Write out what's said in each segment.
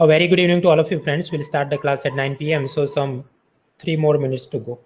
A very good evening to all of you friends. We'll start the class at 9 p.m. So some three more minutes to go.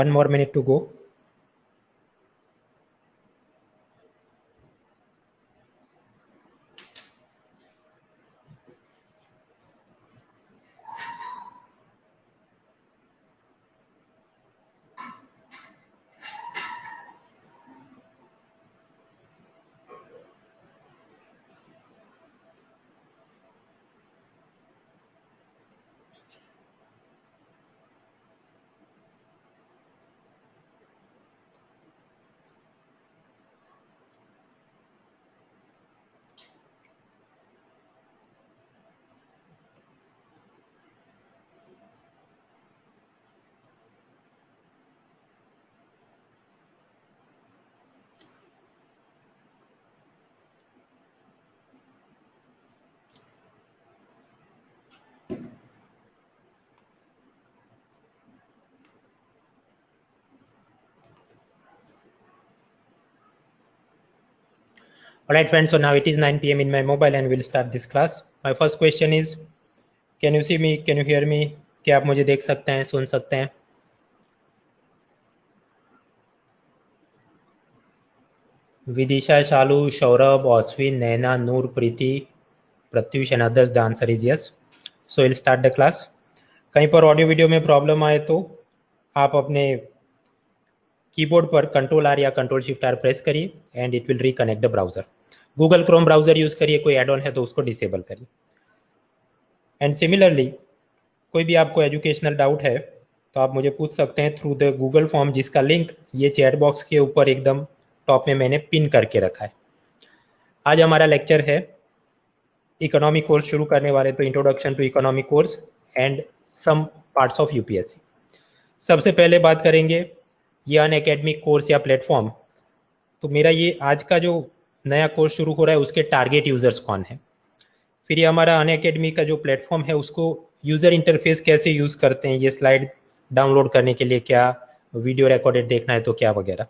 one more minute to go All right, friends. So now it is 9 p.m. in my mobile and we'll start this class. My first question is, can you see me? Can you hear me? क्या आप मुझे देख सकते हैं सुन सकते हैं Vidisha Shalu Saurabh Oswin Naina Noor Preeti Pratyush and others the answer is yes so will start the class कहीं पर ऑडियो वीडियो में प्रॉब्लम आए तो आप अपने कीबोर्ड पर कंट्रोल आर या कंट्रोल शिफ्ट आर प्रेस करिए and it will reconnect the browser Google Chrome browser use करिए कोई एड ऑन है तो उसको डिसेबल करिए एंड सिमिलरली कोई भी आपको एजुकेशनल डाउट है तो आप मुझे पूछ सकते हैं थ्रू द गूगल फॉर्म जिसका लिंक ये चैट बॉक्स के ऊपर एकदम टॉप में मैंने पिन करके रखा है आज हमारा लेक्चर है इकोनॉमिक कोर्स शुरू करने वाले तो introduction to economic course and some parts of UPSC सबसे पहले बात करेंगे ये अन कोर्स या प्लेटफॉर्म तो मेरा ये आज का जो नया कोर्स शुरू हो रहा है उसके टारगेट यूजर्स कौन है फिर ये हमारा अन अकेडमी का जो प्लेटफॉर्म है उसको यूजर इंटरफेस कैसे यूज करते हैं ये स्लाइड डाउनलोड करने के लिए क्या वीडियो रिकॉर्डेड देखना है तो क्या वगैरह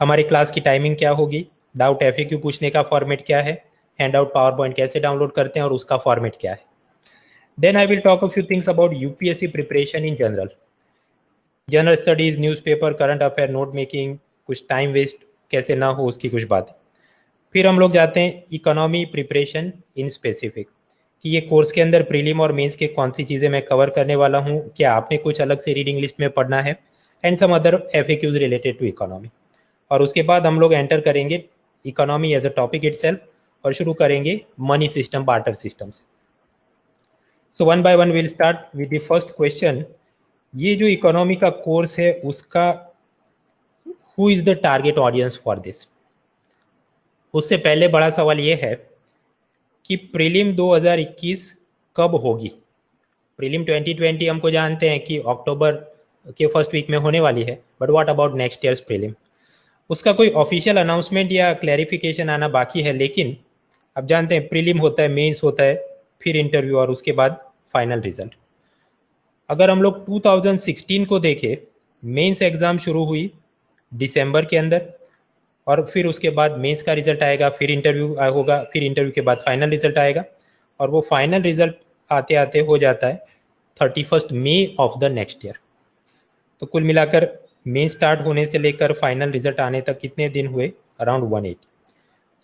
हमारी क्लास की टाइमिंग क्या होगी डाउट एफ पूछने का फॉर्मेट क्या है हैंड आउट पावर पॉइंट कैसे डाउनलोड करते हैं और उसका फॉर्मेट क्या है then I will talk a few things about UPSC preparation in general general studies newspaper current affair note making कुछ टाइम वेस्ट कैसे ना हो उसकी कुछ बातें फिर हम लोग जाते हैं इकोनॉमी प्रिपरेशन इन स्पेसिफिक कि ये कोर्स के अंदर प्रीलिम और मेंस के कौन सी चीज़ें मैं कवर करने वाला हूँ क्या आपने कुछ अलग से रीडिंग लिस्ट में पढ़ना है and some other F related to economy और उसके बाद हम लोग एंटर करेंगे economy as a topic it और शुरू करेंगे मनी सिस्टम बार्टर सिस्टम से so one by one will start with the first question ये जो इकोनॉमी का कोर्स है उसका who is the target audience for this उससे पहले बड़ा सवाल ये है कि प्रीलिम 2021 कब होगी प्रीलिम 2020 हमको जानते हैं कि अक्टूबर के फर्स्ट वीक में होने वाली है but what about next year prelim उसका कोई ऑफिशियल अनाउंसमेंट या क्लैरिफिकेशन आना बाकी है लेकिन अब जानते हैं प्रीलिम होता है मेंस होता है फिर इंटरव्यू और उसके बाद फाइनल रिजल्ट अगर हम लोग 2016 को देखें मेंस एग्ज़ाम शुरू हुई दिसंबर के अंदर और फिर उसके बाद मेंस का रिजल्ट आएगा फिर इंटरव्यू होगा फिर इंटरव्यू के बाद फाइनल रिजल्ट आएगा और वो फाइनल रिजल्ट आते आते हो जाता है thirty first May of the next year तो कुल मिलाकर मेन स्टार्ट होने से लेकर फाइनल रिजल्ट आने तक कितने दिन हुए around one eighty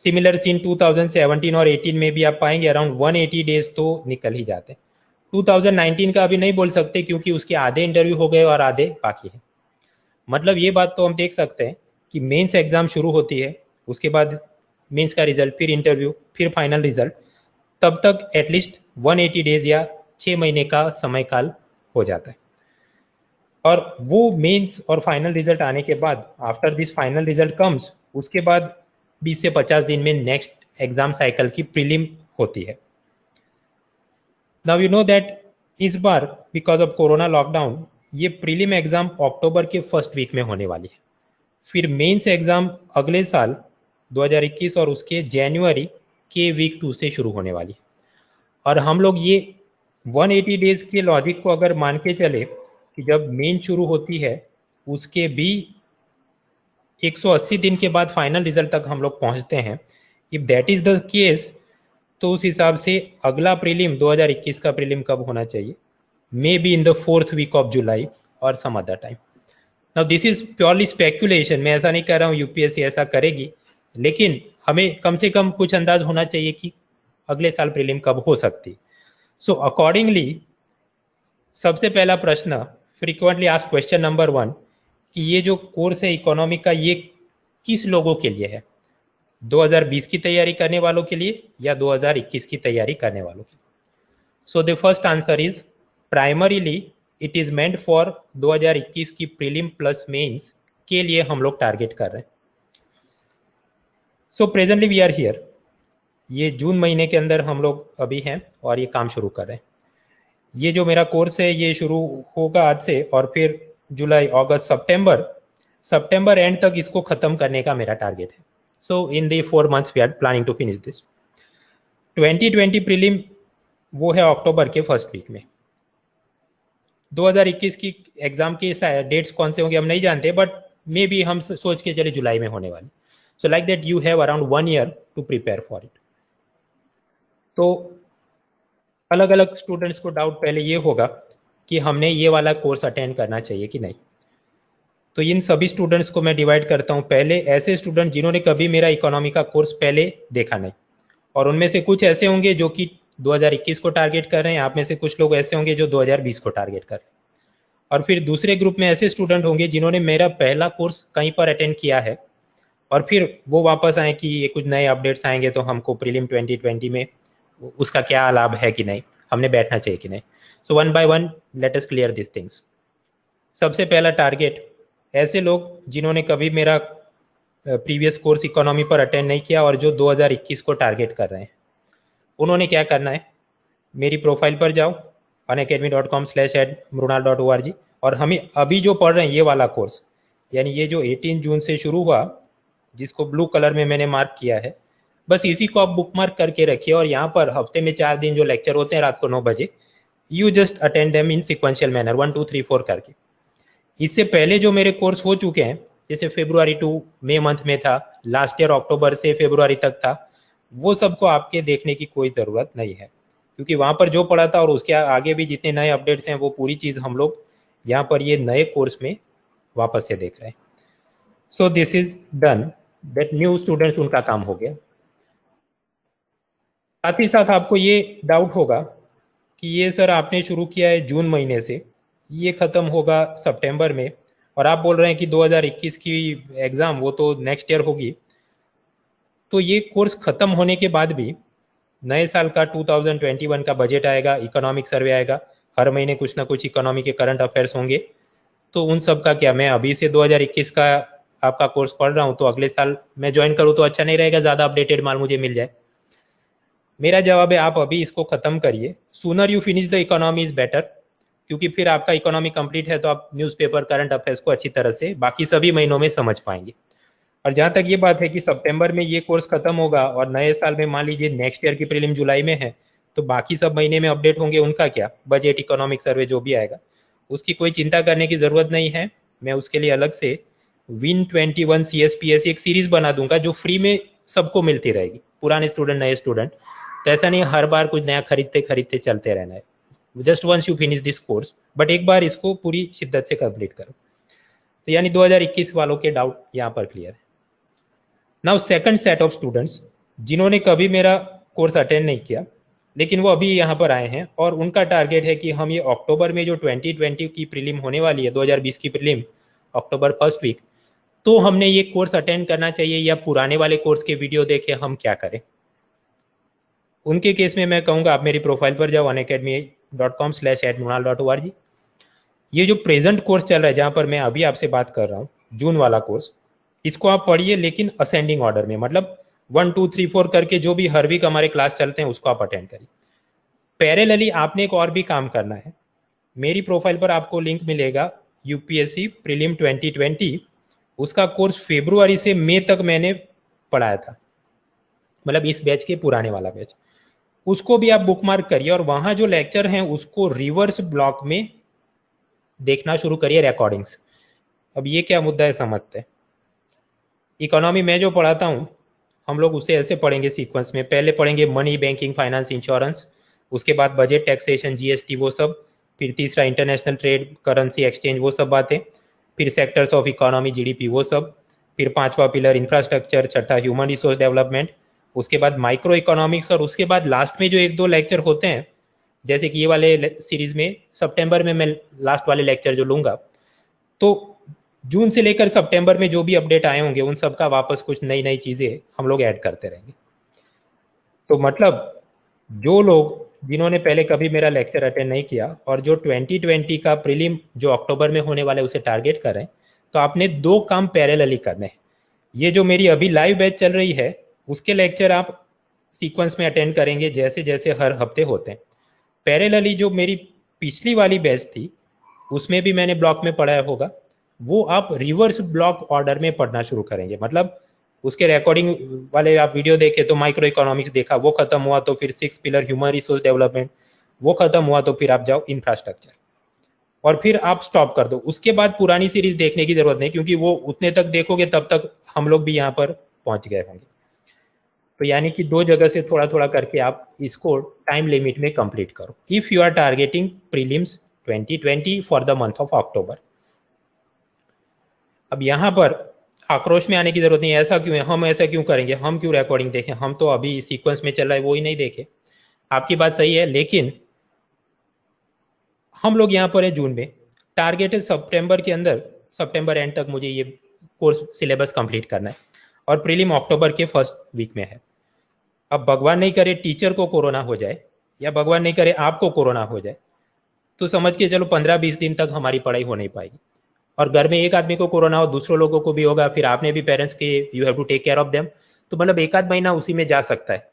similar scene 2017 और 18 में भी आप पाएंगे अराउंड 180 डेज तो निकल ही जाते हैं 2019 का अभी नहीं बोल सकते क्योंकि उसके आधे इंटरव्यू हो गए और आधे बाकी है मतलब ये बात तो हम देख सकते हैं कि मेंस एग्ज़ाम शुरू होती है उसके बाद मेंस का रिजल्ट फिर इंटरव्यू फिर फाइनल रिजल्ट तब तक एटलीस्ट 180 डेज या छः महीने का समय काल हो जाता है और वो मेंस और फाइनल रिजल्ट आने के बाद after this final result comes उसके बाद 20 से 50 दिन में नेक्स्ट एग्जाम साइकिल की प्रीलिम होती है नाउ यू नो दैट इस बार बिकॉज ऑफ कोरोना लॉकडाउन ये प्रीलिम एग्जाम अक्टूबर के फर्स्ट वीक में होने वाली है फिर मेंस एग्ज़ाम अगले साल 2021 और उसके जनवरी के वीक टू से शुरू होने वाली और हम लोग ये 180 डेज़ के लॉजिक को अगर मान के चले कि जब मेन शुरू होती है उसके भी 180 दिन के बाद फाइनल रिजल्ट तक हम लोग पहुंचते हैं if that is the case तो उस हिसाब से अगला प्रीलिम 2021 का प्रीलिम कब होना चाहिए may be in the fourth week of July और some other time now this is purely speculation मैं ऐसा नहीं कह रहा हूँ यूपीएससी ऐसा करेगी लेकिन हमें कम से कम कुछ अंदाज होना चाहिए कि अगले साल प्रीलिम कब हो सकती सो अकॉर्डिंगली सबसे पहला प्रश्न फ्रीक्वेंटली आज क्वेश्चन नंबर वन कि ये जो कोर्स है इकोनॉमिक का ये किस लोगों के लिए है 2020 की तैयारी करने वालों के लिए या 2021 की तैयारी करने वालों के लिए so the first answer is primarily it is meant for 2021 की प्रीलिम प्लस मेंस के लिए हम लोग टारगेट कर रहे हैं so presently we are here ये जून महीने के अंदर हम लोग अभी हैं और ये काम शुरू कर रहे हैं ये जो मेरा कोर्स है ये शुरू होगा आज से और फिर जुलाई अगस्त सितंबर सितंबर एंड तक इसको ख़त्म करने का मेरा टारगेट है so in the four months we are planning to finish this 2020 prelim वो है अक्टूबर के फर्स्ट वीक में 2021 की एग्जाम के डेट्स कौन से होंगे हम नहीं जानते बट मे बी हम सोच के चले जुलाई में होने वाले so like that you have around one year to prepare for it तो अलग अलग स्टूडेंट्स को डाउट पहले ये होगा कि हमने ये वाला कोर्स अटेंड करना चाहिए कि नहीं तो इन सभी स्टूडेंट्स को मैं डिवाइड करता हूँ पहले ऐसे स्टूडेंट जिन्होंने कभी मेरा इकोनॉमी का कोर्स पहले देखा नहीं और उनमें से कुछ ऐसे होंगे जो कि 2021 को टारगेट कर रहे हैं आप में से कुछ लोग ऐसे होंगे जो 2020 को टारगेट कर रहे हैं और फिर दूसरे ग्रुप में ऐसे स्टूडेंट होंगे जिन्होंने मेरा पहला कोर्स कहीं पर अटेंड किया है और फिर वो वापस आए कि ये कुछ नए अपडेट्स आएंगे तो हमको प्रीलिम 2020 में उसका क्या लाभ है कि नहीं हमने बैठना चाहिए कि नहीं so one by one let us clear this things सबसे पहला टारगेट ऐसे लोग जिन्होंने कभी मेरा प्रीवियस कोर्स इकोनॉमी पर अटेंड नहीं किया और जो 2021 को टारगेट कर रहे हैं उन्होंने क्या करना है मेरी प्रोफाइल पर जाओ अन academy dot com slash at Mrunal dot O R G और हमें अभी जो पढ़ रहे हैं ये वाला कोर्स यानी ये जो 18 जून से शुरू हुआ जिसको ब्लू कलर में मैंने मार्क किया है बस इसी को आप बुक मार्क करके रखिए और यहाँ पर हफ्ते में चार दिन जो लेक्चर होते हैं रात को नौ बजे you just attend them in sequential manner one two three four करके इससे पहले जो मेरे कोर्स हो चुके हैं जैसे फेब्रुआरी टू मे मंथ में था लास्ट ईयर अक्टूबर से फेब्रुआरी तक था वो सबको आपके देखने की कोई ज़रूरत नहीं है क्योंकि वहाँ पर जो पढ़ा था और उसके आगे भी जितने नए अपडेट्स हैं वो पूरी चीज़ हम लोग यहाँ पर ये नए कोर्स में वापस से देख रहे हैं so this is done that new students उनका काम हो गया साथ ही साथ आपको ये डाउट होगा कि ये सर आपने शुरू किया है जून महीने से ये ख़त्म होगा सितंबर में और आप बोल रहे हैं कि 2021 की एग्ज़ाम वो तो नेक्स्ट ईयर होगी तो ये कोर्स खत्म होने के बाद भी नए साल का 2021 का बजट आएगा इकोनॉमिक सर्वे आएगा हर महीने कुछ ना कुछ इकोनॉमी के करंट अफेयर्स होंगे तो उन सब का क्या मैं अभी से 2021 का आपका कोर्स पढ़ रहा हूँ तो अगले साल मैं ज्वाइन करूँ तो अच्छा नहीं रहेगा ज़्यादा अपडेटेड माल मुझे मिल जाए मेरा जवाब है आप अभी इसको ख़त्म करिए sooner you finish the economy is better क्योंकि फिर आपका इकोनॉमी कंप्लीट है तो आप न्यूज़पेपर करंट अफेयर्स को अच्छी तरह से बाकी सभी महीनों में समझ पाएंगे और जहां तक ये बात है कि सितंबर में ये कोर्स खत्म होगा और नए साल में मान लीजिए नेक्स्ट ईयर की प्रीलिम जुलाई में है तो बाकी सब महीने में अपडेट होंगे उनका क्या बजट इकोनॉमिक सर्वे जो भी आएगा उसकी कोई चिंता करने की ज़रूरत नहीं है मैं उसके लिए अलग से win twenty one C S P S एक सीरीज बना दूंगा जो फ्री में सबको मिलती रहेगी पुराने स्टूडेंट नए स्टूडेंट तो ऐसा नहीं हर बार कुछ नया खरीदते खरीदते चलते रहना है just once you finish this course but एक बार इसको पूरी शिद्दत से कंप्लीट करो तो यानी 2021 वालों के डाउट यहाँ पर क्लियर है now second set of students जिन्होंने कभी मेरा कोर्स अटेंड नहीं किया लेकिन वो अभी यहाँ पर आए हैं और उनका टारगेट है कि हम ये अक्टूबर में जो 2020 की प्रीलिम होने वाली है 2020 की प्रीलिम अक्टूबर फर्स्ट वीक तो हमने ये कोर्स अटेंड करना चाहिए या पुराने वाले कोर्स के वीडियो देखे हम क्या करें उनके केस में मैं कहूँगा आप मेरी प्रोफाइल पर जाओ अन academy dot com slash at Mrunal dot O R G ये जो प्रेजेंट कोर्स चल रहा है जहाँ पर मैं अभी आपसे बात कर रहा हूँ जून वाला कोर्स इसको आप पढ़िए लेकिन असेंडिंग ऑर्डर में मतलब वन टू थ्री फोर करके जो भी हर वीक हमारे क्लास चलते हैं उसको आप अटेंड करिए पैरेलली आपने एक और भी काम करना है मेरी प्रोफाइल पर आपको लिंक मिलेगा यूपीएससी प्रीलिम 2020 उसका कोर्स फेब्रुवरी से मई तक मैंने पढ़ाया था मतलब इस बैच के पुराने वाला बैच उसको भी आप बुकमार्क करिए और वहाँ जो लेक्चर हैं उसको रिवर्स ब्लॉक में देखना शुरू करिए रिकॉर्डिंग्स अब ये क्या मुद्दा है समझते हैं इकोनॉमी मैं जो पढ़ाता हूँ हम लोग उसे ऐसे पढ़ेंगे सीक्वेंस में पहले पढ़ेंगे मनी बैंकिंग फाइनेंस इंश्योरेंस उसके बाद बजट टैक्सेशन जीएसटी वो सब फिर तीसरा इंटरनेशनल ट्रेड करेंसी एक्सचेंज वो सब बातें फिर सेक्टर्स ऑफ इकोनॉमी जीडीपी वो सब फिर पांचवा पिलर इंफ्रास्ट्रक्चर छठा ह्यूमन रिसोर्स डेवलपमेंट उसके बाद माइक्रो इकोनॉमिक्स और उसके बाद लास्ट में जो एक दो लेक्चर होते हैं जैसे कि ये वाले सीरीज में सितंबर में मैं लास्ट वाले लेक्चर जो लूंगा तो जून से लेकर सितंबर में जो भी अपडेट आए होंगे उन सब का वापस कुछ नई नई चीजें हम लोग ऐड करते रहेंगे तो मतलब जो लोग जिन्होंने पहले कभी मेरा लेक्चर अटेंड नहीं किया और जो 2020 का प्रीलिम जो अक्टूबर में होने वाला है उसे टारगेट करें तो आपने दो काम पैरेलली करने हैं ये जो मेरी अभी लाइव बैच चल रही है उसके लेक्चर आप सीक्वेंस में अटेंड करेंगे जैसे जैसे हर हफ्ते होते हैं पैरेलली जो मेरी पिछली वाली बैच थी उसमें भी मैंने ब्लॉक में पढ़ाया होगा वो आप रिवर्स ब्लॉक ऑर्डर में पढ़ना शुरू करेंगे मतलब उसके रिकॉर्डिंग वाले आप वीडियो देखे तो माइक्रो इकोनॉमिक्स देखा वो खत्म हुआ तो फिर six pillar human resource development वो खत्म हुआ तो फिर आप जाओ इंफ्रास्ट्रक्चर और फिर आप स्टॉप कर दो उसके बाद पुरानी सीरीज देखने की जरूरत नहीं क्योंकि वो उतने तक देखोगे तब तक हम लोग भी यहाँ पर पहुंच गए होंगे तो यानी कि दो जगह से थोड़ा थोड़ा करके आप इसको टाइम लिमिट में कंप्लीट करो if you are targeting prelims 2020 for the month of October अब यहाँ पर आक्रोश में आने की जरूरत नहीं है ऐसा क्यों है हम ऐसा क्यों करेंगे हम क्यों रिकॉर्डिंग देखें हम तो अभी सीक्वेंस में चल रहा है वो ही नहीं देखे आपकी बात सही है लेकिन हम लोग यहाँ पर है जून में टारगेट है सितंबर के अंदर सेप्टेम्बर एंड तक मुझे ये कोर्स सिलेबस कंप्लीट करना है और प्रीलिम अक्टूबर के फर्स्ट वीक में है अब भगवान नहीं करे टीचर को कोरोना हो जाए या भगवान नहीं करे आपको कोरोना हो जाए तो समझ के चलो पंद्रह बीस दिन तक हमारी पढ़ाई हो नहीं पाएगी और घर में एक आदमी को कोरोना हो दूसरे लोगों को भी होगा फिर आपने भी पेरेंट्स के you have to take care of them तो मतलब एक आध महीना उसी में जा सकता है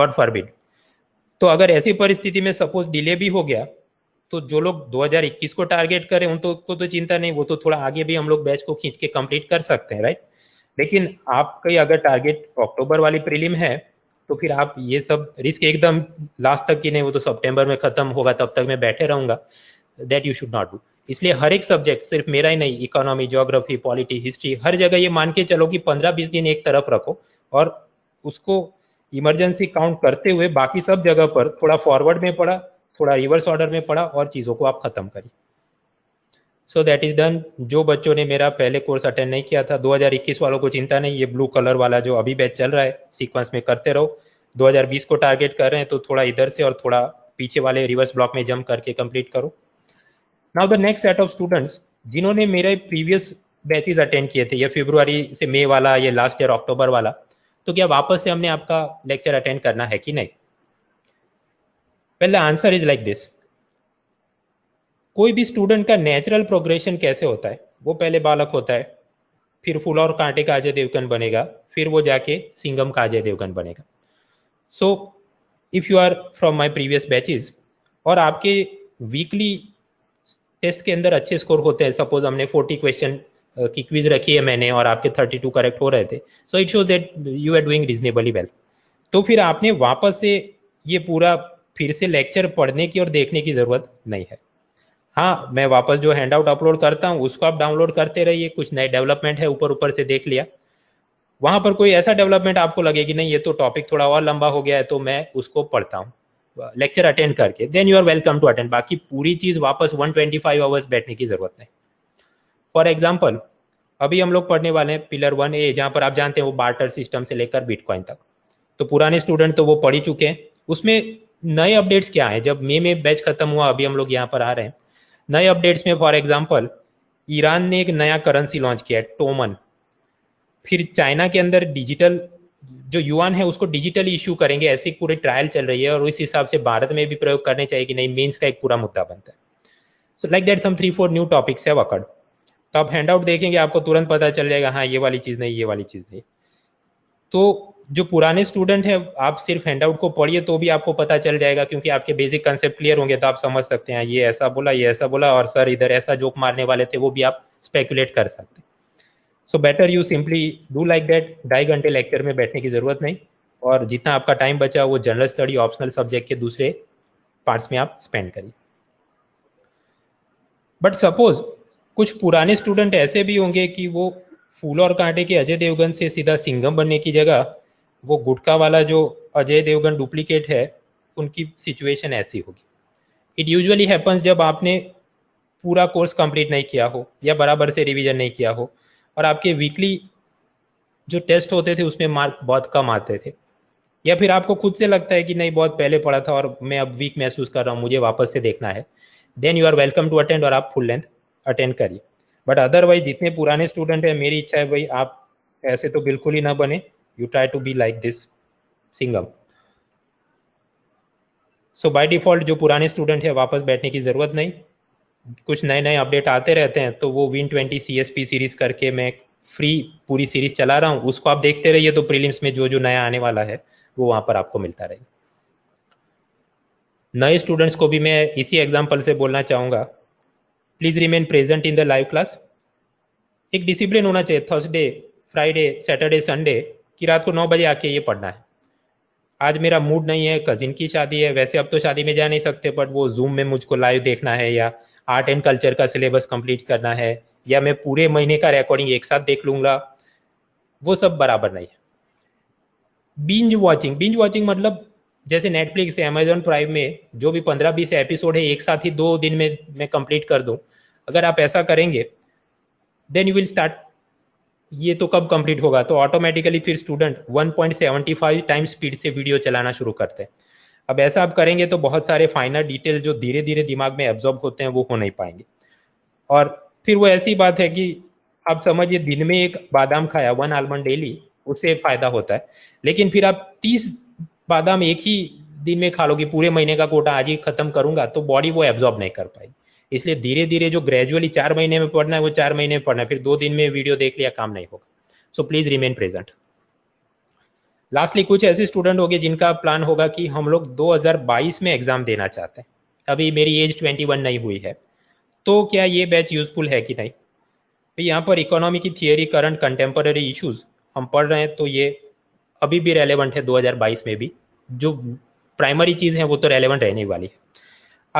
गॉड फॉरबिड तो अगर ऐसी परिस्थिति में सपोज डिले भी हो गया तो जो लोग 2021 को टारगेट करें उन तो को तो चिंता नहीं वो तो थोड़ा आगे भी हम लोग बैच को खींच के कंप्लीट कर सकते हैं राइट लेकिन आपका अगर टारगेट अक्टूबर वाली प्रीलिम है तो फिर आप ये सब रिस्क एकदम लास्ट तक की नहीं वो तो सितंबर में खत्म होगा तब तक मैं बैठे रहूंगा that you should not do इसलिए हर एक सब्जेक्ट सिर्फ मेरा ही नहीं इकोनॉमी ज्योग्राफी पॉलिटी हिस्ट्री हर जगह ये मान के चलो कि पंद्रह बीस दिन एक तरफ रखो और उसको इमरजेंसी काउंट करते हुए बाकी सब जगह पर थोड़ा फॉरवर्ड में पड़ा थोड़ा रिवर्स ऑर्डर में पड़ा और चीज़ों को आप ख़त्म करिए सो दैट इज़ डन जो बच्चों ने मेरा पहले कोर्स अटेंड नहीं किया था 2021 वालों को चिंता नहीं ये ब्लू कलर वाला जो अभी बैच चल रहा है सीक्वेंस में करते रहो 2020 को टारगेट कर रहे हैं तो थोड़ा इधर से और थोड़ा पीछे वाले रिवर्स ब्लॉक में जंप करके कंप्लीट करो now the next set of students जिन्होंने मेरे प्रीवियस बैचेज अटेंड किए थे या फेब्रुआरी से मई वाला या लास्ट ईयर अक्टूबर वाला तो क्या वापस से हमने आपका लेक्चर अटेंड करना है कि नहीं well the answer is like this कोई भी स्टूडेंट का नेचुरल प्रोग्रेशन कैसे होता है वो पहले बालक होता है फिर फूल और कांटे का अजय देवगन बनेगा फिर वो जाके सिंगम का अजय देवगन बनेगा so if you are from my previous batches और आपके वीकली टेस्ट के अंदर अच्छे स्कोर होते हैं सपोज हमने फोर्टी क्वेश्चन की क्विज रखी है मैंने और आपके थर्टी टू करेक्ट हो रहे थे so it shows that you are doing reasonably well तो फिर आपने वापस से ये पूरा फिर से लेक्चर पढ़ने की और देखने की ज़रूरत नहीं है हाँ मैं वापस जो हैंड आउट अपलोड करता हूँ उसको आप डाउनलोड करते रहिए कुछ नए डेवलपमेंट है ऊपर ऊपर से देख लिया वहां पर कोई ऐसा डेवलपमेंट आपको लगेगी नहीं ये तो टॉपिक थोड़ा और लंबा हो गया है तो मैं उसको पढ़ता हूँ लेक्चर अटेंड करके then you are welcome to attend बाकी पूरी चीज़ वापस 125 आवर्स बैठने की ज़रूरत नहीं फॉर एग्जाम्पल अभी हम लोग पढ़ने वाले हैं पिलर वन ए जहां पर आप जानते हैं वो बार्टर सिस्टम से लेकर बिटकॉइन तक तो पुराने स्टूडेंट तो वो पढ़ ही चुके हैं उसमें नए अपडेट्स क्या है जब मे में बैच खत्म हुआ अभी हम लोग यहाँ पर आ रहे हैं नए अपडेट्स में फॉर एग्जाम्पल ईरान ने एक नया करेंसी लॉन्च किया है टोमन फिर चाइना के अंदर डिजिटल जो युवान है उसको डिजिटली इश्यू करेंगे ऐसी पूरी ट्रायल चल रही है और इस हिसाब से भारत में भी प्रयोग करने चाहिए कि नहीं मीन्स का एक पूरा मुद्दा बनता है so like that some three four new topics है वकड़ तो आप हैंड आउट देखेंगे आपको तुरंत पता चल जाएगा हाँ ये वाली चीज़ नहीं ये वाली चीज़ नहीं तो जो पुराने स्टूडेंट है आप सिर्फ हैंड आउट को पढ़िए तो भी आपको पता चल जाएगा क्योंकि आपके बेसिक कंसेप्ट क्लियर होंगे तो आप समझ सकते हैं हाँ, ये ऐसा बोला ये ऐसा बोला और सर इधर ऐसा जोक मारने वाले थे वो भी आप स्पेकुलेट कर सकते हैं so better you simply do like that ढाई घंटे लेक्चर में बैठने की जरूरत नहीं और जितना आपका टाइम बचा वो जनरल स्टडी ऑप्शनल सब्जेक्ट के दूसरे पार्ट्स में आप स्पेंड करिए बट सपोज कुछ पुराने स्टूडेंट ऐसे भी होंगे कि वो फूल और कांटे के अजय देवगन से सीधा सिंगम बनने की जगह वो गुटखा वाला जो अजय देवगन डुप्लीकेट है उनकी सिचुएशन ऐसी होगी इट यूजुअली हैपन्स जब आपने पूरा कोर्स कंप्लीट नहीं किया हो या बराबर से रिवीजन नहीं किया हो और आपके वीकली जो टेस्ट होते थे उसमें मार्क बहुत कम आते थे या फिर आपको खुद से लगता है कि नहीं बहुत पहले पढ़ा था और मैं अब वीक महसूस कर रहा हूँ मुझे वापस से देखना है then you are welcome to attend और आप फुल लेंथ अटेंड करिए बट अदरवाइज जितने पुराने स्टूडेंट हैं मेरी इच्छा है भाई आप ऐसे तो बिल्कुल ही ना बने you try to be like this Singham so by default जो पुराने स्टूडेंट है वापस बैठने की ज़रूरत नहीं कुछ नए नए अपडेट आते रहते हैं तो वो win twenty C S P series करके मैं फ्री पूरी सीरीज चला रहा हूँ उसको आप देखते रहिए तो प्रीलिम्स में जो जो नया आने वाला है वो वहाँ पर आपको मिलता रहेगा नए स्टूडेंट्स को भी मैं इसी एग्जाम्पल से बोलना चाहूँगा please remain present in the live class एक डिसिप्लिन होना चाहिए थर्सडे फ्राइडे सैटरडे संडे कि रात को नौ बजे आके ये पढ़ना है आज मेरा मूड नहीं है कजिन की शादी है वैसे अब तो शादी में जा नहीं सकते बट वो जूम में मुझको लाइव देखना है या आर्ट एंड कल्चर का सिलेबस कंप्लीट करना है या मैं पूरे महीने का रिकॉर्डिंग एक साथ देख लूंगा वो सब बराबर नहीं है बिंज वॉचिंग बिंज वॉचिंग मतलब जैसे नेटफ्लिक्स अमेजोन प्राइम में जो भी पंद्रह बीस एपिसोड है एक साथ ही दो दिन में मैं कंप्लीट कर दूं अगर आप ऐसा करेंगे देन यू विल स्टार्ट ये तो कब कंप्लीट होगा तो ऑटोमेटिकली फिर स्टूडेंट 1.75 टाइम स्पीड से वीडियो चलाना शुरू करते हैं अब ऐसा आप करेंगे तो बहुत सारे फाइनल डिटेल जो धीरे धीरे दिमाग में एब्जॉर्ब होते हैं वो हो नहीं पाएंगे और फिर वो ऐसी बात है कि आप समझिए दिन में एक बादाम खाया वन आलमंड डेली उससे फायदा होता है लेकिन फिर आप तीस बादाम एक ही दिन में खा लोगे पूरे महीने का कोटा आज ही खत्म करूंगा तो बॉडी वो एब्जॉर्ब नहीं कर पाएगी इसलिए धीरे धीरे जो ग्रेजुअली चार महीने में पढ़ना है वो चार महीने में पढ़ना है फिर दो दिन में वीडियो देख लिया काम नहीं होगा so please remain present lastly कुछ ऐसे स्टूडेंट होंगे जिनका प्लान होगा कि हम लोग 2022 में एग्ज़ाम देना चाहते हैं अभी मेरी एज 21 नहीं हुई है तो क्या ये बैच यूज़फुल है कि नहीं भाई यहाँ पर इकोनॉमी की थियोरी करंट कंटेम्प्रेरी इशूज़ हम पढ़ रहे हैं तो ये अभी भी रेलेवेंट है 2022 में भी जो प्राइमरी चीज़ है वो तो रेलेवेंट रहने वाली है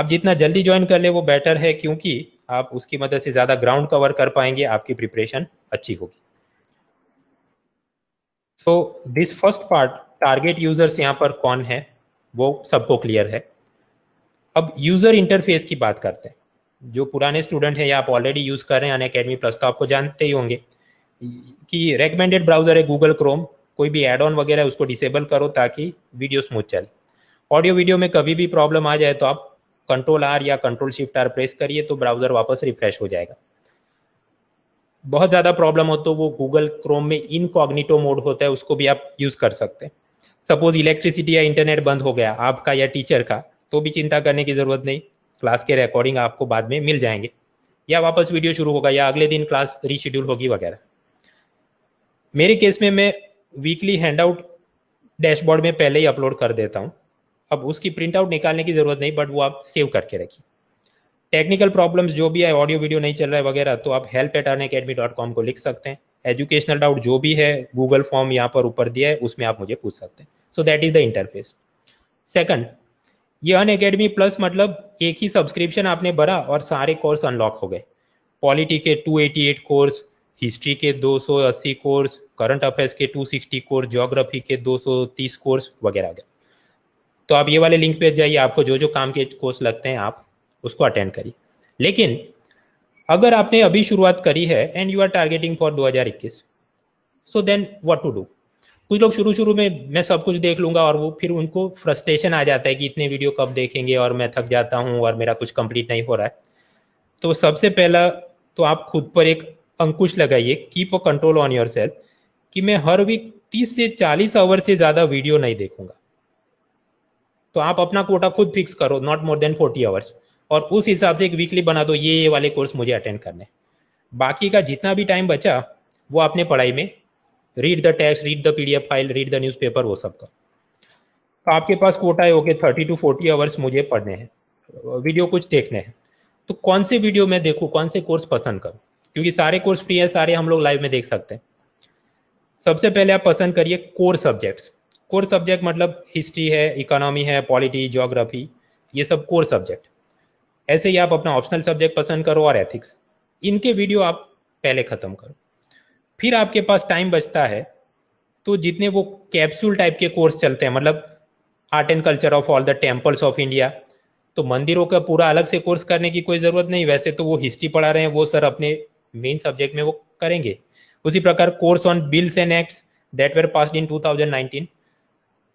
आप जितना जल्दी ज्वाइन कर ले वो बेटर है क्योंकि आप उसकी मदद से ज़्यादा ग्राउंड कवर कर पाएंगे आपकी प्रिपरेशन अच्छी होगी तो this first part target users यहाँ पर कौन है वो सबको क्लियर है अब यूजर इंटरफेस की बात करते हैं जो पुराने स्टूडेंट हैं या आप ऑलरेडी यूज कर रहे हैं अन अकेडमी प्लस तो आपको जानते ही होंगे कि रेकमेंडेड ब्राउजर है गूगल क्रोम कोई भी एड ऑन वगैरह उसको डिसेबल करो ताकि वीडियो स्मूथ चले ऑडियो वीडियो में कभी भी प्रॉब्लम आ जाए तो आप कंट्रोल आर या कंट्रोल शिफ्ट आर प्रेस करिए तो ब्राउजर वापस रिफ्रेश हो जाएगा बहुत ज़्यादा प्रॉब्लम हो तो वो गूगल क्रोम में इनकॉग्निटो मोड होता है उसको भी आप यूज़ कर सकते हैं सपोज इलेक्ट्रिसिटी या इंटरनेट बंद हो गया आपका या टीचर का तो भी चिंता करने की ज़रूरत नहीं क्लास के रिकॉर्डिंग आपको बाद में मिल जाएंगे या वापस वीडियो शुरू होगा या अगले दिन क्लास रीशेड्यूल होगी वगैरह मेरे केस में मैं वीकली हैंडआउट डैशबोर्ड में पहले ही अपलोड कर देता हूँ अब उसकी प्रिंट आउट निकालने की ज़रूरत नहीं बट वो आप सेव करके रखिए टेक्निकल प्रॉब्लम्स जो भी है ऑडियो वीडियो नहीं चल रहा है वगैरह तो आप help at on academy dot com को लिख सकते हैं एजुकेशनल डाउट जो भी है गूगल फॉर्म यहाँ पर ऊपर दिया है उसमें आप मुझे पूछ सकते हैं so that is the interface second ये अन अकेडमी प्लस मतलब एक ही सब्सक्रिप्शन आपने भरा और सारे कोर्स अनलॉक हो गए पॉलिटी के 288 कोर्स हिस्ट्री के 280 कोर्स करंट अफेयर्स के 260 कोर्स ज्योग्राफी के 230 कोर्स वगैरह वगैरह तो आप ये वाले लिंक पे जाइए आपको जो जो काम के कोर्स लगते हैं आप उसको अटेंड करी लेकिन अगर आपने अभी शुरुआत करी है and you are targeting for 2021 so then what to do कुछ लोग शुरू शुरू में मैं सब कुछ देख लूंगा और वो फिर उनको फ्रस्ट्रेशन आ जाता है कि इतने वीडियो कब देखेंगे और मैं थक जाता हूं और मेरा कुछ कंप्लीट नहीं हो रहा है तो सबसे पहला तो आप खुद पर एक अंकुश लगाइए keep a control on yourself कि मैं हर वीक तीस से चालीस आवर से ज़्यादा वीडियो नहीं देखूंगा तो आप अपना कोटा खुद फिक्स करो not more than forty hours और उस हिसाब से एक वीकली बना दो ये ये वाले कोर्स मुझे अटेंड करने बाकी का जितना भी टाइम बचा वो आपने पढ़ाई में read the text read the PDF file read the newspaper वो सब का तो आपके पास कोटा है okay thirty to forty hours मुझे पढ़ने हैं वीडियो कुछ देखने हैं तो कौन से वीडियो मैं देखूँ कौन से कोर्स पसंद करूँ क्योंकि सारे कोर्स फ्री है सारे हम लोग लाइव में देख सकते हैं सबसे पहले आप पसंद करिए कोर सब्जेक्ट्स कोर सब्जेक्ट मतलब हिस्ट्री है इकोनॉमी है पॉलिटी जोग्राफी ये सब कोर सब्जेक्ट ऐसे ही आप अपना ऑप्शनल सब्जेक्ट पसंद करो और एथिक्स इनके वीडियो आप पहले ख़त्म करो फिर आपके पास टाइम बचता है तो जितने वो कैप्सूल टाइप के कोर्स चलते हैं मतलब art and culture of all the temples of India तो मंदिरों का पूरा अलग से कोर्स करने की कोई ज़रूरत नहीं वैसे तो वो हिस्ट्री पढ़ा रहे हैं वो सर अपने मेन सब्जेक्ट में वो करेंगे उसी प्रकार course on bills and acts that were pass in 2019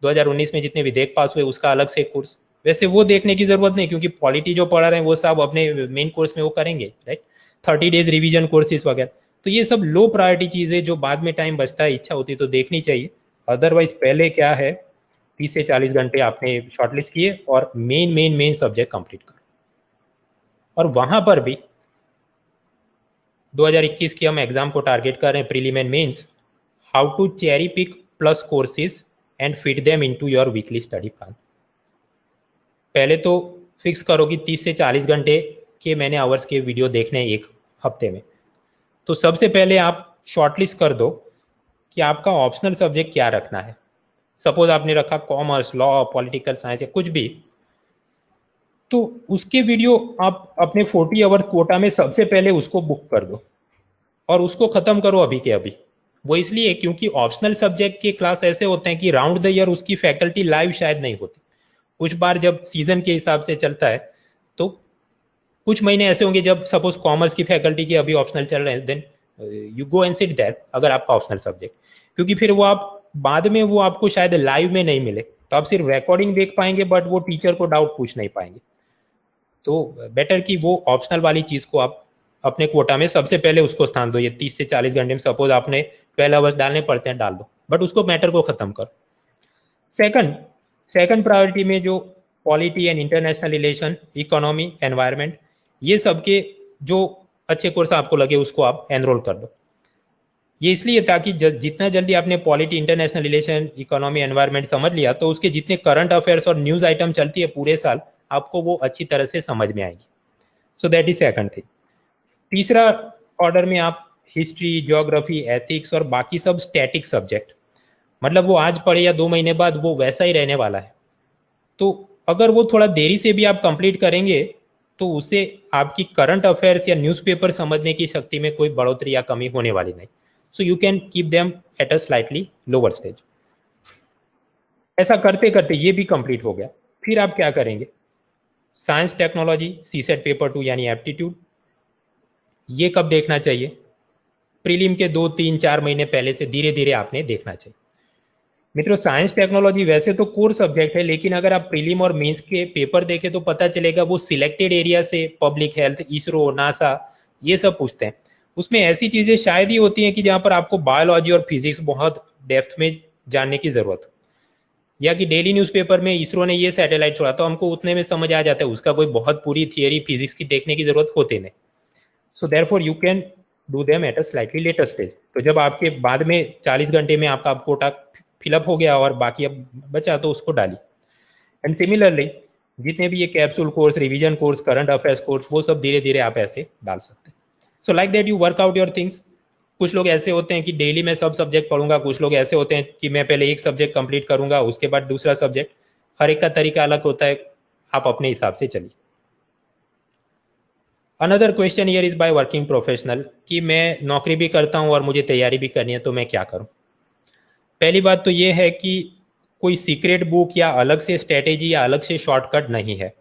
2019 में जितने विधेयक पास हुए उसका अलग से कोर्स वैसे वो देखने की जरूरत नहीं क्योंकि पॉलिटी जो पढ़ा रहे हैं वो सब अपने मेन कोर्स में वो करेंगे right thirty days revision courses वगैरह तो ये सब लो प्रायोरिटी चीज है जो बाद में टाइम बचता है इच्छा होती है तो देखनी चाहिए अदरवाइज पहले क्या है तीस से चालीस घंटे आपने शॉर्टलिस्ट किए और main main main subject complete करो और वहां पर भी 2021 की हम एग्जाम को टारगेट कर रहे हैं prelim and mains how to cherry pick plus courses and fit them into your weekly study plan पहले तो फिक्स करो कि तीस से चालीस घंटे के मैंने आवर्स के वीडियो देखने एक हफ्ते में तो सबसे पहले आप शॉर्टलिस्ट कर दो कि आपका ऑप्शनल सब्जेक्ट क्या रखना है सपोज आपने रखा कॉमर्स लॉ पॉलिटिकल साइंस या कुछ भी तो उसके वीडियो आप अपने फोर्टी आवर कोटा में सबसे पहले उसको बुक कर दो और उसको ख़त्म करो अभी के अभी वो इसलिए क्योंकि ऑप्शनल सब्जेक्ट के क्लास ऐसे होते हैं कि राउंड द ईयर उसकी फैकल्टी लाइव शायद नहीं होती कुछ बार जब सीजन के हिसाब से चलता है तो कुछ महीने ऐसे होंगे जब सपोज कॉमर्स की फैकल्टी के अभी ऑप्शनल चल रहे हैं then you go and sit there अगर आपका ऑप्शनल सब्जेक्ट क्योंकि फिर वो आप बाद में वो आपको शायद लाइव में नहीं मिले तो आप सिर्फ रिकॉर्डिंग देख पाएंगे बट वो टीचर को डाउट पूछ नहीं पाएंगे तो बेटर uh, कि वो ऑप्शनल वाली चीज़ को आप अपने कोटा में सबसे पहले उसको स्थान दो ये तीस से चालीस घंटे में सपोज आपने ट्वेल्व आवर्स डालने पड़ते हैं डाल दो बट उसको मैटर को खत्म करो सेकंड सेकंड प्रायोरिटी में जो polity and international relation economy environment ये सब के जो अच्छे कोर्स आपको लगे उसको आप एनरोल कर दो ये इसलिए ताकि जितना जल्दी आपने polity international relation economy environment समझ लिया तो उसके जितने करंट अफेयर्स और न्यूज आइटम चलती है पूरे साल आपको वो अच्छी तरह से समझ में आएगी so that is second thing तीसरा ऑर्डर में आप हिस्ट्री ज्योग्राफी एथिक्स और बाकी सब स्टैटिक सब्जेक्ट मतलब वो आज पढ़े या दो महीने बाद वो वैसा ही रहने वाला है तो अगर वो थोड़ा देरी से भी आप कंप्लीट करेंगे तो उसे आपकी करंट अफेयर्स या न्यूज़पेपर समझने की शक्ति में कोई बढ़ोतरी या कमी होने वाली नहीं so you can keep them at a slightly lower stage ऐसा करते करते ये भी कंप्लीट हो गया फिर आप क्या करेंगे science technology CSAT paper two यानी एप्टीट्यूड ये कब देखना चाहिए प्रीलिम के दो तीन चार महीने पहले से धीरे धीरे आपने देखना चाहिए मित्रों साइंस टेक्नोलॉजी वैसे तो कोर सब्जेक्ट है लेकिन अगर आप प्रीलिम और मेंस के पेपर देखें तो पता चलेगा वो सिलेक्टेड एरिया से पब्लिक हेल्थ इसरो नासा ये सब पूछते हैं उसमें ऐसी चीजें शायद ही होती हैं कि जहाँ पर आपको बायोलॉजी और फिजिक्स बहुत डेप्थ में जानने की जरूरत या कि डेली न्यूज़पेपर में इसरो ने ये सैटेलाइट छोड़ा तो हमको उतने में समझ आ जाता है उसका कोई बहुत पूरी थियोरी फिजिक्स की देखने की जरूरत होते नहीं so therefore you can do them at a slightly later stage तो जब आपके बाद में चालीस घंटे में आपका कोटा फिलअप हो गया और बाकी अब बचा तो उसको डाली एंड सिमिलरली जितने भी ये capsule course revision course current affairs course वो सब धीरे धीरे आप ऐसे डाल सकते हैं so like that you work out your things कुछ लोग ऐसे होते हैं कि डेली मैं सब सब्जेक्ट पढ़ूंगा कुछ लोग ऐसे होते हैं कि मैं पहले एक सब्जेक्ट कंप्लीट करूंगा उसके बाद दूसरा सब्जेक्ट हर एक का तरीका अलग होता है आप अपने हिसाब से चलिए another question here is by working professional कि मैं नौकरी भी करता हूं और मुझे तैयारी भी करनी है तो मैं क्या करूँ पहली बात तो ये है कि कोई सीक्रेट बुक या अलग से स्ट्रेटेजी या अलग से शॉर्टकट नहीं है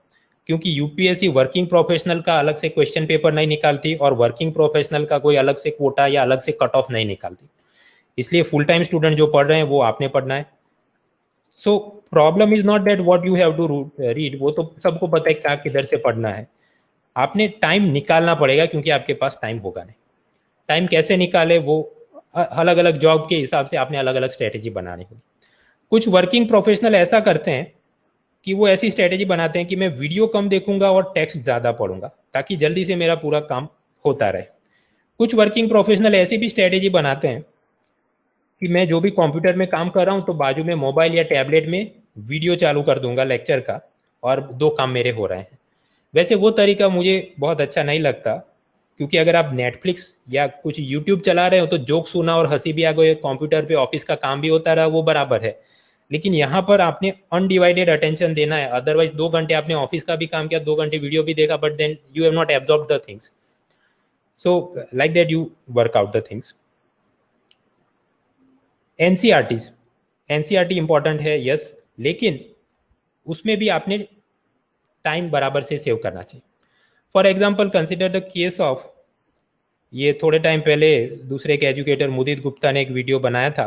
क्योंकि यूपीएससी वर्किंग प्रोफेशनल का अलग से क्वेश्चन पेपर नहीं निकालती और वर्किंग प्रोफेशनल का कोई अलग से कोटा या अलग से कट ऑफ नहीं निकालती इसलिए फुल टाइम स्टूडेंट जो पढ़ रहे हैं वो आपने पढ़ना है so problem is not that what you have to read वो तो सबको पता है क्या किधर से पढ़ना है आपने टाइम निकालना पड़ेगा क्योंकि आपके पास टाइम होगा नहीं टाइम कैसे निकाले वो अलग अलग जॉब के हिसाब से आपने अलग अलग स्ट्रेटेजी बनानी होगी कुछ वर्किंग प्रोफेशनल ऐसा करते हैं कि वो ऐसी स्ट्रेटेजी बनाते हैं कि मैं वीडियो कम देखूंगा और टेक्स्ट ज़्यादा पढ़ूंगा ताकि जल्दी से मेरा पूरा काम होता रहे कुछ वर्किंग प्रोफेशनल ऐसी भी स्ट्रेटेजी बनाते हैं कि मैं जो भी कंप्यूटर में काम कर रहा हूँ तो बाजू में मोबाइल या टैबलेट में वीडियो चालू कर दूंगा लेक्चर का और दो काम मेरे हो रहे हैं वैसे वो तरीका मुझे बहुत अच्छा नहीं लगता क्योंकि अगर आप नेटफ्लिक्स या कुछ यूट्यूब चला रहे हो तो जोक सुना और हंसी भी आ गई कंप्यूटर पे ऑफिस का काम भी होता रहा वो बराबर है लेकिन यहाँ पर आपने अनडिवाइडेड अटेंशन देना है अदरवाइज दो घंटे आपने ऑफिस का भी काम किया दो घंटे वीडियो भी देखा but then you have not absorb the things so like that you work out the things NCERTs NCERT important है यस लेकिन उसमें भी आपने टाइम बराबर से सेव करना चाहिए for example consider the case of ये थोड़े टाइम पहले दूसरे के एजुकेटर मुदित गुप्ता ने एक वीडियो बनाया था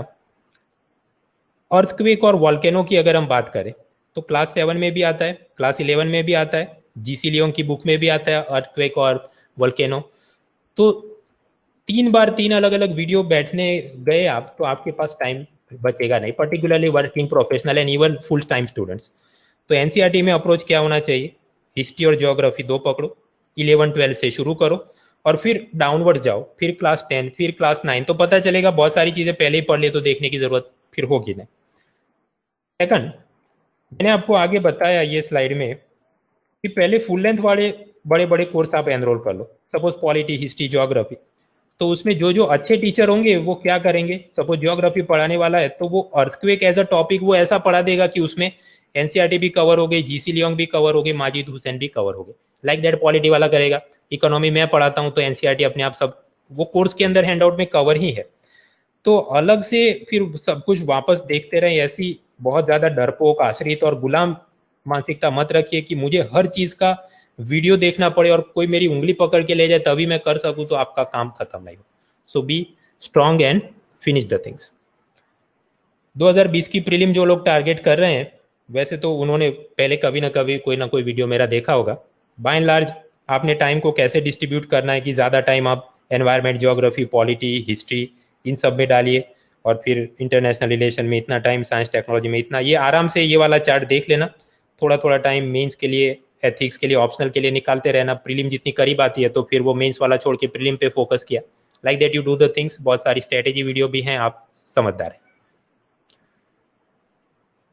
अर्थक्विक और वॉल्केनो की अगर हम बात करें तो क्लास सेवन में भी आता है क्लास इलेवन में भी आता है जीसी लियोन की बुक में भी आता है अर्थक्विक और वॉल्केनो तो तीन बार तीन अलग अलग वीडियो बैठने गए आप तो आपके पास टाइम बचेगा नहीं particularly working professional and even full time students तो एनसीईआरटी e में अप्रोच क्या होना चाहिए हिस्ट्री और ज्योग्राफी दो पकड़ो इलेवन ट्वेल्व से शुरू करो और फिर डाउनवर्ड जाओ फिर क्लास टेन फिर क्लास नाइन तो पता चलेगा बहुत सारी चीजें पहले ही पढ़ ले तो देखने की जरूरत फिर होगी नहीं सेकंड मैंने आपको आगे बताया ये स्लाइड में कि पहले फुल लेंथ वाले बड़े बड़े कोर्स आप एनरोल कर लो सपोज पॉलिटी हिस्ट्री जोग्राफी तो उसमें जो जो अच्छे टीचर होंगे वो क्या करेंगे सपोज ज्योग्राफी पढ़ाने वाला है तो वो अर्थक्वेक एज अ टॉपिक वो ऐसा पढ़ा देगा कि उसमें एनसीआरटी e भी कवर हो गई जीसी लियोंग भी कवर हो गई माजिद हुसैन भी कवर हो गए लाइक दैट पॉलिटी वाला करेगा इकोनॉमी मैं पढ़ाता हूँ तो एनसीआर e अपने आप सब वो कोर्स के अंदर हैंडआउट में कवर ही है तो अलग से फिर सब कुछ वापस देखते रहे ऐसी बहुत ज्यादा डरपोक आश्रित और गुलाम मानसिकता मत रखिए कि मुझे हर चीज का वीडियो देखना पड़े और कोई मेरी उंगली पकड़ के ले जाए तभी मैं कर सकूं तो आपका काम खत्म नहीं हो so be strong and finish the things 2020 की प्रीलिम जो लोग टारगेट कर रहे हैं वैसे तो उन्होंने पहले कभी ना कभी कोई ना कोई वीडियो मेरा देखा होगा बाय एंड लार्ज आपने टाइम को कैसे डिस्ट्रीब्यूट करना है कि ज़्यादा टाइम आप एनवायरमेंट जोग्राफी पॉलिटी हिस्ट्री इन सब में डालिए और फिर इंटरनेशनल रिलेशन में इतना टाइम साइंस टेक्नोलॉजी में इतना ये आराम से ये वाला चार्ट देख लेना थोड़ा थोड़ा टाइम मेंस के लिए एथिक्स के लिए ऑप्शनल के लिए निकालते रहना प्रीलिम जितनी करीब आती है तो फिर वो मेंस वाला छोड़ के प्रीलिम पे फोकस किया like that you do the things बहुत सारी स्ट्रेटेजी वीडियो भी हैं आप समझदार है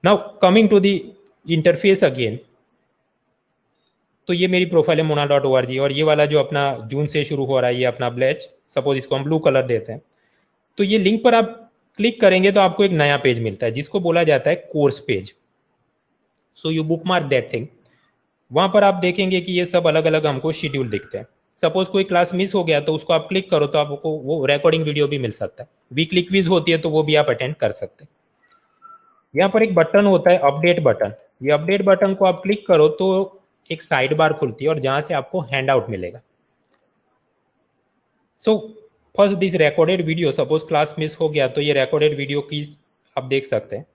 now coming to the interface again तो ये मेरी प्रोफाइल है मोना डॉट ओ आर जी और ये वाला जो अपना जून से शुरू हो रहा है ये अपना ब्लैच सपोज इसको हम ब्लू कलर देते हैं तो ये लिंक पर आप क्लिक करेंगे तो आपको एक नया पेज मिलता है जिसको बोला जाता है course page so you bookmark that thing वहां पर आप देखेंगे कि ये सब अलग अलग हमको शेड्यूल दिखते हैं सपोज कोई क्लास मिस हो गया तो उसको आप क्लिक करो तो आपको वो रिकॉर्डिंग वीडियो भी मिल सकता है वीकली क्विज होती है तो वो भी आप अटेंड कर सकते हैं यहाँ पर एक बटन होता है अपडेट बटन ये अपडेट बटन को आप क्लिक करो तो एक साइड बार खुलती है और जहां से आपको हैंड आउट मिलेगा so first this recorded video suppose class miss हो गया तो ये रिकॉर्डेड वीडियो की आप देख सकते हैं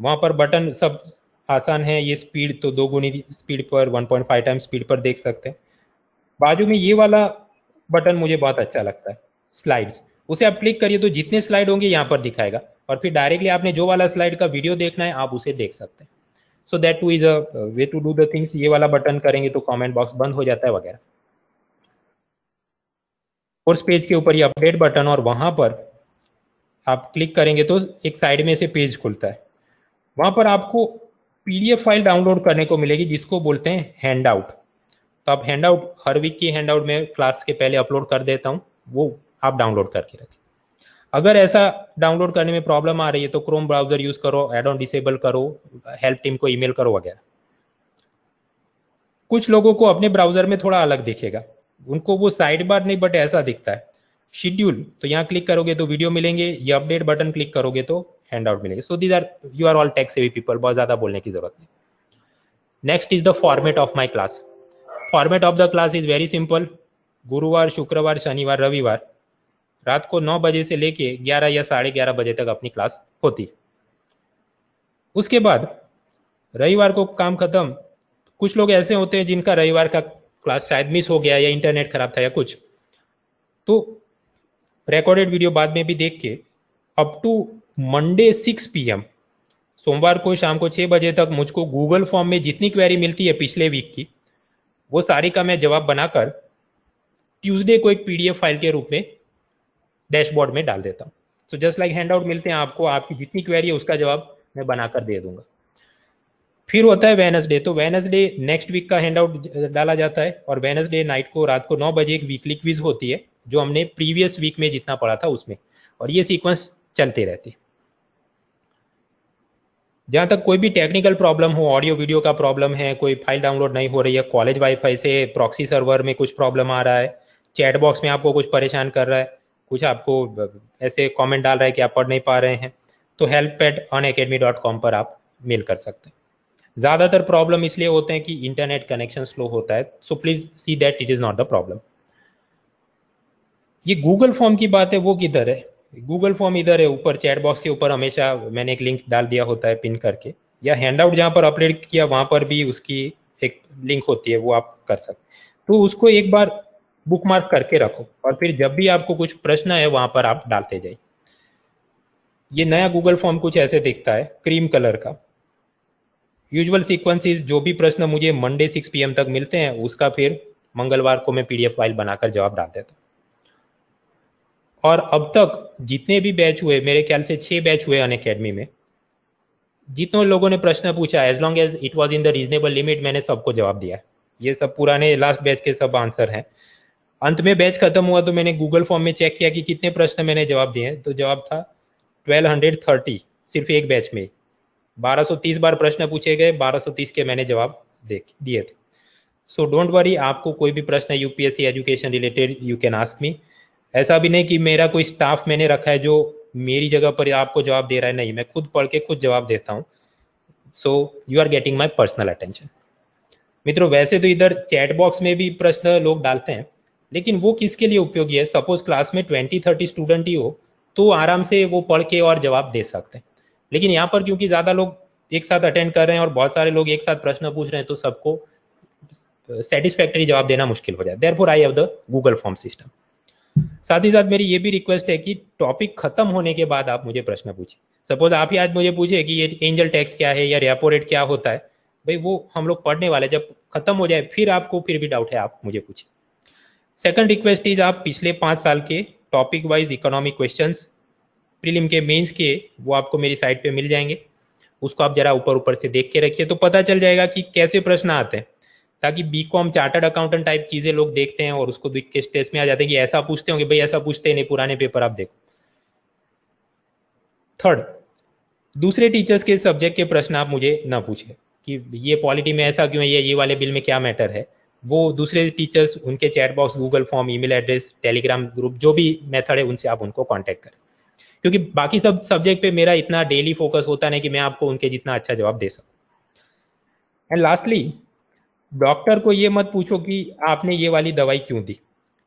वहां पर बटन सब आसान है ये स्पीड तो दो गुनी स्पीड पर 1.5 टाइम स्पीड पर देख सकते हैं बाजू में ये वाला बटन मुझे बहुत अच्छा लगता है स्लाइड्स उसे आप क्लिक करिए तो जितने स्लाइड होंगे यहाँ पर दिखाएगा और फिर डायरेक्टली आपने जो वाला स्लाइड का वीडियो देखना है आप उसे देख सकते हैं so that too is a way to do the things ये वाला बटन करेंगे तो कमेंट बॉक्स बंद हो जाता है वगैरह कोर्स पेज के ऊपर ये अपडेट बटन और वहां पर आप क्लिक करेंगे तो एक साइड में से पेज खुलता है वहां पर आपको पीडीएफ फाइल डाउनलोड करने को मिलेगी जिसको बोलते हैं हैंड आउट तो आप हैंड आउट हर वीक की हैंड आउट में क्लास के पहले अपलोड कर देता हूँ वो आप डाउनलोड करके रखें अगर ऐसा डाउनलोड करने में प्रॉब्लम आ रही है तो क्रोम ब्राउजर यूज करो एड ऑन डिसेबल करो हेल्प टीम को ईमेल करो वगैरह कुछ लोगों को अपने ब्राउजर में थोड़ा अलग दिखेगा उनको वो साइड बार नहीं बट ऐसा दिखता है शेड्यूल तो यहाँ क्लिक करोगे तो वीडियो मिलेंगे ये अपडेट बटन क्लिक करोगे तो हैंड आउट मिलेंगे so these are you are all tech savvy people बहुत ज्यादा बोलने की जरूरत नहीं next is the format of my class format of the class is very simple गुरुवार शुक्रवार शनिवार रविवार रात को नौ बजे से लेके ग्यारह या साढ़े ग्यारह बजे तक अपनी क्लास होती उसके बाद रविवार को काम खत्म कुछ लोग ऐसे होते हैं जिनका रविवार का क्लास शायद मिस हो गया या इंटरनेट खराब था या कुछ तो रिकॉर्डेड वीडियो बाद में भी देख के up to Monday six P सोमवार को शाम को छः बजे तक मुझको गूगल फॉर्म में जितनी क्वेरी मिलती है पिछले वीक की वो सारी का मैं जवाब बनाकर ट्यूसडे को एक पीडीएफ फाइल के रूप में डैशबोर्ड में डाल देता हूँ so just like handout मिलते हैं आपको आपकी जितनी क्वेरी है उसका जवाब मैं बनाकर दे दूंगा फिर होता है वेनसडे तो वेनसडे नेक्स्ट वीक का हैंड आउट डाला जाता है और वेनसडे नाइट को रात को नौ बजे एक वीकली क्विज होती है जो हमने प्रीवियस वीक में जितना पढ़ा था उसमें और ये सीक्वेंस चलते रहते हैं जहाँ तक कोई भी टेक्निकल प्रॉब्लम हो ऑडियो वीडियो का प्रॉब्लम है कोई फाइल डाउनलोड नहीं हो रही है कॉलेज वाईफाई से प्रॉक्सी सर्वर में कुछ प्रॉब्लम आ रहा है चैट बॉक्स में आपको कुछ परेशान कर रहा है कुछ आपको ऐसे कमेंट डाल रहा है कि आप पढ़ नहीं पा रहे हैं तो help at on academy dot com पर आप मेल कर सकते हैं ज़्यादातर प्रॉब्लम इसलिए होते हैं कि इंटरनेट कनेक्शन स्लो होता है so please see that it is not the problem ये गूगल फॉर्म की बात है वो किधर है गूगल फॉर्म इधर है ऊपर चैट बॉक्स के ऊपर हमेशा मैंने एक लिंक डाल दिया होता है पिन करके या हैंड आउट जहाँ पर अपलोड किया वहाँ पर भी उसकी एक लिंक होती है वो आप कर सकते तो उसको एक बार बुक मार्क करके रखो और फिर जब भी आपको कुछ प्रश्न है वहां पर आप डालते जाइए ये नया गूगल फॉर्म कुछ ऐसे दिखता है क्रीम कलर का यूजुअल सीक्वेंसेस जो भी प्रश्न मुझे मंडे सिक्स पीएम तक मिलते हैं उसका फिर मंगलवार को मैं पीडीएफ फाइल बनाकर जवाब डाल देता और अब तक जितने भी बैच हुए मेरे ख्याल से छह बैच हुए अन अकेडमी में जितने लोगों ने प्रश्न पूछा as long as it was in the reasonable limit मैंने सबको जवाब दिया ये सब पुराने लास्ट बैच के सब आंसर हैं अंत में बैच खत्म हुआ तो मैंने गूगल फॉर्म में चेक किया कि कितने प्रश्न मैंने जवाब दिए हैं तो जवाब था 1230 सिर्फ एक बैच में 1230 बार प्रश्न पूछे गए 1230 के मैंने जवाब दिए थे सो डोंट वरी आपको कोई भी प्रश्न UPSC education related you can ask me ऐसा भी नहीं कि मेरा कोई स्टाफ मैंने रखा है जो मेरी जगह पर आपको जवाब दे रहा है नहीं मैं खुद पढ़ के खुद जवाब देता हूँ so you are getting my personal attention मित्रों वैसे तो इधर चैट बॉक्स में भी प्रश्न लोग डालते हैं लेकिन वो किसके लिए उपयोगी है सपोज क्लास में ट्वेंटी थर्टी स्टूडेंट ही हो तो आराम से वो पढ़ के और जवाब दे सकते हैं लेकिन यहाँ पर क्योंकि ज़्यादा लोग एक साथ अटेंड कर रहे हैं और बहुत सारे लोग एक साथ प्रश्न पूछ रहे हैं तो सबको सेटिस्फैक्ट्री जवाब देना मुश्किल हो जाए therefore I have the Google form system साथ ही साथ मेरी ये भी रिक्वेस्ट है कि टॉपिक खत्म होने के बाद आप मुझे प्रश्न पूछिए सपोज आप ही आज मुझे पूछे कि ये एंजल टैक्स क्या है या रेपो रेट क्या होता है भाई वो हम लोग पढ़ने वाले जब खत्म हो जाए फिर आपको फिर भी डाउट है आप मुझे पूछिए सेकंड रिक्वेस्ट इज आप पिछले पांच साल के topic wise economic question prelim के मेंस के वो आपको मेरी साइट पे मिल जाएंगे उसको आप जरा ऊपर ऊपर से देख के रखिए तो पता चल जाएगा कि कैसे प्रश्न आते हैं ताकि B com chartered accountant type चीज़ें लोग देखते हैं और उसको देख के स्टेज में आ जाते हैं कि ऐसा पूछते होंगे भाई ऐसा पूछते नहीं पुराने पेपर आप देखो थर्ड दूसरे टीचर्स के सब्जेक्ट के प्रश्न आप मुझे ना पूछे कि ये पॉलिटी में ऐसा क्यों है ये ये वाले बिल में क्या मैटर है वो दूसरे टीचर्स उनके chat box Google form email address Telegram group जो भी मेथड है उनसे आप उनको कांटेक्ट करें क्योंकि बाकी सब सब्जेक्ट पे मेरा इतना डेली फोकस होता नहीं कि मैं आपको उनके जितना अच्छा जवाब दे सकूँ एंड लास्टली डॉक्टर को ये मत पूछो कि आपने ये वाली दवाई क्यों दी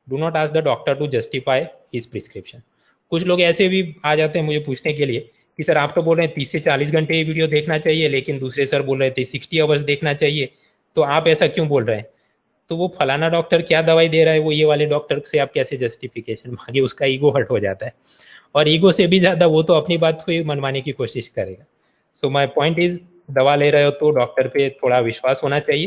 do not ask the doctor to justify his prescription कुछ लोग ऐसे भी आ जाते हैं मुझे पूछने के लिए कि सर आप तो बोल रहे हैं तीस से चालीस घंटे ये वीडियो देखना चाहिए लेकिन दूसरे सर बोल रहे थे सिक्सटी आवर्स देखना चाहिए तो आप ऐसा क्यों बोल रहे हैं तो वो फलाना डॉक्टर क्या दवाई दे रहा है वो ये वाले डॉक्टर से आप कैसे जस्टिफिकेशन मांगे उसका ईगो हर्ट हो जाता है और ईगो से भी ज़्यादा वो तो अपनी बात को ही मनवाने की कोशिश करेगा सो माई पॉइंट इज दवा ले रहे हो तो डॉक्टर पे थोड़ा विश्वास होना चाहिए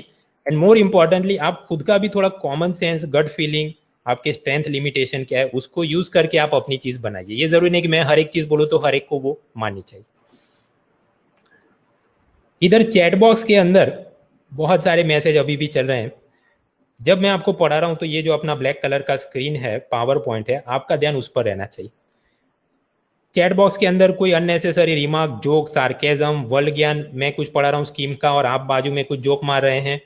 एंड मोर इम्पॉर्टेंटली आप खुद का भी थोड़ा कॉमन सेंस गट फीलिंग आपके स्ट्रेंथ लिमिटेशन क्या है उसको यूज करके आप अपनी चीज बनाइए ये जरूरी नहीं कि मैं हर एक चीज बोलूँ तो हर एक को वो माननी चाहिए इधर चैट बॉक्स के अंदर बहुत सारे मैसेज अभी भी चल रहे हैं जब मैं आपको पढ़ा रहा हूं तो ये जो अपना ब्लैक कलर का स्क्रीन है पावर पॉइंट है आपका ध्यान उस पर रहना चाहिए चैट बॉक्स के अंदर कोई unnecessary remark joke sarcasm world ज्ञान मैं कुछ पढ़ा रहा हूँ स्कीम का और आप बाजू में कुछ जोक मार रहे हैं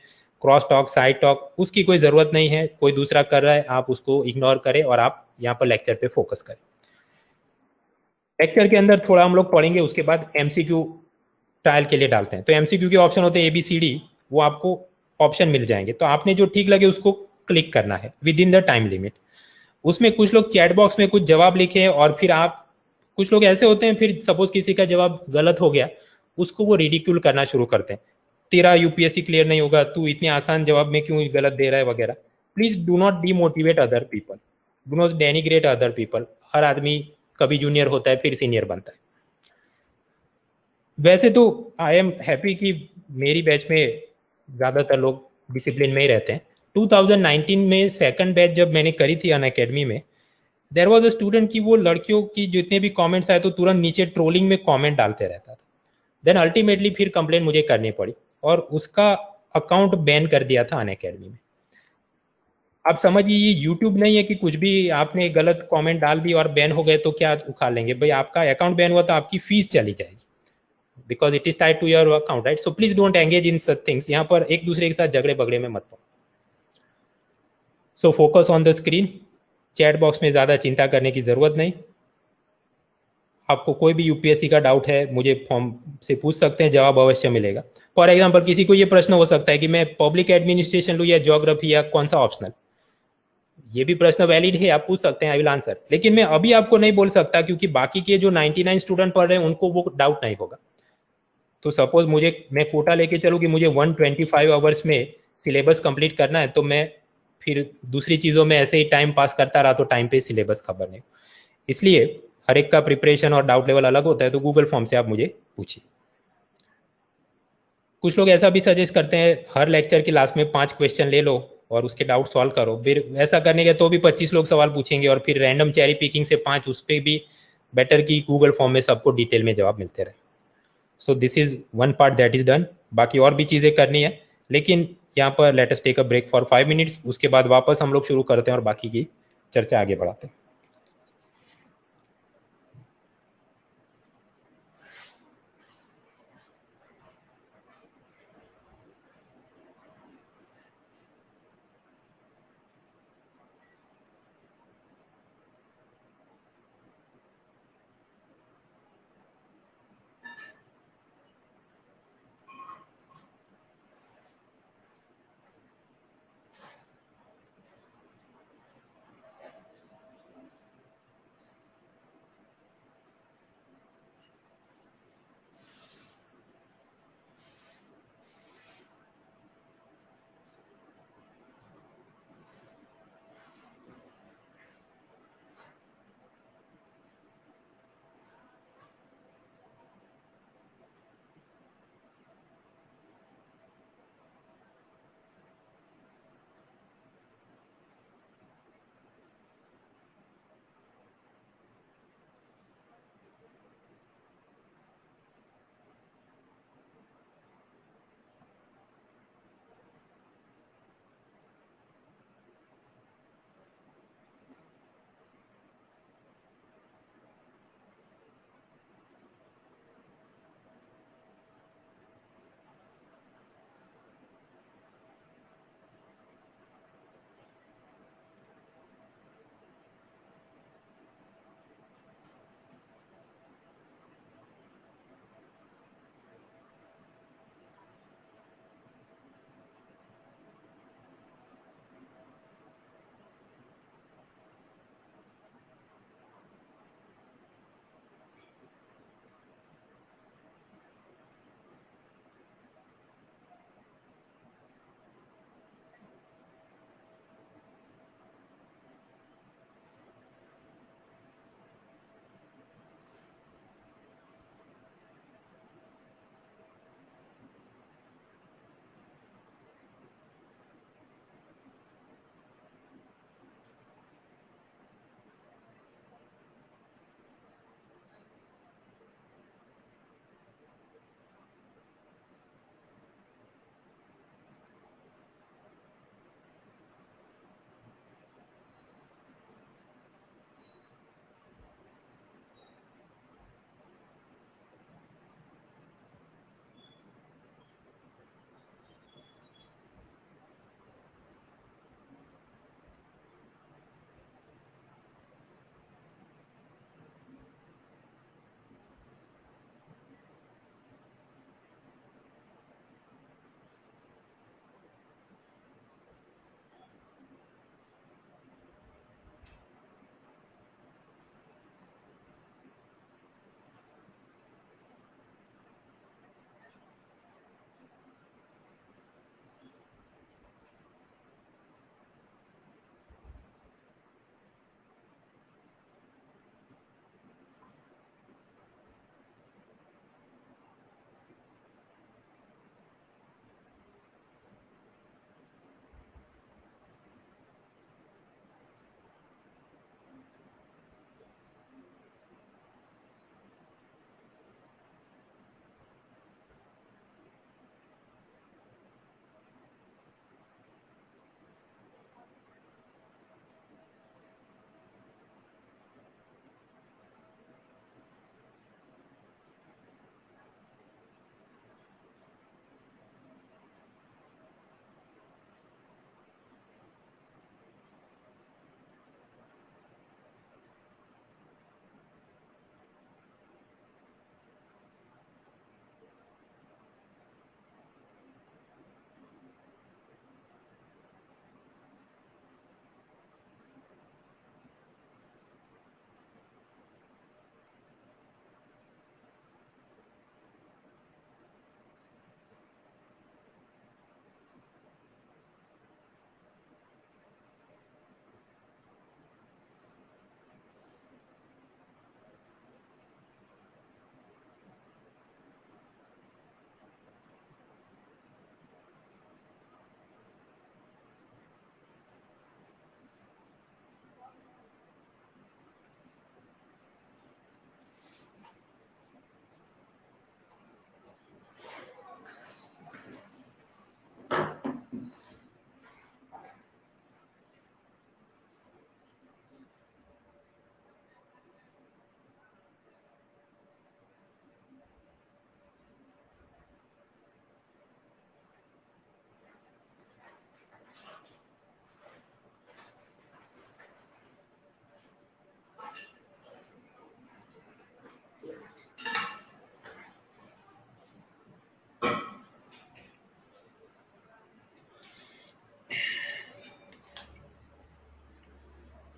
क्रॉस टॉक साइड टॉक उसकी कोई ज़रूरत नहीं है कोई दूसरा कर रहा है आप उसको इग्नोर करें और आप यहाँ पर लेक्चर पे फोकस करें लेक्चर के अंदर थोड़ा हम लोग पढ़ेंगे उसके बाद एमसीक्यू ट्रायल के लिए डालते हैं तो एमसीक्यू के ऑप्शन होते हैं ए बी सी डी वो आपको ऑप्शन मिल जाएंगे तो आपने जो ठीक लगे उसको क्लिक करना है within the time limit उसमें कुछ लोग चैट बॉक्स में कुछ जवाब लिखे और फिर आप कुछ लोग ऐसे होते हैं फिर सपोज किसी का जवाब गलत हो गया उसको वो रिडिक्यूल करना शुरू करते हैं तेरा यूपीएससी क्लियर नहीं होगा तू इतने आसान जवाब में क्यों गलत दे रहा है वगैरह please do not demotivate other people do not denigrate other people हर आदमी कभी जूनियर होता है फिर सीनियर बनता है वैसे तो आई एम हैप्पी कि मेरी बैच में ज़्यादातर लोग डिसिप्लिन में ही रहते हैं 2019 में सेकंड बैच जब मैंने करी थी अन अकेडमी में देर वॉज अ स्टूडेंट की वो लड़कियों की जितने भी कॉमेंट्स आए तो तुरंत नीचे ट्रोलिंग में कॉमेंट डालते रहता था देन अल्टीमेटली फिर कंप्लेन मुझे करनी पड़ी और उसका अकाउंट बैन कर दिया था अन अकेडमी में आप समझिए ये यूट्यूब नहीं है कि कुछ भी आपने गलत कमेंट डाल दी और बैन हो गए तो क्या उखाड़ लेंगे भाई आपका अकाउंट बैन हुआ तो आपकी फीस चली जाएगी because it is tied to your account right so please don't engage in such things यहाँ पर एक दूसरे के साथ झगड़े बगड़े में मत पाओ so focus on the screen chat box में ज़्यादा चिंता करने की ज़रूरत नहीं आपको कोई भी यूपीएससी का डाउट है मुझे फॉर्म से पूछ सकते हैं जवाब अवश्य मिलेगा फॉर एग्जाम्पल किसी को ये प्रश्न हो सकता है कि मैं पब्लिक एडमिनिस्ट्रेशन लू या जोग्राफी या कौन सा ऑप्शनल ये भी प्रश्न वैलिड है आप पूछ सकते हैं आई विल आंसर लेकिन मैं अभी आपको नहीं बोल सकता क्योंकि बाकी के जो 99 स्टूडेंट पढ़ रहे हैं उनको वो डाउट नहीं होगा तो सपोज मुझे मैं कोटा लेके चलूँ कि मुझे 125 ट्वेंटी फाइव आवर्स में सिलेबस कंप्लीट करना है तो मैं फिर दूसरी चीज़ों में ऐसे ही टाइम पास करता रहा तो टाइम पे सिलेबस खबर नहीं इसलिए हर एक का प्रिपरेशन और डाउट लेवल अलग होता है तो गूगल फॉर्म से आप मुझे पूछिए कुछ लोग ऐसा भी सजेस्ट करते हैं हर लेक्चर के लास्ट में पाँच क्वेश्चन ले लो और उसके डाउट सॉल्व करो फिर ऐसा करने के तो भी पच्चीस लोग सवाल पूछेंगे और फिर रैंडम चेरी पिकिंग से पाँच उस पर भी बेटर की गूगल फॉर्म में सबको डिटेल में जवाब मिलते रहे so this is one part that is done बाकी और भी चीजें करनी है लेकिन यहाँ पर let's take a break for five minutes उसके बाद वापस हम लोग शुरू करते हैं और बाकी की चर्चा आगे बढ़ाते हैं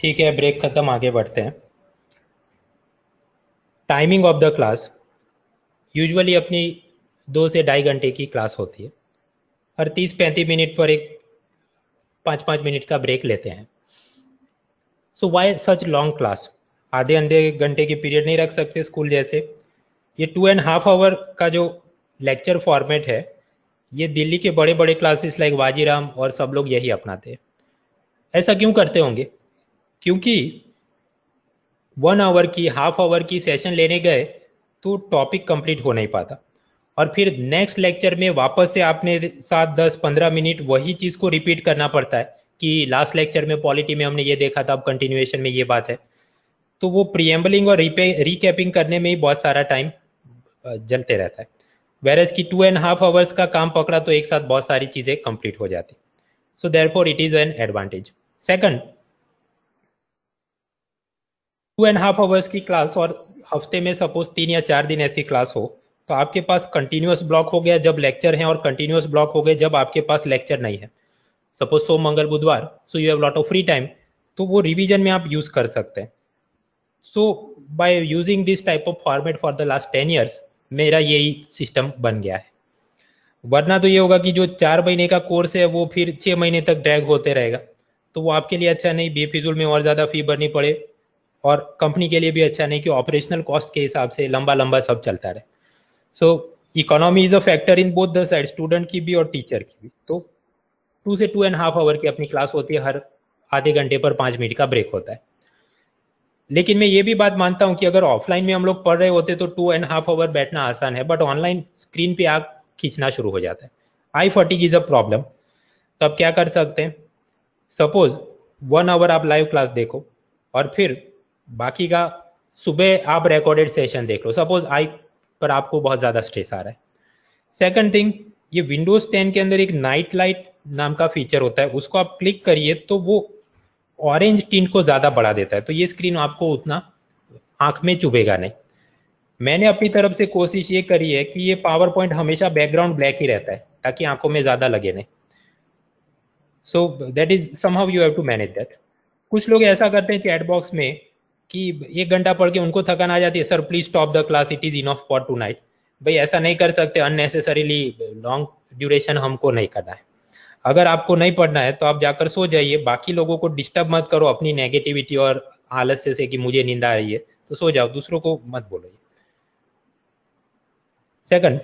ठीक है ब्रेक ख़त्म आगे बढ़ते हैं timing of the class usually अपनी दो से ढाई घंटे की क्लास होती है हर तीस पैंतीस मिनट पर एक पाँच पाँच मिनट का ब्रेक लेते हैं so why such long class आधे आधे घंटे की पीरियड नहीं रख सकते स्कूल जैसे ये टू एंड हाफ आवर का जो लेक्चर फॉर्मेट है ये दिल्ली के बड़े बड़े क्लासेस लाइक वाजीराम और सब लोग यही अपनाते हैं ऐसा क्यों करते होंगे क्योंकि वन आवर की हाफ आवर की सेशन लेने गए तो टॉपिक कंप्लीट हो नहीं पाता और फिर नेक्स्ट लेक्चर में वापस से आपने सात दस पंद्रह मिनट वही चीज़ को रिपीट करना पड़ता है कि लास्ट लेक्चर में पॉलिटी में हमने ये देखा था अब कंटिन्यूएशन में ये बात है तो वो प्रियम्बलिंग और रिकैपिंग करने में ही बहुत सारा टाइम जलते रहता है वेरस की टू एंड हाफ आवर्स का काम पकड़ा तो एक साथ बहुत सारी चीज़ें कंप्लीट हो जाती so there it is an advantage second two and half hours की क्लास और हफ्ते में सपोज तीन या चार दिन ऐसी क्लास हो तो आपके पास कंटिन्यूस ब्लॉक हो गया जब लेक्चर है और कंटिन्यूस ब्लॉक हो गए जब आपके पास लेक्चर नहीं है सपोज सो मंगल बुधवार so you have lot of free time तो वो रिविजन में आप यूज कर सकते हैं so by using this type of format for the last ten years मेरा यही सिस्टम बन गया है वरना तो ये होगा कि जो चार महीने का कोर्स है वो फिर छः महीने तक ड्रैग होते रहेगा तो वो आपके लिए अच्छा नहीं बेफिजुल में और ज़्यादा फी भरनी पड़े और कंपनी के लिए भी अच्छा नहीं कि ऑपरेशनल कॉस्ट के हिसाब से लंबा लंबा सब चलता रहे so economy is a factor in both the side student की भी और टीचर की भी तो टू से टू एंड हाफ आवर की अपनी क्लास होती है हर आधे घंटे पर पाँच मिनट का ब्रेक होता है लेकिन मैं ये भी बात मानता हूँ कि अगर ऑफलाइन में हम लोग पढ़ रहे होते तो टू एंड हाफ आवर बैठना आसान है बट ऑनलाइन स्क्रीन पे आग खींचना शुरू हो जाता है आई फोर्टिक इज अ प्रॉब्लम तो अब क्या कर सकते हैं सपोज वन आवर आप लाइव क्लास देखो और फिर बाकी का सुबह आप रिकॉर्डेड सेशन देख लो सपोज आई पर आपको बहुत ज़्यादा स्ट्रेस आ रहा है सेकंड थिंग ये विंडोज टेन के अंदर एक नाइट लाइट नाम का फीचर होता है उसको आप क्लिक करिए तो वो ऑरेंज टिंट को ज़्यादा बढ़ा देता है तो ये स्क्रीन आपको उतना आँख में चुभेगा नहीं मैंने अपनी तरफ से कोशिश ये करी है कि ये पावर पॉइंट हमेशा बैकग्राउंड ब्लैक ही रहता है ताकि आंखों में ज़्यादा लगे नहीं so that is somehow you have to manage that कुछ लोग ऐसा करते हैं चैट बॉक्स में कि एक घंटा पढ़ के उनको थकान आ जाती है sir please stop the class it is enough for tonight भाई ऐसा नहीं कर सकते अननेसेसरीली लॉन्ग ड्यूरेशन हमको नहीं करना है अगर आपको नहीं पढ़ना है तो आप जाकर सो जाइए बाकी लोगों को डिस्टर्ब मत करो अपनी नेगेटिविटी और आलस्य से कि मुझे निंदा आ रही है तो सो जाओ दूसरों को मत बोलो second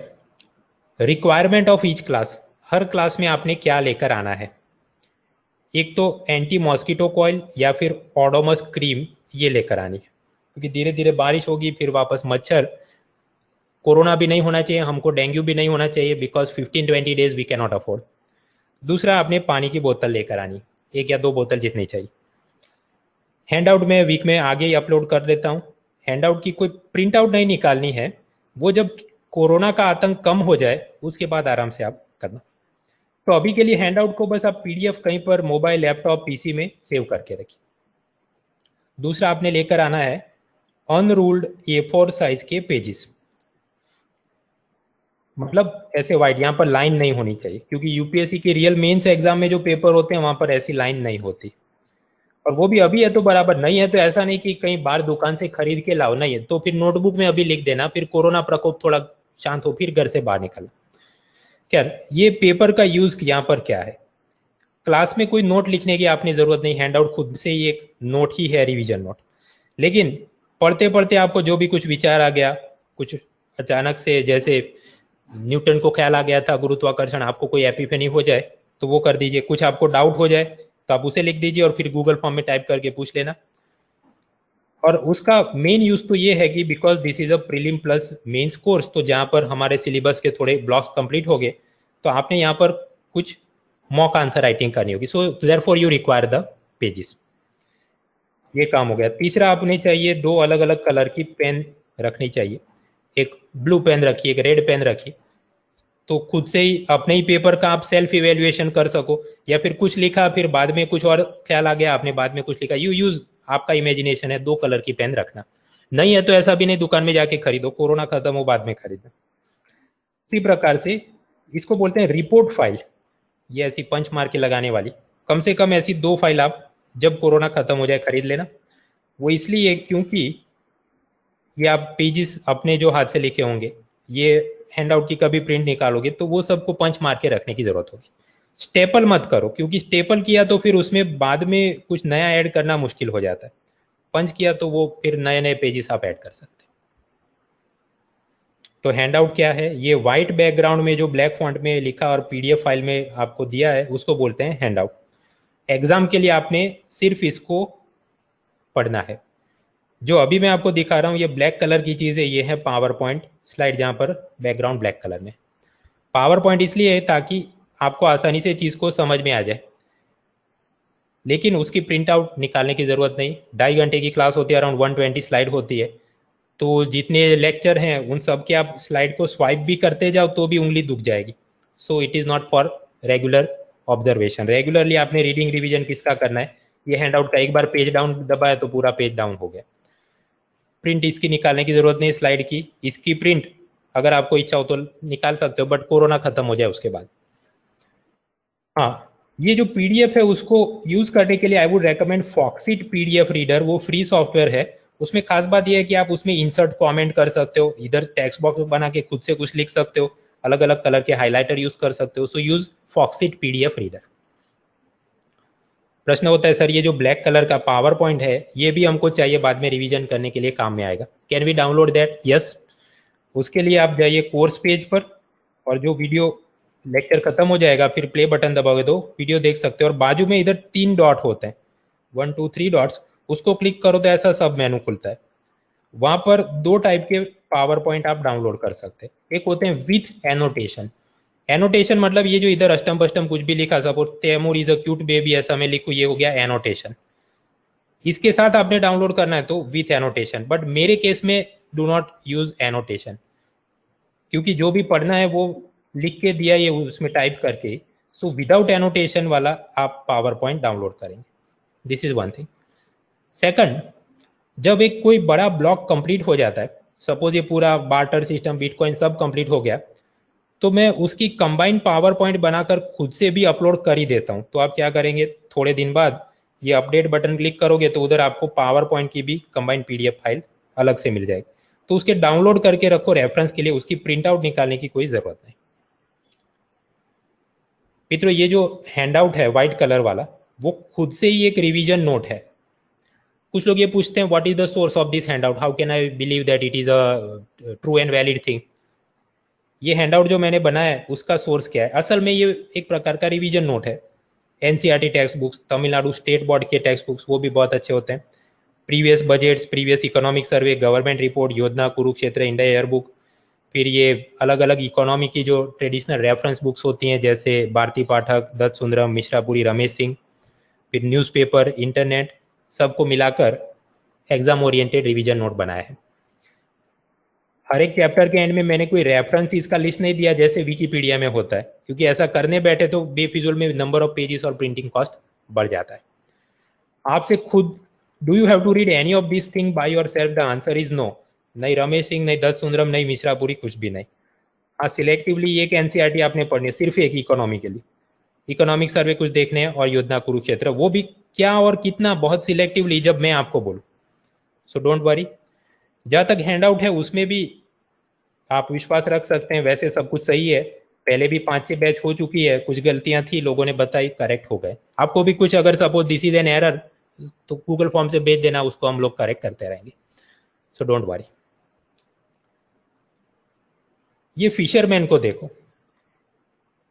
requirement of each class हर क्लास में आपने क्या लेकर आना है एक तो एंटी मॉस्किटो कॉइल या फिर ऑडोमस क्रीम ये लेकर आनी है क्योंकि धीरे धीरे बारिश होगी फिर वापस मच्छर कोरोना भी नहीं होना चाहिए हमको डेंगू भी नहीं होना चाहिए because fifteen twenty days we cannot afford दूसरा आपने पानी की बोतल लेकर आनी एक या दो बोतल जितनी चाहिए हैंड आउट में वीक में आगे ही अपलोड कर देता हूँ हैंड आउट की कोई प्रिंट आउट नहीं निकालनी है वो जब कोरोना का आतंक कम हो जाए उसके बाद आराम से आप करना तो अभी के लिए हैंड आउट को बस आप पीडीएफ कहीं पर मोबाइल लैपटॉप पीसी में सेव करके रखिए दूसरा आपने लेकर आना है अनरूल्ड ए फोर साइज के पेजेस मतलब ऐसे वाइड यहां पर लाइन नहीं होनी चाहिए क्योंकि यूपीएससी के रियल मेन्स एग्जाम में जो पेपर होते हैं वहां पर ऐसी लाइन नहीं होती और वो भी अभी है तो बराबर नहीं है तो ऐसा नहीं कि कहीं बाहर दुकान से खरीद के लाओ नहीं है तो फिर नोटबुक में अभी लिख देना फिर कोरोना प्रकोप थोड़ा शांत हो फिर घर से बाहर निकलना क्या ये पेपर का यूज यहाँ पर क्या है क्लास में कोई नोट लिखने की आपने जरूरत नहीं हैंड आउट खुद से ही एक नोट ही है रिविजन नोट लेकिन पढ़ते पढ़ते आपको जो भी कुछ विचार आ गया कुछ अचानक से जैसे न्यूटन को ख्याल आ गया था गुरुत्वाकर्षण आपको कोई एपिफेनी हो जाए तो वो कर दीजिए कुछ आपको डाउट हो जाए तो आप उसे लिख दीजिए और फिर गूगल फॉर्म में टाइप करके पूछ लेना और उसका मेन यूज तो ये है कि because this is a prelim plus mains course तो जहाँ पर हमारे सिलेबस के थोड़े ब्लॉक्स कंप्लीट हो गए तो आपने यहाँ पर कुछ मॉक आंसर राइटिंग करनी होगी so therefore you require the pages ये काम हो गया तीसरा आपने चाहिए दो अलग अलग कलर की पेन रखनी चाहिए एक ब्लू पेन रखिए एक रेड पेन रखिए तो खुद से ही अपने ही पेपर का आप सेल्फ इवेल्युएशन कर सको या फिर कुछ लिखा फिर बाद में कुछ और ख्याल आ गया आपने बाद में कुछ लिखा यू यूज आपका इमेजिनेशन है दो कलर की पेन रखना नहीं है तो ऐसा भी नहीं दुकान में जाके खरीदो कोरोना खत्म हो बाद में खरीदो इसी प्रकार से इसको बोलते हैं रिपोर्ट फाइल ये ऐसी पंच मार के लगाने वाली कम से कम ऐसी दो फाइल आप जब कोरोना खत्म हो जाए खरीद लेना वो इसलिए क्योंकि ये आप पेजेस अपने जो हाथ से लिखे होंगे ये हैंडआउट की कभी प्रिंट निकालोगे तो वो सबको पंच मार के रखने की जरूरत होगी स्टेपल मत करो क्योंकि स्टेपल किया तो फिर उसमें बाद में कुछ नया ऐड करना मुश्किल हो जाता है पंच किया तो वो फिर नए नए पेजेस आप ऐड कर सकते तो हैंड आउट क्या है ये व्हाइट बैकग्राउंड में जो ब्लैक फॉन्ट में लिखा और पीडीएफ फाइल में आपको दिया है उसको बोलते हैं हैंड आउट एग्जाम के लिए आपने सिर्फ इसको पढ़ना है जो अभी मैं आपको दिखा रहा हूँ ये ब्लैक कलर की चीज़ें ये है पावर पॉइंट स्लाइड जहां पर बैकग्राउंड ब्लैक कलर में पावर पॉइंट इसलिए है ताकि आपको आसानी से चीज़ को समझ में आ जाए लेकिन उसकी प्रिंट आउट निकालने की ज़रूरत नहीं ढाई घंटे की क्लास होती है अराउंड 120 स्लाइड होती है तो जितने लेक्चर हैं उन सब के आप स्लाइड को स्वाइप भी करते जाओ तो भी उंगली दुख जाएगी so it is not for regular observation regularly आपने रीडिंग रिविजन किसका करना है ये हैंड आउट का एक बार पेज डाउन दबाया तो पूरा पेज डाउन हो गया प्रिंट इसकी निकालने की जरूरत नहीं स्लाइड की इसकी प्रिंट अगर आपको इच्छा हो तो निकाल सकते हो बट कोरोना खत्म हो जाए उसके बाद हाँ ये जो पीडीएफ है उसको यूज करने के लिए I would recommend Foxit PDF reader वो फ्री सॉफ्टवेयर है उसमें खास बात यह है कि आप उसमें इंसर्ट कमेंट कर सकते हो इधर टेक्स्ट बॉक्स बना के खुद से कुछ लिख सकते हो अलग अलग कलर के हाईलाइटर यूज कर सकते हो so use Foxit PDF reader प्रश्न होता है सर ये जो ब्लैक कलर का पावर पॉइंट है ये भी हमको चाहिए बाद में रिवीजन करने के लिए काम में आएगा can we download that yes उसके लिए आप जाइए कोर्स पेज पर और जो वीडियो लेक्चर खत्म हो जाएगा फिर प्ले बटन दबाओगे तो वीडियो देख सकते हो और बाजू में इधर तीन डॉट होते हैं वन टू थ्री डॉट्स उसको क्लिक करो तो ऐसा सब मेनू खुलता है वहां पर दो टाइप के पावर पॉइंट आप डाउनलोड कर सकते हैं एक होते हैं विथ एनोटेशन एनोटेशन मतलब ये जो इधर अष्टम पष्टम कुछ भी लिखा suppose Taimur is a cute baby ऐसा मैं लिखू ये हो गया एनोटेशन इसके साथ आपने डाउनलोड करना है तो विथ एनोटेशन बट मेरे केस में डू नॉट यूज एनोटेशन क्योंकि जो भी पढ़ना है वो लिख के दिया ये उसमें टाइप करके सो विदाउट एनोटेशन वाला आप पावर पॉइंट डाउनलोड करेंगे this is one thing second जब एक कोई बड़ा ब्लॉक कंप्लीट हो जाता है सपोज ये पूरा बार्टर सिस्टम बिटकॉइन सब कंप्लीट हो गया तो मैं उसकी कंबाइंड पावर पॉइंट बनाकर खुद से भी अपलोड कर ही देता हूँ तो आप क्या करेंगे थोड़े दिन बाद ये अपडेट बटन क्लिक करोगे तो उधर आपको पावर पॉइंट की भी कंबाइंड पीडीएफ फाइल अलग से मिल जाएगी तो उसके डाउनलोड करके रखो रेफरेंस के लिए उसकी प्रिंट आउट निकालने की कोई ज़रूरत नहीं मित्रों ये जो हैंडआउट है व्हाइट कलर वाला वो खुद से ही एक रिवीजन नोट है कुछ लोग ये पूछते हैं what is the source of this handout how can I believe that it is a true and valid thing ये हैंड आउट जो मैंने बनाया है उसका सोर्स क्या है असल में ये एक प्रकार का रिविजन नोट है and textbooks Tamil Nadu state board के टेक्स्ट बुक्स वो भी बहुत अच्छे होते हैं previous budgets previous economic survey government report Yojana Kurukshetra India yearbook फिर ये अलग अलग इकोनॉमी की जो ट्रेडिशनल रेफरेंस बुक्स होती हैं जैसे भारती पाठक दत्त सुंदरम मिश्रापुरी रमेश सिंह फिर न्यूज़पेपर इंटरनेट सबको मिलाकर एग्जाम ओरिएंटेड रिवीजन नोट बनाया है हर एक चैप्टर के एंड में मैंने कोई रेफरेंस इसका लिस्ट नहीं दिया जैसे विकीपीडिया में होता है क्योंकि ऐसा करने बैठे तो बेफिजुल में नंबर ऑफ पेजेस और प्रिंटिंग कॉस्ट बढ़ जाता है आपसे खुद do you have to read any of this thing by yourself the answer is no नहीं रमेश सिंह नहीं दत्त सुंदरम नहीं मिश्रापुरी कुछ भी नहीं हाँ सिलेक्टिवली एक एनसीआरटी e आपने पढ़नी है सिर्फ एक इकोनॉमी के लिए इकोनॉमिक सर्वे कुछ देखने हैं और योजना कुरुक्षेत्र वो भी क्या और कितना बहुत सिलेक्टिवली जब मैं आपको बोलू सो डोंट वरी जहाँ तक हैंड आउट है उसमें भी आप विश्वास रख सकते हैं वैसे सब कुछ सही है पहले भी पांच छह बैच हो चुकी है कुछ गलतियां थी लोगों ने बताई करेक्ट हो गए आपको भी कुछ अगर suppose this is an error तो गूगल फॉर्म से भेज देना उसको हम लोग करेक्ट करते रहेंगे सो डोंट वरी ये फिशरमैन को देखो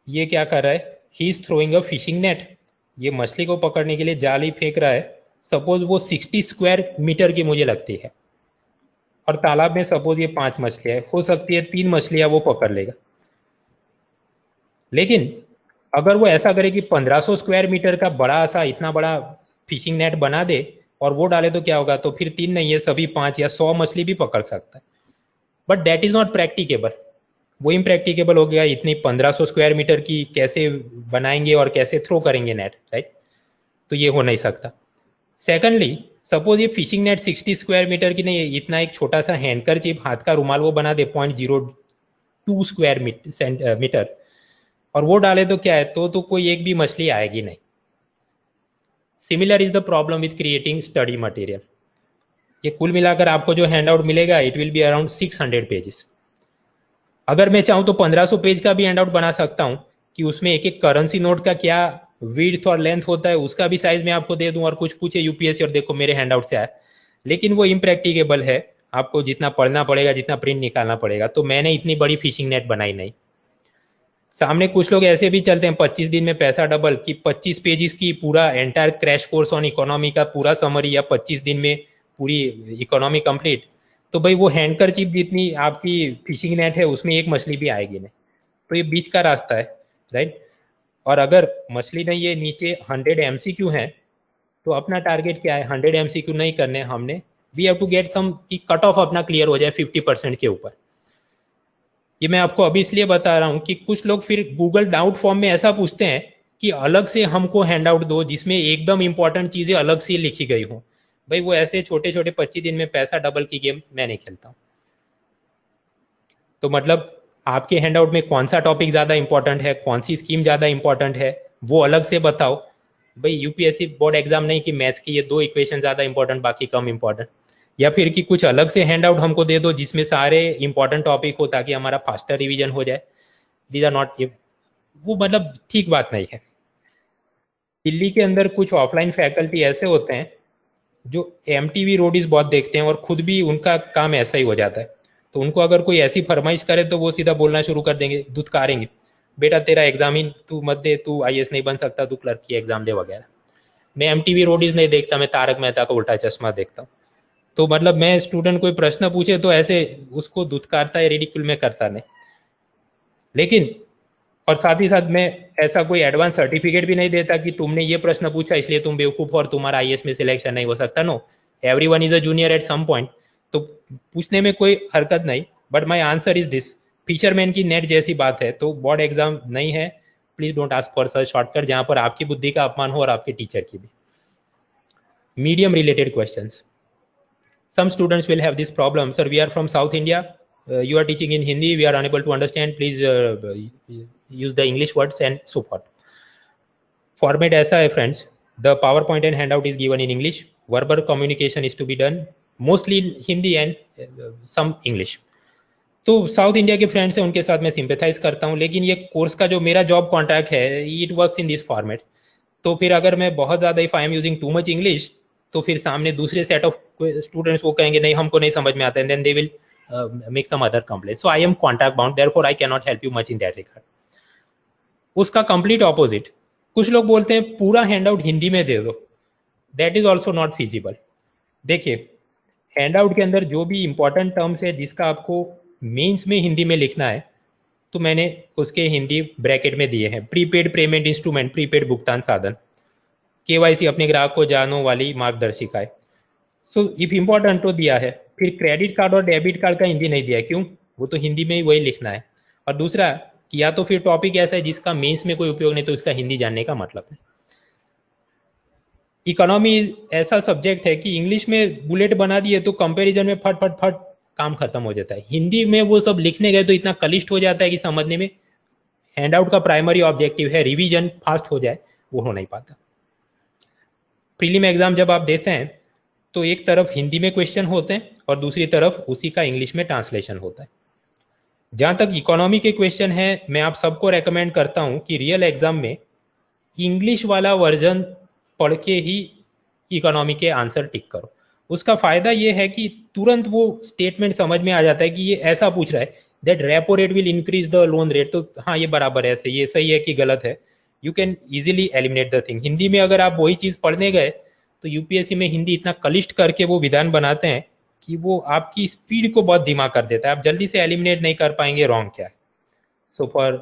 ये क्या कर रहा है he is throwing a fishing net ये मछली को पकड़ने के लिए जाली फेंक रहा है सपोज वो सिक्सटी स्क्वायर मीटर की मुझे लगती है और तालाब में सपोज ये पांच मछलियां हो सकती है तीन मछलियां वो पकड़ लेगा लेकिन अगर वो ऐसा करे कि 1500 स्क्वायर मीटर का बड़ा सा इतना बड़ा फिशिंग नेट बना दे और वो डाले तो क्या होगा तो फिर तीन नहीं है सभी पांच या सौ मछली भी पकड़ सकता है but that is not practicable वो इम्प्रैक्टिकेबल हो गया इतनी 1500 स्क्वायर मीटर की कैसे बनाएंगे और कैसे थ्रो करेंगे नेट राइट तो ये हो नहीं सकता सेकेंडली सपोज ये फिशिंग नेट 60 स्क्वायर मीटर की नहीं इतना एक छोटा सा हैंडकर चिप हाथ का रुमाल वो बना दे point zero two square metre और वो डाले तो क्या है तो तो कोई एक भी मछली आएगी नहीं similar is the problem with creating study material ये कुल मिलाकर आपको जो हैंड आउट मिलेगा it will be around six hundred pages अगर मैं चाहूँ तो 1500 पेज का भी हैंड आउट बना सकता हूँ कि उसमें एक एक करेंसी नोट का क्या विड्थ और लेंथ होता है उसका भी साइज मैं आपको दे दूं और कुछ पूछे यूपीएससी और देखो मेरे हैंड आउट से आया लेकिन वो इम्प्रैक्टिकेबल है आपको जितना पढ़ना पड़ेगा जितना प्रिंट निकालना पड़ेगा तो मैंने इतनी बड़ी फिशिंग नेट बनाई नहीं सामने कुछ लोग ऐसे भी चलते हैं पच्चीस दिन में पैसा डबल कि पच्चीस पेजेस की पूरा entire crash course on economy का पूरा समरी या पच्चीस दिन में पूरी इकोनॉमी कंप्लीट तो भाई वो हैंडकर चिप जितनी आपकी फिशिंग नेट है उसमें एक मछली भी आएगी नहीं तो ये बीच का रास्ता है राइट और अगर मछली नहीं ये नीचे हंड्रेड एम सी क्यू है तो अपना टारगेट क्या है हंड्रेड एम सी क्यू नहीं करने हमने we have to get some कि कट ऑफ अपना क्लियर हो जाए फिफ्टी परसेंट के ऊपर ये मैं आपको अभी इसलिए बता रहा हूँ कि कुछ लोग फिर गूगल डाउट फॉर्म में ऐसा पूछते हैं कि अलग से हमको हैंड आउट दो जिसमें एकदम इंपॉर्टेंट चीज़ें अलग से लिखी गई हों भाई वो ऐसे छोटे छोटे पच्चीस दिन में पैसा डबल की गेम मैं नहीं खेलता हूँ तो मतलब आपके हैंडआउट में कौन सा टॉपिक ज़्यादा इंपॉर्टेंट है कौन सी स्कीम ज़्यादा इंपॉर्टेंट है वो अलग से बताओ भाई यूपीएससी बोर्ड एग्जाम नहीं कि मैथ्स की ये दो इक्वेशन ज़्यादा इंपॉर्टेंट बाकी कम इंपॉर्टेंट या फिर कि कुछ अलग से हैंड आउट हमको दे दो जिसमें सारे इंपॉर्टेंट टॉपिक हो ताकि हमारा फास्टर रिविजन हो जाए दीज आर नॉट वो मतलब ठीक बात नहीं है दिल्ली के अंदर कुछ ऑफलाइन फैकल्टी ऐसे होते हैं जो एम टी वी रोडीज बहुत देखते हैं और खुद भी उनका काम ऐसा ही हो जाता है तो उनको अगर कोई ऐसी फरमाइश करे तो वो सीधा बोलना शुरू कर देंगे दुधकारेंगे बेटा तेरा एग्जाम ही तू मत दे तू आई नहीं बन सकता तू क्लर्क की एग्जाम दे वगैरह मैं एम टी वी रोडीज नहीं देखता मैं तारक मेहता का उल्टा चश्मा देखता हूँ तो मतलब मैं स्टूडेंट कोई प्रश्न पूछे तो ऐसे उसको दुधकारता है रेडिकुल में करता नहीं लेकिन और साथ ही साथ मैं ऐसा कोई एडवांस सर्टिफिकेट भी नहीं देता कि तुमने ये प्रश्न पूछा इसलिए तुम बेवकूफ और तुम्हारा आई में सिलेक्शन नहीं हो सकता no everyone is a junior at some point तो पूछने में कोई हरकत नहीं but my answer is this fisherman की नेट जैसी बात है तो बोर्ड एग्जाम नहीं है please don't ask for sir shortcut जहां पर आपकी बुद्धि का अपमान हो और आपके टीचर की भी medium related question some students will have this problem sir we are from South India uh, you are teaching in Hindi, we are unable to understand, please uh, use the English words and so forth. Format aisa hai friends, the PowerPoint and handout is given in English, verbal communication is to be done, mostly Hindi and uh, some English. तो South India के friends हैं उनके साथ मैं sympathise करता हूँ लेकिन ये कोर्स का जो मेरा जॉब कॉन्ट्रैक्ट है it work in this format तो फिर अगर मैं बहुत ज़्यादा if I am using too much English तो फिर सामने दूसरे सेट ऑफ स्टूडेंट्स वो कहेंगे नहीं हमको नहीं समझ में आता है then they will uh, make some other complaint. So I am contract bound, therefore I cannot help you much in that regard. उसका कंप्लीट ऑपोजिट कुछ लोग बोलते हैं पूरा हैंड आउट हिंदी में दे दो that is also not feasible देखिए हैंड आउट के अंदर जो भी इंपॉर्टेंट टर्म्स है जिसका आपको मीन्स में हिंदी में लिखना है तो मैंने उसके हिंदी ब्रैकेट में दिए हैं प्रीपेड पेमेंट इंस्ट्रूमेंट प्रीपेड भुगतान साधन केवाईसी अपने ग्राहक को जानो वाली मार्गदर्शिका है सो इफ इम्पोर्टेंट तो दिया है फिर क्रेडिट कार्ड और डेबिट कार्ड का हिंदी नहीं दिया क्यों वो तो हिंदी में ही वही लिखना है और दूसरा कि या तो फिर टॉपिक ऐसा है जिसका मीन्स में कोई उपयोग नहीं तो इसका हिंदी जानने का मतलब है इकोनॉमी ऐसा सब्जेक्ट है कि इंग्लिश में बुलेट बना दिए तो कंपैरिजन में फट फट फट काम खत्म हो जाता है हिंदी में वो सब लिखने गए तो इतना कलिष्ट हो जाता है कि समझने में हैंड आउट का प्राइमरी ऑब्जेक्टिव है रिवीजन फास्ट हो जाए वो हो नहीं पाता प्रीलिम एग्जाम जब आप देते हैं तो एक तरफ हिंदी में क्वेश्चन होते हैं और दूसरी तरफ उसी का इंग्लिश में ट्रांसलेशन होता है जहां तक इकोनॉमी के क्वेश्चन है मैं आप सबको रेकमेंड करता हूं कि रियल एग्जाम में इंग्लिश वाला वर्जन पढ़ के ही इकोनॉमी के आंसर टिक करो उसका फायदा यह है कि तुरंत वो स्टेटमेंट समझ में आ जाता है कि ये ऐसा पूछ रहा है that repo rate will increase the loan rate तो हाँ ये बराबर है ऐसे ये सही है कि गलत है you can easily eliminate the thing Hindi में अगर आप वही चीज़ पढ़ने गए तो यूपीएससी में हिंदी इतना कलिष्ट करके वो विधान बनाते हैं कि वो आपकी स्पीड को बहुत धीमा कर देता है आप जल्दी से एलिमिनेट नहीं कर पाएंगे रॉन्ग क्या है so for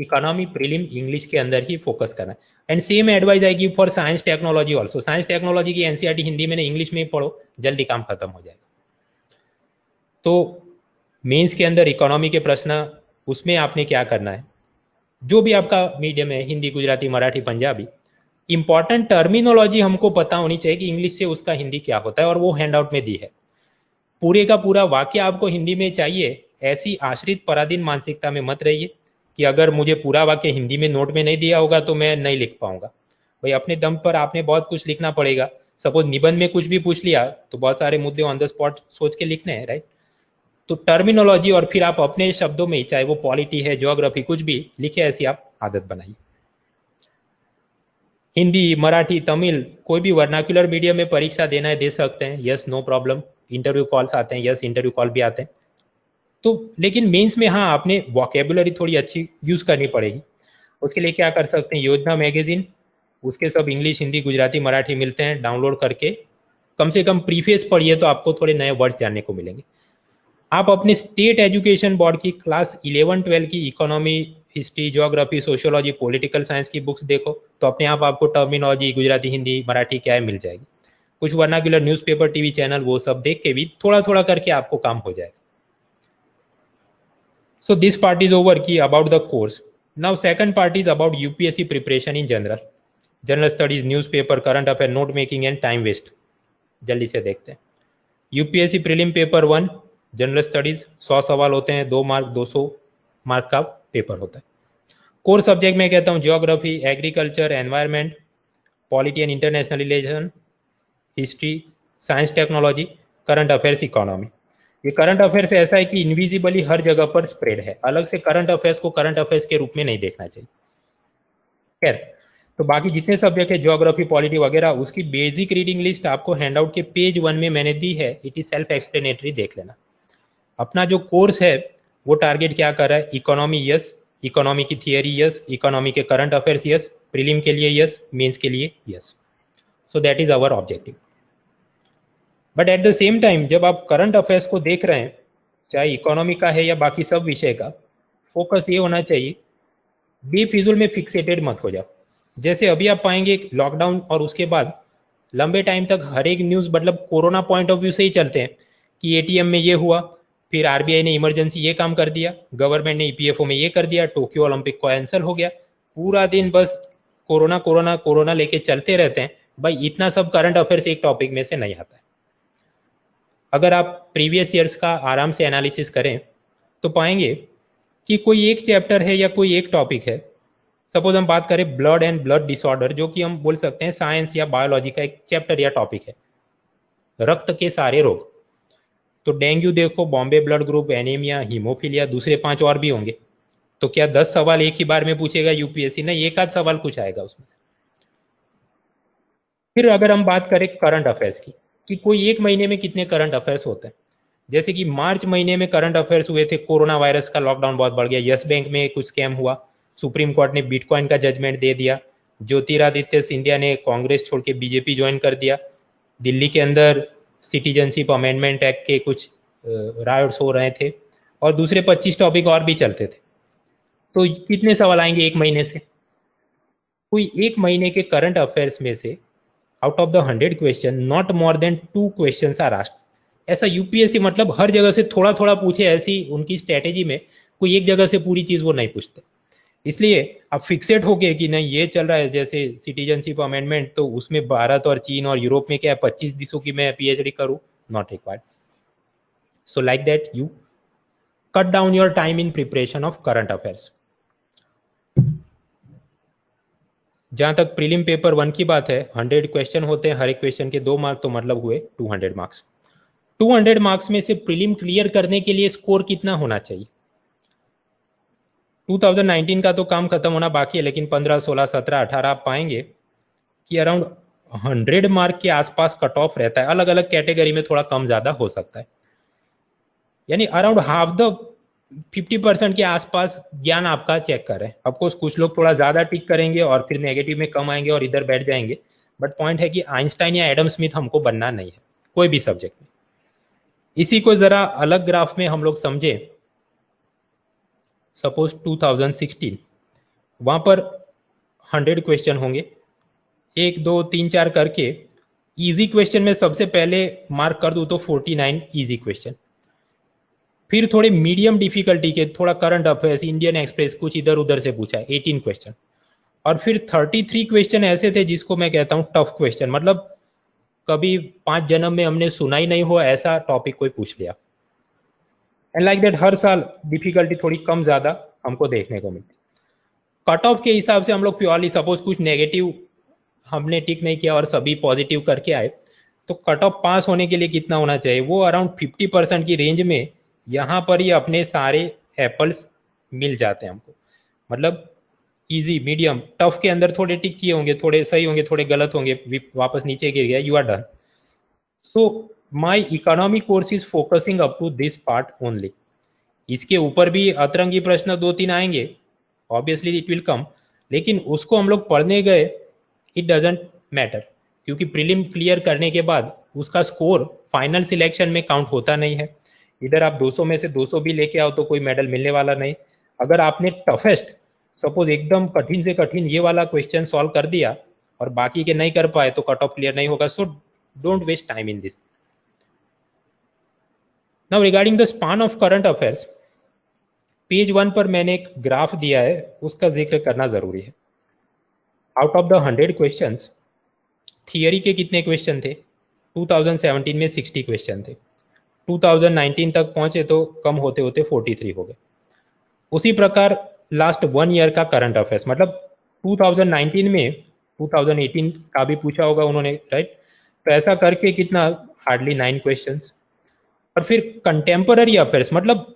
economy prelim English के अंदर ही फोकस करना है एंड सेम एडवाइस आएगी for science technology also science technology की एनसीआर e हिंदी में इंग्लिश में ही पढ़ो जल्दी काम खत्म हो जाएगा तो मेंस के अंदर इकोनॉमी के प्रश्न उसमें आपने क्या करना है जो भी आपका मीडियम है हिंदी गुजराती मराठी पंजाबी इंपॉर्टेंट टर्मिनोलॉजी हमको पता होनी चाहिए कि इंग्लिश से उसका हिंदी क्या होता है और वो हैंड आउट में दी है पूरे का पूरा वाक्य आपको हिंदी में चाहिए ऐसी आश्रित पराधीन मानसिकता में मत रहिए कि अगर मुझे पूरा वाक्य हिंदी में नोट में नहीं दिया होगा तो मैं नहीं लिख पाऊंगा भाई अपने दम पर आपने बहुत कुछ लिखना पड़ेगा सपोज निबंध में कुछ भी पूछ लिया तो बहुत सारे मुद्दे ऑन द स्पॉट सोच के लिखने हैं राइट तो टर्मिनोलॉजी और फिर आप अपने शब्दों में चाहे वो पॉलिटी है ज्योग्राफी कुछ भी लिखे ऐसी आप आदत बनाइए हिंदी मराठी तमिल कोई भी वर्नाक्यूलर मीडियम में परीक्षा देना है दे सकते हैं yes no problem interview calls आते हैं यस इंटरव्यू कॉल भी आते हैं तो लेकिन मेंस में हाँ आपने वॉकेबुलरी थोड़ी अच्छी यूज़ करनी पड़ेगी उसके लिए क्या कर सकते हैं योजना मैगजीन उसके सब इंग्लिश हिंदी गुजराती मराठी मिलते हैं डाउनलोड करके कम से कम प्रीफेस पढ़िए तो आपको थोड़े नए वर्ड जानने को मिलेंगे आप अपने स्टेट एजुकेशन बोर्ड की क्लास इलेवन ट्वेल्व की economy history geography sociology political science की बुक्स देखो तो अपने आप आपको टर्मिनोलॉजी गुजराती हिंदी मराठी क्या है मिल जाएगी कुछ न्यूज न्यूज़पेपर टीवी चैनल वो सब देख के भी थोड़ा थोड़ा करके आपको काम हो जाएगा so this part is over की about the course now second part is about UPSC preparation in general general studies newspaper current affair note making and time waste जल्दी से देखते हैं UPSC prelim paper one general studies सौ सवाल होते हैं दो मार्क दो सौ मार्क का पेपर होता है कोर सब्जेक्ट में कहता हूँ geography agriculture environment polity and international relation history science technology current affairs economy ये करंट अफेयर्स ऐसा है कि इनविजिबली हर जगह पर स्प्रेड है अलग से करंट अफेयर्स को करंट अफेयर्स के रूप में नहीं देखना चाहिए खैर तो बाकी जितने सब्जेक्ट है ज्योग्राफी पॉलिटी वगैरह उसकी बेसिक रीडिंग लिस्ट आपको हैंडआउट के पेज वन में मैंने दी है इट इज सेल्फ एक्सप्लेनेटरी देख लेना अपना जो कोर्स है वो टारगेट क्या कर रहा है इकोनॉमी यस इकोनॉमी की थियरी यस इकोनॉमी के करंट अफेयर्स यस प्रीलिम के लिए यस मेंस के लिए yes so that is our objective but at the same time जब आप करंट अफेयर्स को देख रहे हैं चाहे इकोनॉमी का है या बाकी सब विषय का फोकस ये होना चाहिए बी फिजुल में फिक्सेटेड मत हो जाओ जैसे अभी आप पाएंगे लॉकडाउन और उसके बाद लंबे टाइम तक हर एक न्यूज़ मतलब कोरोना पॉइंट ऑफ व्यू से ही चलते हैं कि एटीएम में ये हुआ फिर आरबीआई ने इमरजेंसी ये काम कर दिया गवर्नमेंट ने ईपीएफओ e में ये कर दिया टोक्यो ओलंपिक कैंसिल हो गया पूरा दिन बस कोरोना कोरोना कोरोना लेके चलते रहते हैं भाई इतना सब करंट अफेयर्स एक टॉपिक में से नहीं आता है अगर आप प्रीवियस ईयर्स का आराम से एनालिसिस करें तो पाएंगे कि कोई एक चैप्टर है या कोई एक टॉपिक है सपोज हम बात करें ब्लड एंड ब्लड डिसऑर्डर जो कि हम बोल सकते हैं साइंस या बायोलॉजी का एक चैप्टर या टॉपिक है रक्त के सारे रोग तो डेंगू देखो Bombay blood group anaemia haemophilia दूसरे पांच और भी होंगे तो क्या दस सवाल एक ही बार में पूछेगा यूपीएससी नहीं एक आध सवाल कुछ आएगा उसमें फिर अगर हम बात करें करंट अफेयर्स की कि कोई एक महीने में कितने करंट अफेयर्स होते हैं जैसे कि मार्च महीने में करंट अफेयर्स हुए थे कोरोना वायरस का लॉकडाउन बहुत बढ़ गया यस बैंक में कुछ स्कैम हुआ सुप्रीम कोर्ट ने बिटकॉइन का जजमेंट दे दिया ज्योतिरादित्य सिंधिया ने कांग्रेस छोड़ के बीजेपी ज्वाइन कर दिया दिल्ली के अंदर सिटीजनशिप अमेंडमेंट एक्ट के कुछ राइट्स हो रहे थे और दूसरे पच्चीस टॉपिक और भी चलते थे तो कितने सवाल आएंगे एक महीने से कोई एक महीने के करंट अफेयर्स में से out of the hundred question not more than two question are asked ऐसा यूपीएससी मतलब हर जगह से थोड़ा थोड़ा पूछे ऐसी उनकी स्ट्रेटेजी में कोई एक जगह से पूरी चीज़ वो नहीं पूछते इसलिए अब फिक्सेड गए कि नहीं ये चल रहा है जैसे सिटीजनशिप अमेंडमेंट तो उसमें भारत और चीन और यूरोप में क्या है पच्चीस देशों की मैं पीएचडी करूं not required so like that you cut down your time in preparation of current affairs जहां तक प्रीलिम पेपर वन की बात है हंड्रेड क्वेश्चन होते हैं हर एक क्वेश्चन के दो मार्क तो मतलब हुए two hundred marks two hundred marks में से प्रीलिम क्लियर करने के लिए स्कोर कितना होना चाहिए 2019 का तो काम खत्म होना बाकी है लेकिन 15, 16, 17, 18 आप पाएंगे कि अराउंड 100 मार्क के आसपास कट ऑफ रहता है अलग अलग कैटेगरी में थोड़ा कम ज्यादा हो सकता है यानी अराउंड हाफ द 50 परसेंट के आसपास ज्ञान आपका चेक कर हैं अफकोर्स कुछ लोग थोड़ा ज्यादा टिक करेंगे और फिर नेगेटिव में कम आएंगे और इधर बैठ जाएंगे बट पॉइंट है कि आइंस्टाइन या एडम स्मिथ हमको बनना नहीं है कोई भी सब्जेक्ट में इसी को जरा अलग ग्राफ में हम लोग समझें सपोज 2016 वहां पर हंड्रेड क्वेश्चन होंगे एक दो तीन चार करके इजी क्वेश्चन में सबसे पहले मार्क कर दो तो 49 इजी क्वेश्चन फिर थोड़े मीडियम डिफिकल्टी के थोड़ा करंट अफेयर्स इंडियन एक्सप्रेस कुछ इधर उधर से पूछा है एटीन क्वेश्चन और फिर थर्टी थ्री क्वेश्चन ऐसे थे जिसको मैं कहता हूँ टफ क्वेश्चन मतलब कभी पांच जन्म में हमने सुना ही नहीं हो ऐसा टॉपिक कोई पूछ लिया एंड लाइक दैट हर साल डिफिकल्टी थोड़ी कम ज्यादा हमको देखने को मिलती कट ऑफ के हिसाब से हम लोग प्योरली सपोज कुछ नेगेटिव हमने टिक नहीं किया और सभी पॉजिटिव करके आए तो कट ऑफ पास होने के लिए कितना होना चाहिए वो अराउंड फिफ्टी परसेंट की रेंज में यहाँ पर ही अपने सारे एप्पल्स मिल जाते हैं हमको मतलब इजी मीडियम टफ के अंदर थोड़े टिक किए होंगे थोड़े सही होंगे थोड़े गलत होंगे वापस नीचे गिर गया you are done so my economy course is focusing up to this part only इसके ऊपर भी अतरंगी प्रश्न दो तीन आएंगे ऑब्वियसली इट विल कम लेकिन उसको हम लोग पढ़ने गए इट डजेंट मैटर क्योंकि प्रीलिम क्लियर करने के बाद उसका स्कोर फाइनल सिलेक्शन में काउंट होता नहीं है इधर आप 200 में से 200 भी लेके आओ तो कोई मेडल मिलने वाला नहीं अगर आपने टफेस्ट सपोज एकदम कठिन से कठिन ये वाला क्वेश्चन सॉल्व कर दिया और बाकी के नहीं कर पाए तो कट ऑफ क्लियर नहीं होगा so don't waste time in this now regarding the span of current affairs page one पर मैंने एक ग्राफ दिया है उसका जिक्र करना जरूरी है out of the hundred question theory के कितने क्वेश्चन थे 2017 में 60 क्वेश्चन थे 2019 तक पहुंचे तो कम होते होते 43 हो गए उसी प्रकार लास्ट वन ईयर का करंट अफेयर्स मतलब 2019 में 2018 का भी पूछा होगा उन्होंने राइट तो ऐसा करके कितना हार्डली नाइन क्वेश्चंस और फिर कंटेम्पररी अफेयर्स मतलब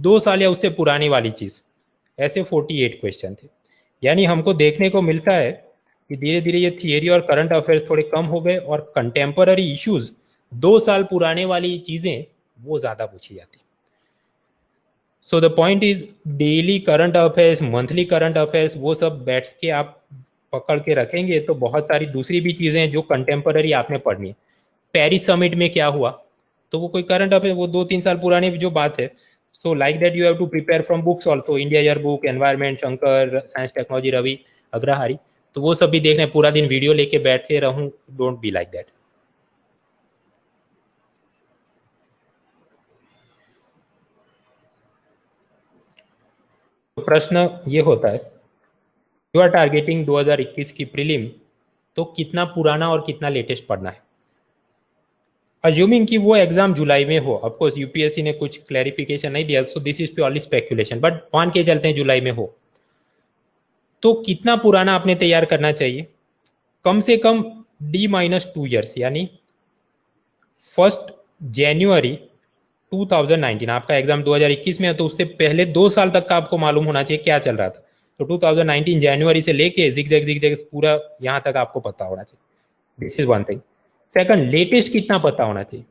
दो साल या उससे पुरानी वाली चीज़ ऐसे 48 क्वेश्चन थे यानी हमको देखने को मिलता है कि धीरे धीरे ये थियोरी और करंट अफेयर्स थोड़े कम हो गए और कंटेम्पररी इश्यूज दो साल पुराने वाली चीज़ें वो ज़्यादा पूछी जाती so the point is daily current affairs monthly current affairs वो सब बैठ के आप पकड़ के रखेंगे तो बहुत सारी दूसरी भी चीज़ें हैं जो कंटेम्पररी आपने पढ़नी है पेरिस समिट में क्या हुआ तो वो कोई करंट अफेयर वो दो तीन साल पुरानी जो बात है so like that you have to prepare from books also India year book environment Shankar science technology Ravi Agrahari तो वो सब भी देख रहे पूरा दिन वीडियो लेके बैठते रहूं डोंट बी लाइक दैट प्रश्न ये होता है यू आर टारगेटिंग 2021 की प्रीलिम तो कितना पुराना और कितना लेटेस्ट पढ़ना है अज्यूमिंग कि वो एग्जाम जुलाई में हो ऑफकोर्स यूपीएससी ने कुछ क्लैरिफिकेशन नहीं दिया so this is purely speculation but मान के चलते हैं जुलाई में हो तो कितना पुराना आपने तैयार करना चाहिए कम से कम डी माइनस टू ईयर्स यानी फर्स्ट जनवरी 2019 आपका एग्जाम 2021 में है तो उससे पहले दो साल तक का आपको मालूम होना चाहिए क्या चल रहा था तो 2019 जनवरी से लेके जिग जैग जिग जैग पूरा यहां तक आपको पता होना चाहिए this is one thing second latest कितना पता होना चाहिए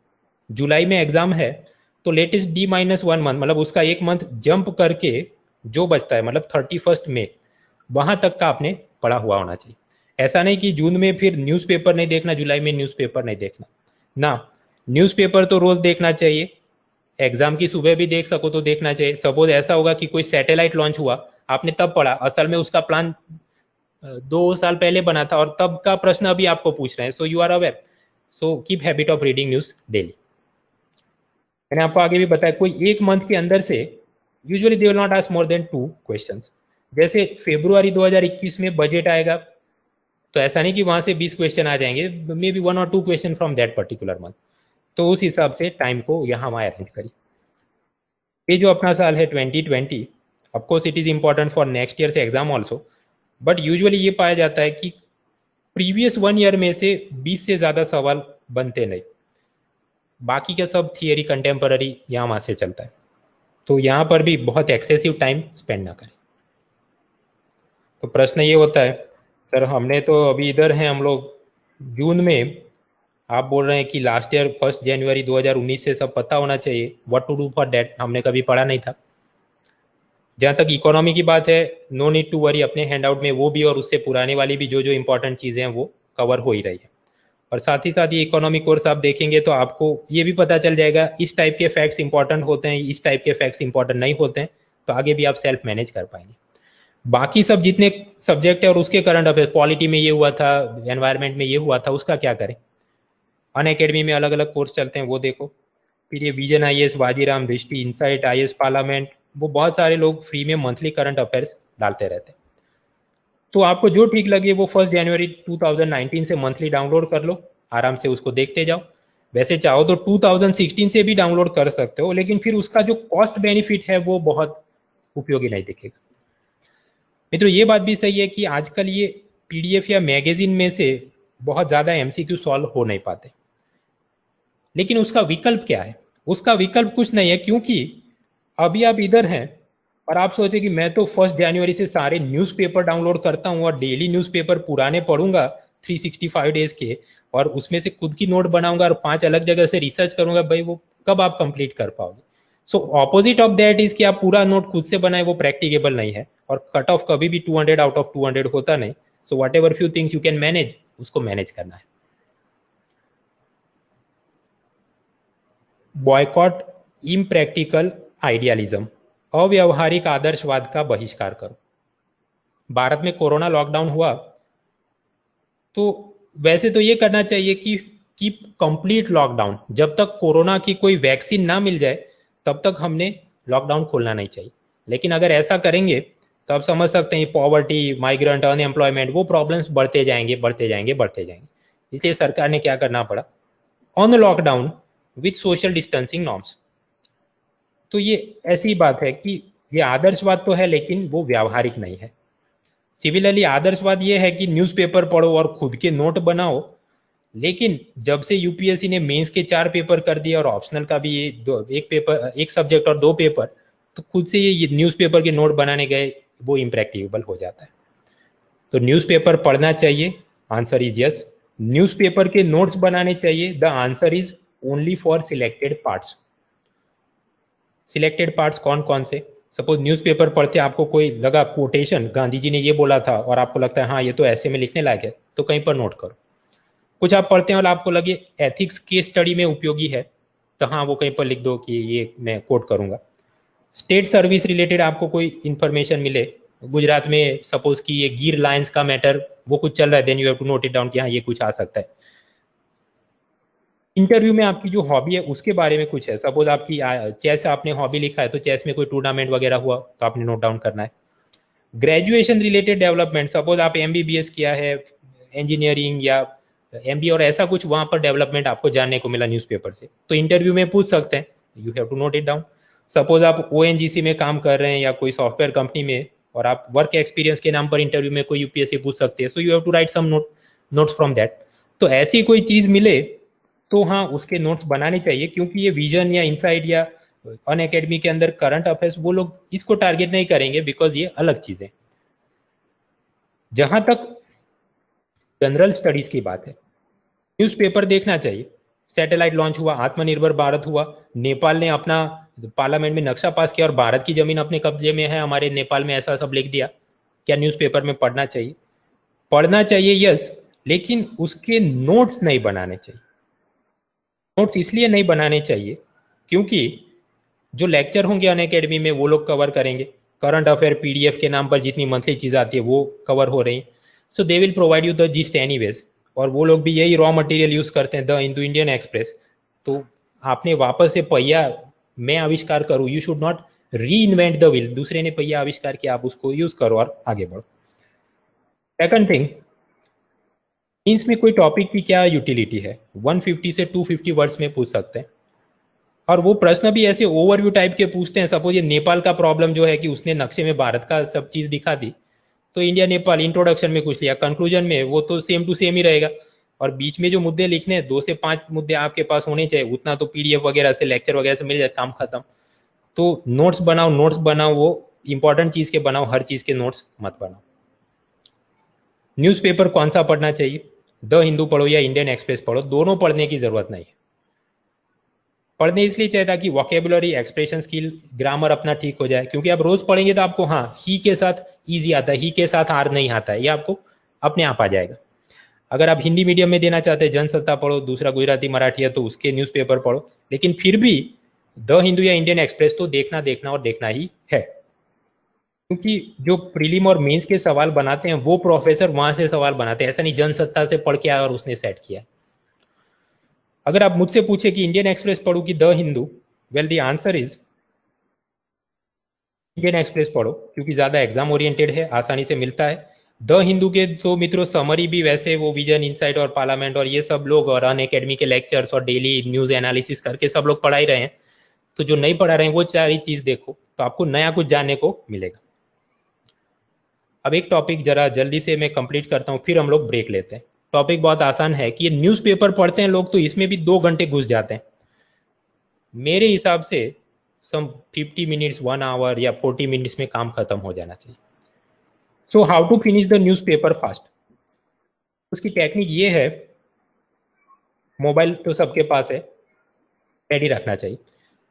जुलाई में एग्जाम है तो latest D minus one month मतलब उसका एक मंथ जंप करके जो बचता है मतलब थर्टी फर्स्ट में वहां तक का आपने पढ़ा हुआ होना चाहिए ऐसा नहीं कि जून में फिर न्यूज़पेपर नहीं देखना जुलाई में न्यूज़पेपर नहीं देखना ना न्यूज़पेपर तो रोज़ देखना चाहिए एग्जाम की सुबह भी देख सको तो देखना चाहिए सपोज ऐसा होगा कि कोई सैटेलाइट लॉन्च हुआ आपने तब पढ़ा असल में उसका प्लान दो साल पहले बना था और तब का प्रश्न अभी आपको पूछ रहे हैं so you are aware so keep habit of reading news daily मैंने आपको आगे भी बताया कोई एक मंथ के अंदर से usually they will not ask more than two question जैसे फेब्रुआरी 2021 में बजट आएगा तो ऐसा नहीं कि वहां से 20 क्वेश्चन आ जाएंगे मे बी वन और two question from that particular month तो उस हिसाब से टाइम को यहाँ हम अरेंज करिए ये जो अपना साल है 2020 of course it is important for next year से एग्जाम ऑल्सो बट यूजली ये पाया जाता है कि प्रीवियस वन ईयर में से 20 से ज़्यादा सवाल बनते नहीं बाकी का सब थियरी कंटेम्पररी यहाँ वहां से चलता है तो यहाँ पर भी बहुत एक्सेसिव टाइम स्पेंड ना करें तो प्रश्न ये होता है सर हमने तो अभी इधर हैं हम लोग जून में आप बोल रहे हैं कि लास्ट ईयर फर्स्ट जनवरी 2019 से सब पता होना चाहिए what to do for date हमने कभी पढ़ा नहीं था जहाँ तक इकोनॉमी की बात है नो नीड टू वरी अपने हैंडआउट में वो भी और उससे पुराने वाली भी जो जो इंपॉर्टेंट चीज़ें हैं वो कवर हो ही रही है और साथ ही साथ ये इकोनॉमी कोर्स आप देखेंगे तो आपको ये भी पता चल जाएगा इस टाइप के फैक्ट्स इंपॉर्टेंट होते हैं इस टाइप के फैक्ट्स इंपॉर्टेंट नहीं होते हैं तो आगे भी आप सेल्फ मैनेज कर पाएंगे बाकी सब जितने सब्जेक्ट है और उसके करंट अफेयर पॉलिटी में ये हुआ था एनवायरमेंट में ये हुआ था उसका क्या करें अन अकेडमी में अलग अलग कोर्स चलते हैं वो देखो फिर ये विजन आई एस वाजीराम दृष्टि इनसाइट आई एस पार्लियामेंट वो बहुत सारे लोग फ्री में मंथली करंट अफेयर्स डालते रहते हैं तो आपको जो ठीक लगे वो फर्स्ट जनवरी 2019 से मंथली डाउनलोड कर लो आराम से उसको देखते जाओ वैसे चाहो तो 2016 से भी डाउनलोड कर सकते हो लेकिन फिर उसका जो कॉस्ट बेनिफिट है वो बहुत उपयोगी नहीं दिखेगा मित्रों ये बात भी सही है कि आजकल ये पीडीएफ या मैगजीन में से बहुत ज़्यादा एमसीक्यू सॉल्व हो नहीं पाते लेकिन उसका विकल्प क्या है उसका विकल्प कुछ नहीं है क्योंकि अभी आप इधर हैं और आप सोचे कि मैं तो फर्स्ट जनवरी से सारे न्यूज़पेपर डाउनलोड करता हूँ और डेली न्यूज़पेपर पुराने पढ़ूंगा 365 डेज के और उसमें से खुद की नोट बनाऊंगा और पांच अलग जगह से रिसर्च करूंगा भाई वो कब आप कंप्लीट कर पाओगे so opposite of that is कि आप पूरा नोट खुद से बनाए वो प्रैक्टिकेबल नहीं है और कट ऑफ कभी भी 200 आउट ऑफ 200 होता नहीं so whatever few things you can manage उसको मैनेज करना है बॉयकॉट प्रैक्टिकल आइडियालिज्म अव्यवहारिक आदर्शवाद का बहिष्कार करो भारत में कोरोना लॉकडाउन हुआ तो वैसे तो ये करना चाहिए कि कि कंप्लीट लॉकडाउन जब तक कोरोना की कोई वैक्सीन ना मिल जाए तब तक हमने लॉकडाउन खोलना नहीं चाहिए लेकिन अगर ऐसा करेंगे तो आप समझ सकते हैं पॉवर्टी माइग्रेंट अनएम्प्लॉयमेंट वो प्रॉब्लम्स बढ़ते जाएंगे बढ़ते जाएंगे बढ़ते जाएंगे इसलिए सरकार ने क्या करना पड़ा on lockdown with social distancing norms तो ये ऐसी बात है कि ये आदर्शवाद तो है लेकिन वो व्यावहारिक नहीं है सिविलरली आदर्शवाद ये है कि न्यूज़पेपर पढ़ो और खुद के नोट बनाओ लेकिन जब से यूपीएससी ने मेंस के चार पेपर कर दिए और ऑप्शनल का भी ये दो एक पेपर एक सब्जेक्ट और दो पेपर तो खुद से ये न्यूज़पेपर के नोट बनाने गए वो इम्प्रैक्टिकेबल हो जाता है तो न्यूज़पेपर पढ़ना चाहिए आंसर इज यस न्यूज़पेपर के नोट्स बनाने चाहिए the answer is only for selected parts selected parts कौन कौन से सपोज न्यूज़पेपर पढ़ते आपको कोई लगा कोटेशन गांधी जी ने ये बोला था और आपको लगता है हाँ ये तो ऐसे में लिखने लायक है तो कहीं पर नोट करो कुछ आप पढ़ते हैं और आपको लगे एथिक्स की स्टडी में उपयोगी है तो हाँ वो कहीं पर लिख दो कि ये मैं कोट करूँगा स्टेट सर्विस रिलेटेड आपको कोई इन्फॉर्मेशन मिले गुजरात में सपोज कि ये गिर लाइन्स का मैटर वो कुछ चल रहा है then you have to note it down कि हाँ ये कुछ आ सकता है इंटरव्यू में आपकी जो हॉबी है उसके बारे में कुछ है सपोज आपकी चेस आपने हॉबी लिखा है तो चेस में कोई टूर्नामेंट वगैरह हुआ तो आपने नोट डाउन करना है ग्रेजुएशन रिलेटेड डेवलपमेंट सपोज आप एम किया है इंजीनियरिंग या एम और ऐसा कुछ वहाँ पर डेवलपमेंट आपको जानने को मिला न्यूज़पेपर से तो इंटरव्यू में पूछ सकते हैं you have to note it down suppose आप ओ में काम कर रहे हैं या कोई सॉफ्टवेयर कंपनी में और आप वर्क एक्सपीरियंस के नाम पर इंटरव्यू में कोई यूपीएससी पूछ सकते हैं so you have to write some note notes from that तो ऐसी कोई चीज़ मिले तो हाँ उसके नोट्स बनाने चाहिए क्योंकि ये विजन या इनसाइड या अन अकेडमी के अंदर करंट अफेयर्स वो लोग इसको टारगेट नहीं करेंगे बिकॉज ये अलग चीज है जहां तक जनरल स्टडीज की बात है न्यूज़पेपर देखना चाहिए सैटेलाइट लॉन्च हुआ आत्मनिर्भर भारत हुआ नेपाल ने अपना पार्लियामेंट में नक्शा पास किया और भारत की जमीन अपने कब्जे में है हमारे नेपाल में ऐसा सब लिख दिया क्या न्यूज़पेपर में पढ़ना चाहिए पढ़ना चाहिए यस लेकिन उसके नोट्स नहीं बनाने चाहिए नोट्स इसलिए नहीं बनाने चाहिए क्योंकि जो लेक्चर होंगे अन अकेडमी में वो लोग कवर करेंगे करंट अफेयर पीडीएफ के नाम पर जितनी मंथली चीज़ आती है वो कवर हो रही so they will provide you the gist any और वो लोग भी यही रॉ मटेरियल यूज़ करते हैं द हिंदू इंडियन एक्सप्रेस तो आपने वापस से पहिया मैं आविष्कार करूँ you should not reinvent the wheel दूसरे ने पहिया आविष्कार किया आप उसको यूज़ करो और आगे बढ़ो सेकंड थिंग मीन्स में कोई टॉपिक की क्या यूटिलिटी है 150 से 250 वर्ड्स में पूछ सकते हैं और वो प्रश्न भी ऐसे ओवरव्यू टाइप के पूछते हैं सपोज ये नेपाल का प्रॉब्लम जो है कि उसने नक्शे में भारत का सब चीज़ दिखा दी तो इंडिया नेपाल इंट्रोडक्शन में कुछ लिया कंक्लूजन में वो तो सेम टू सेम ही रहेगा और बीच में जो मुद्दे लिखने हैं दो से पांच मुद्दे आपके पास होने चाहिए उतना तो पीडीएफ वगैरह से लेक्चर वगैरह से मिल जाए काम खत्म तो नोट्स बनाओ नोट्स बनाओ वो इंपॉर्टेंट चीज़ के बनाओ हर चीज़ के नोट्स मत बनाओ न्यूज़पेपर कौन सा पढ़ना चाहिए द हिंदू पढ़ो या इंडियन एक्सप्रेस पढ़ो दोनों पढ़ने की जरूरत नहीं है पढ़ने इसलिए चाहिए था कि वॉकेबुलरी एक्सप्रेशन स्किल ग्रामर अपना ठीक हो जाए क्योंकि आप रोज पढ़ेंगे तो आपको हाँ ही के साथ ईजी आता है ही के साथ आर नहीं आता है ये आपको अपने आप आ जाएगा अगर आप हिंदी मीडियम में देना चाहते हैं जनसत्ता पढ़ो दूसरा गुजराती मराठी है तो उसके न्यूज़पेपर पढ़ो लेकिन फिर भी द हिंदू या इंडियन एक्सप्रेस तो देखना देखना और देखना ही है क्योंकि जो प्रीलिम और मेंस के सवाल बनाते हैं वो प्रोफेसर वहां से सवाल बनाते हैं ऐसा नहीं जनसत्ता से पढ़ के आया और उसने सेट किया अगर आप मुझसे पूछे कि इंडियन एक्सप्रेस पढ़ो कि the Hindu well the answer is Indian Express पढ़ो क्योंकि ज्यादा एग्जाम ओरिएंटेड है आसानी से मिलता है द हिंदू के तो मित्रों समरी भी वैसे वो विजन इनसाइट और पार्लियामेंट और ये सब लोग और अन अकेडमी के लेक्चर्स और डेली न्यूज एनालिसिस करके सब लोग पढ़ा ही रहे हैं तो जो नहीं पढ़ा रहे हैं वो सारी चीज देखो तो आपको नया कुछ जानने को मिलेगा अब एक टॉपिक जरा जल्दी से मैं कंप्लीट करता हूँ फिर हम लोग ब्रेक लेते हैं टॉपिक बहुत आसान है कि ये न्यूज़पेपर पढ़ते हैं लोग तो इसमें भी दो घंटे घुस जाते हैं मेरे हिसाब से some fifty minutes one hour या फोर्टी मिनट्स में काम खत्म हो जाना चाहिए so how to finish the news paper fast उसकी टेक्निक ये है मोबाइल तो सबके पास है रेडी रखना चाहिए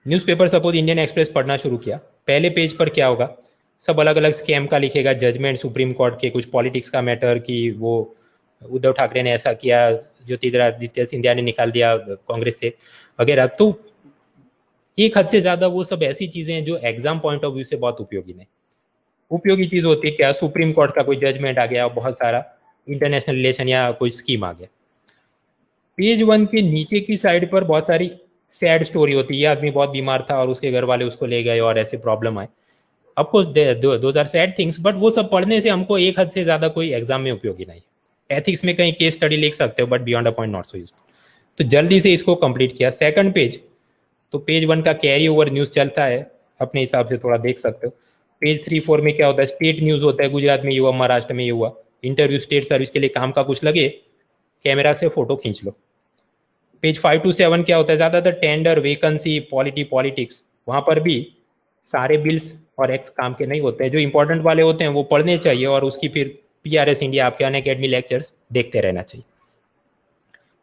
न्यूज़पेपर सपोज इंडियन एक्सप्रेस पढ़ना शुरू किया पहले पेज पर क्या होगा सब अलग अलग स्कैम का लिखेगा जजमेंट सुप्रीम कोर्ट के कुछ पॉलिटिक्स का मैटर कि वो उद्धव ठाकरे ने ऐसा किया ज्योतिरादित्य सिंधिया ने निकाल दिया कांग्रेस से वगैरह तो एक हद से ज्यादा वो सब ऐसी चीजें हैं जो एग्जाम पॉइंट ऑफ व्यू से बहुत उपयोगी नहीं उपयोगी चीज होती है क्या सुप्रीम कोर्ट का कोई जजमेंट आ गया बहुत सारा इंटरनेशनल रिलेशन या कोई स्कीम आ गया पेज वन के नीचे की साइड पर बहुत सारी सैड स्टोरी होती है आदमी बहुत बीमार था और उसके घर वाले उसको ले गए और ऐसे प्रॉब्लम आए अफकोर्स दो आर सैड थिंग्स बट वो सब पढ़ने से हमको एक हद से ज्यादा कोई एग्जाम में उपयोगी नहीं एथिक्स में कहीं केस स्टडी लिख सकते हो but beyond a point not so use तो जल्दी से इसको कंप्लीट किया सेकंड पेज तो पेज वन का कैरी ओवर न्यूज चलता है अपने हिसाब से थोड़ा देख सकते हो पेज थ्री फोर में क्या होता है स्टेट न्यूज होता है गुजरात में ये हुआ महाराष्ट्र में ये हुआ इंटरव्यू स्टेट सर्विस के लिए काम का कुछ लगे कैमरा से फोटो खींच लो पेज फाइव टू सेवन क्या होता है ज्यादातर टेंडर वेकेंसी पॉलिटी पॉलिटिक्स वहां पर भी सारे बिल्स और एक्स काम के नहीं होते हैं जो इंपॉर्टेंट वाले होते हैं वो पढ़ने चाहिए और उसकी फिर पी आर एस इंडिया आपके अन अकेडमी लेक्चर्स देखते रहना चाहिए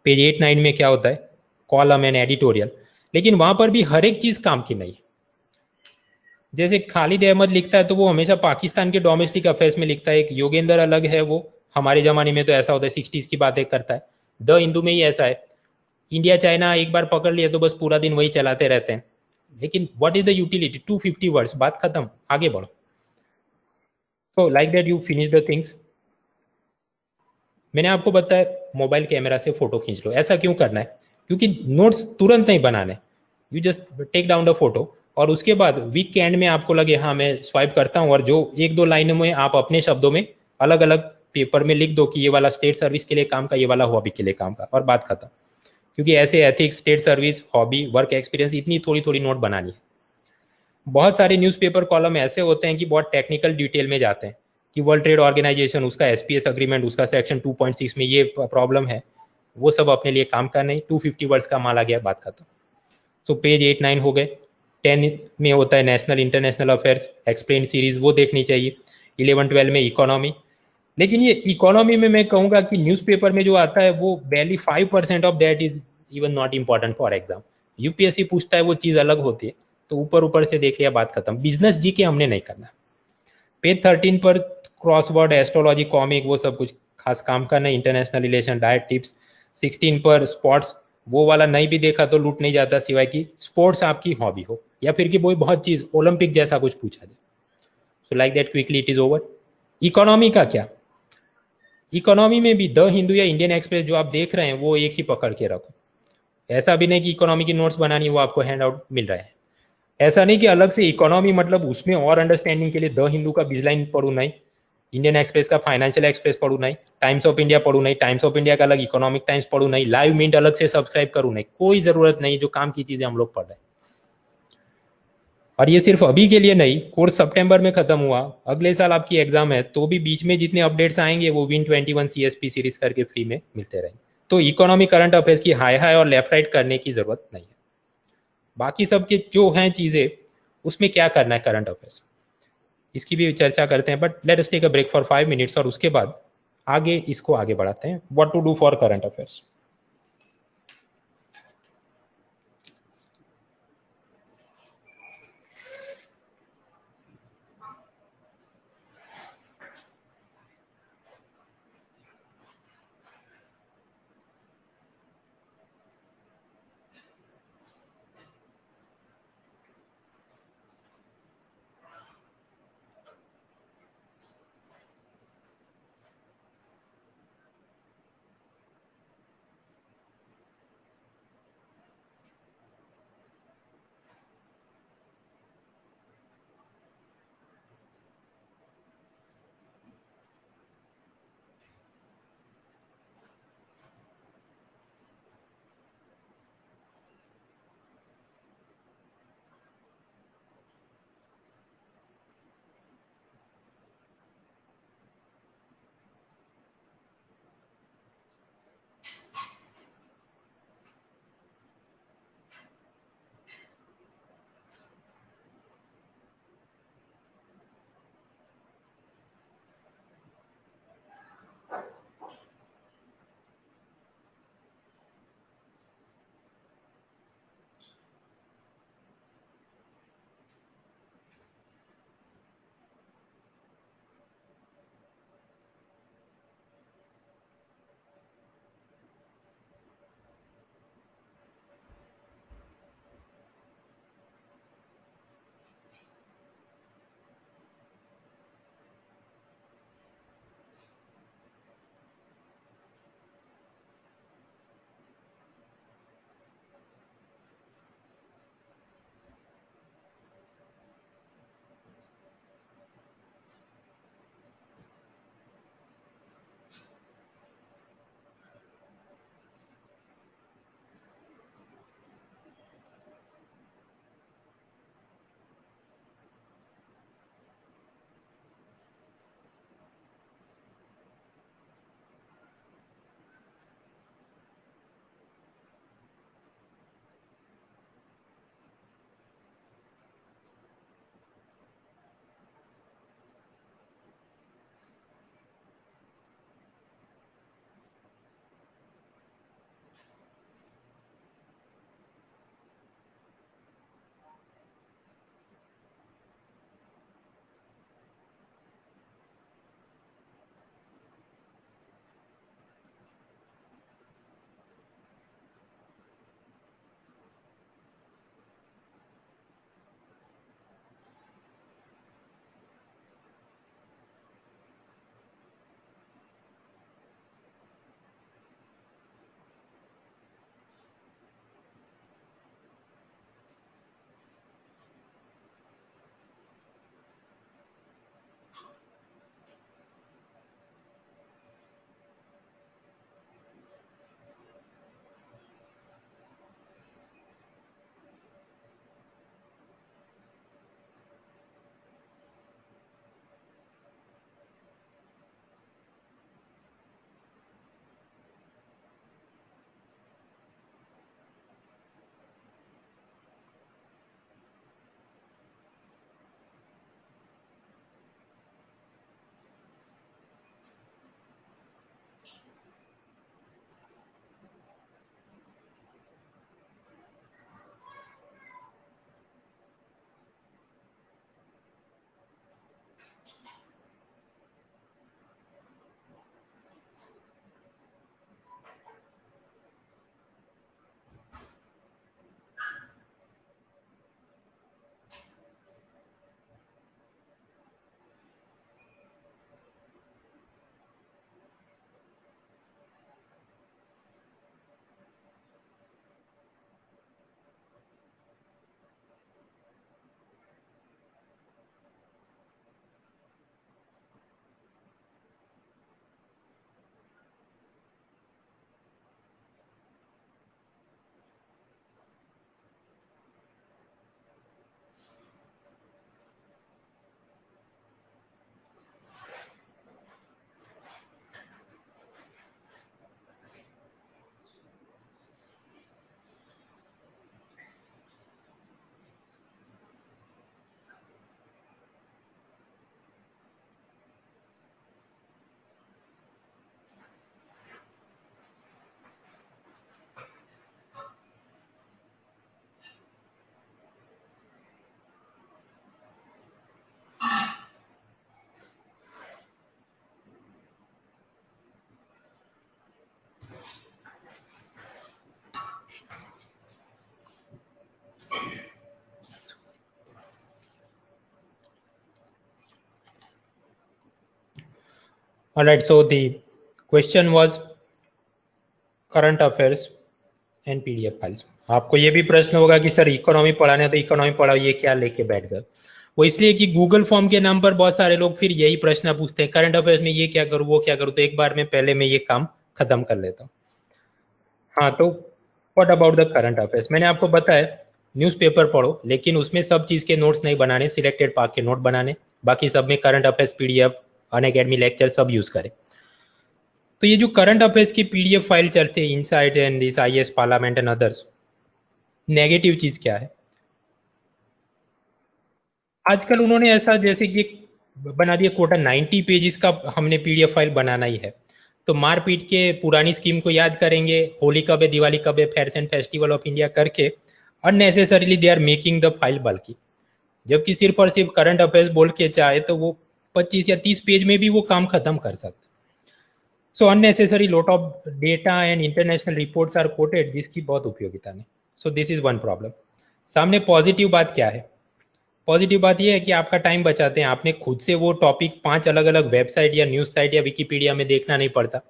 पेज एट नाइन में क्या होता है कॉलम एंड एडिटोरियल लेकिन वहां पर भी हर एक चीज़ काम की नहीं जैसे खालिद अहमद लिखता है तो वो हमेशा पाकिस्तान के डोमेस्टिक अफेयर्स में लिखता है एक योगेंद्र अलग है वो हमारे ज़माने में तो ऐसा होता है सिक्सटीज़ की बातें करता है द हिंदू में ही ऐसा है इंडिया चाइना एक बार पकड़ लिया तो बस पूरा दिन वही चलाते रहते हैं लेकिन what is the utility 250 fifty words बात खत्म आगे बढ़ो तो like that you finish the things मैंने आपको बताया मोबाइल कैमरा से फोटो खींच लो ऐसा क्यों करना है क्योंकि नोट्स तुरंत नहीं बनाने you just take down the photo और उसके बाद वीक के एंड में आपको लगे हाँ मैं स्वाइप करता हूँ और जो एक दो लाइन में आप अपने शब्दों में अलग अलग पेपर में लिख दो कि ये वाला स्टेट सर्विस के लिए काम का ये वाला हॉबी के लिए काम का और बात खत्म क्योंकि ऐसे ethics state service hobby work experience इतनी थोड़ी थोड़ी नोट बनानी है बहुत सारे न्यूज़पेपर कॉलम ऐसे होते हैं कि बहुत टेक्निकल डिटेल में जाते हैं कि वर्ल्ड ट्रेड ऑर्गेनाइजेशन उसका एस अग्रीमेंट उसका सेक्शन 2.6 में ये प्रॉब्लम है वो सब अपने लिए काम का नहीं फिफ्टी वर्ड्स का माल आ गया बात खत्म तो पेज एट नाइन हो गए टेन में होता है national international affairs explain series वो देखनी चाहिए इलेवन ट्वेल्व में इकोनॉमी लेकिन ये इकोनॉमी में मैं कहूँगा कि न्यूज़पेपर में जो आता है वो barely five percent of that is even not important for exam UPSC पूछता है वो चीज़ अलग होती है तो ऊपर ऊपर से देख लिया बात खत्म बिजनेस जी के हमने नहीं करना पेज थर्टीन पर क्रॉसवर्ड एस्ट्रोलॉजी कॉमिक वो सब कुछ खास काम का नहीं international relation diet tips sixteen पर स्पोर्ट्स वो वाला नहीं भी देखा तो लूट नहीं जाता सिवाय कि स्पोर्ट्स आपकी हॉबी हो या फिर कि कोई बहुत चीज़ ओलंपिक जैसा कुछ पूछा जाए so like that quickly it is over economy का क्या इकोनॉमी में भी द हिंदू या इंडियन एक्सप्रेस जो आप देख रहे हैं वो एक ही पकड़ के रखो ऐसा भी नहीं कि इकोनॉमी की नोट्स बनानी वो आपको हैंड आउट मिल रहा है ऐसा नहीं कि अलग से इकोनॉमी मतलब उसमें और अंडरस्टैंडिंग के लिए द हिंदू का बिजलाइन पढ़ू नहीं इंडियन एक्सप्रेस का फाइनेंशियल एक्सप्रेस पढ़ू नहीं टाइम्स ऑफ इंडिया पढ़ू नहीं टाइम्स ऑफ इंडिया का अलग इकोनॉमिक टाइम्स पढ़ू नहीं लाइव मिंट अलग से सब्सक्राइब करूँ नहीं कोई जरूरत नहीं जो काम की चीजें हम लोग पढ़ रहे हैं और ये सिर्फ अभी के लिए नहीं कोर्स सितंबर में खत्म हुआ अगले साल आपकी एग्जाम है तो भी बीच में जितने अपडेट्स आएंगे वो win twenty one C series करके फ्री में मिलते रहेंगे तो इकोनॉमी करंट अफेयर्स की हाई हाई और लेफ्ट राइट करने की जरूरत नहीं है बाकी सब के जो हैं चीज़ें उसमें क्या करना है करंट अफेयर्स इसकी भी चर्चा करते हैं but let us take a break for five minutes और उसके बाद आगे इसको आगे बढ़ाते हैं what to do for current affairs All right, so the question was current affairs and PDF files आपको ये भी प्रश्न होगा कि सर इकोनॉमी पढ़ाने तो इकोनॉमी पढ़ाओ ये क्या लेके बैठ गए वो इसलिए कि गूगल फॉर्म के नाम पर बहुत सारे लोग फिर यही प्रश्न पूछते हैं करंट अफेयर्स में ये क्या करूँ वो क्या करूँ तो एक बार में पहले मैं ये काम खत्म कर लेता हूँ हाँ तो what about the current affairs मैंने आपको बताया न्यूज़पेपर पढ़ो लेकिन उसमें सब चीज़ के नोट्स नहीं बनाने सिलेक्टेड पार्क के नोट बनाने बाकी सब में current affairs PDF Unacademy lecture सब यूज़ करें तो ये जो करंट अफेयर्स की पीडीएफ फाइल चलते हैं Insight and this I S parliament and others negative चीज़ क्या है आजकल उन्होंने ऐसा जैसे कि बना दिया कोटा 90 पेजेस का हमने पीडीएफ फाइल बनाना ही है तो मारपीट के पुरानी स्कीम को याद करेंगे होली कब है दिवाली कब है fair and festival of India करके unnecessarily they are making the file बल्कि जबकि सिर्फ और सिर्फ करंट अफेयर्स बोल के चाहे तो वो 25 या 30 पेज में भी वो काम खत्म कर सकते so unnecessary lot of data and international reports are quoted जिसकी बहुत उपयोगिता नहीं so this is one problem सामने पॉजिटिव बात क्या है पॉजिटिव बात यह है कि आपका टाइम बचाते हैं आपने खुद से वो टॉपिक पांच अलग अलग वेबसाइट या न्यूज साइट या विकीपीडिया में देखना नहीं पड़ता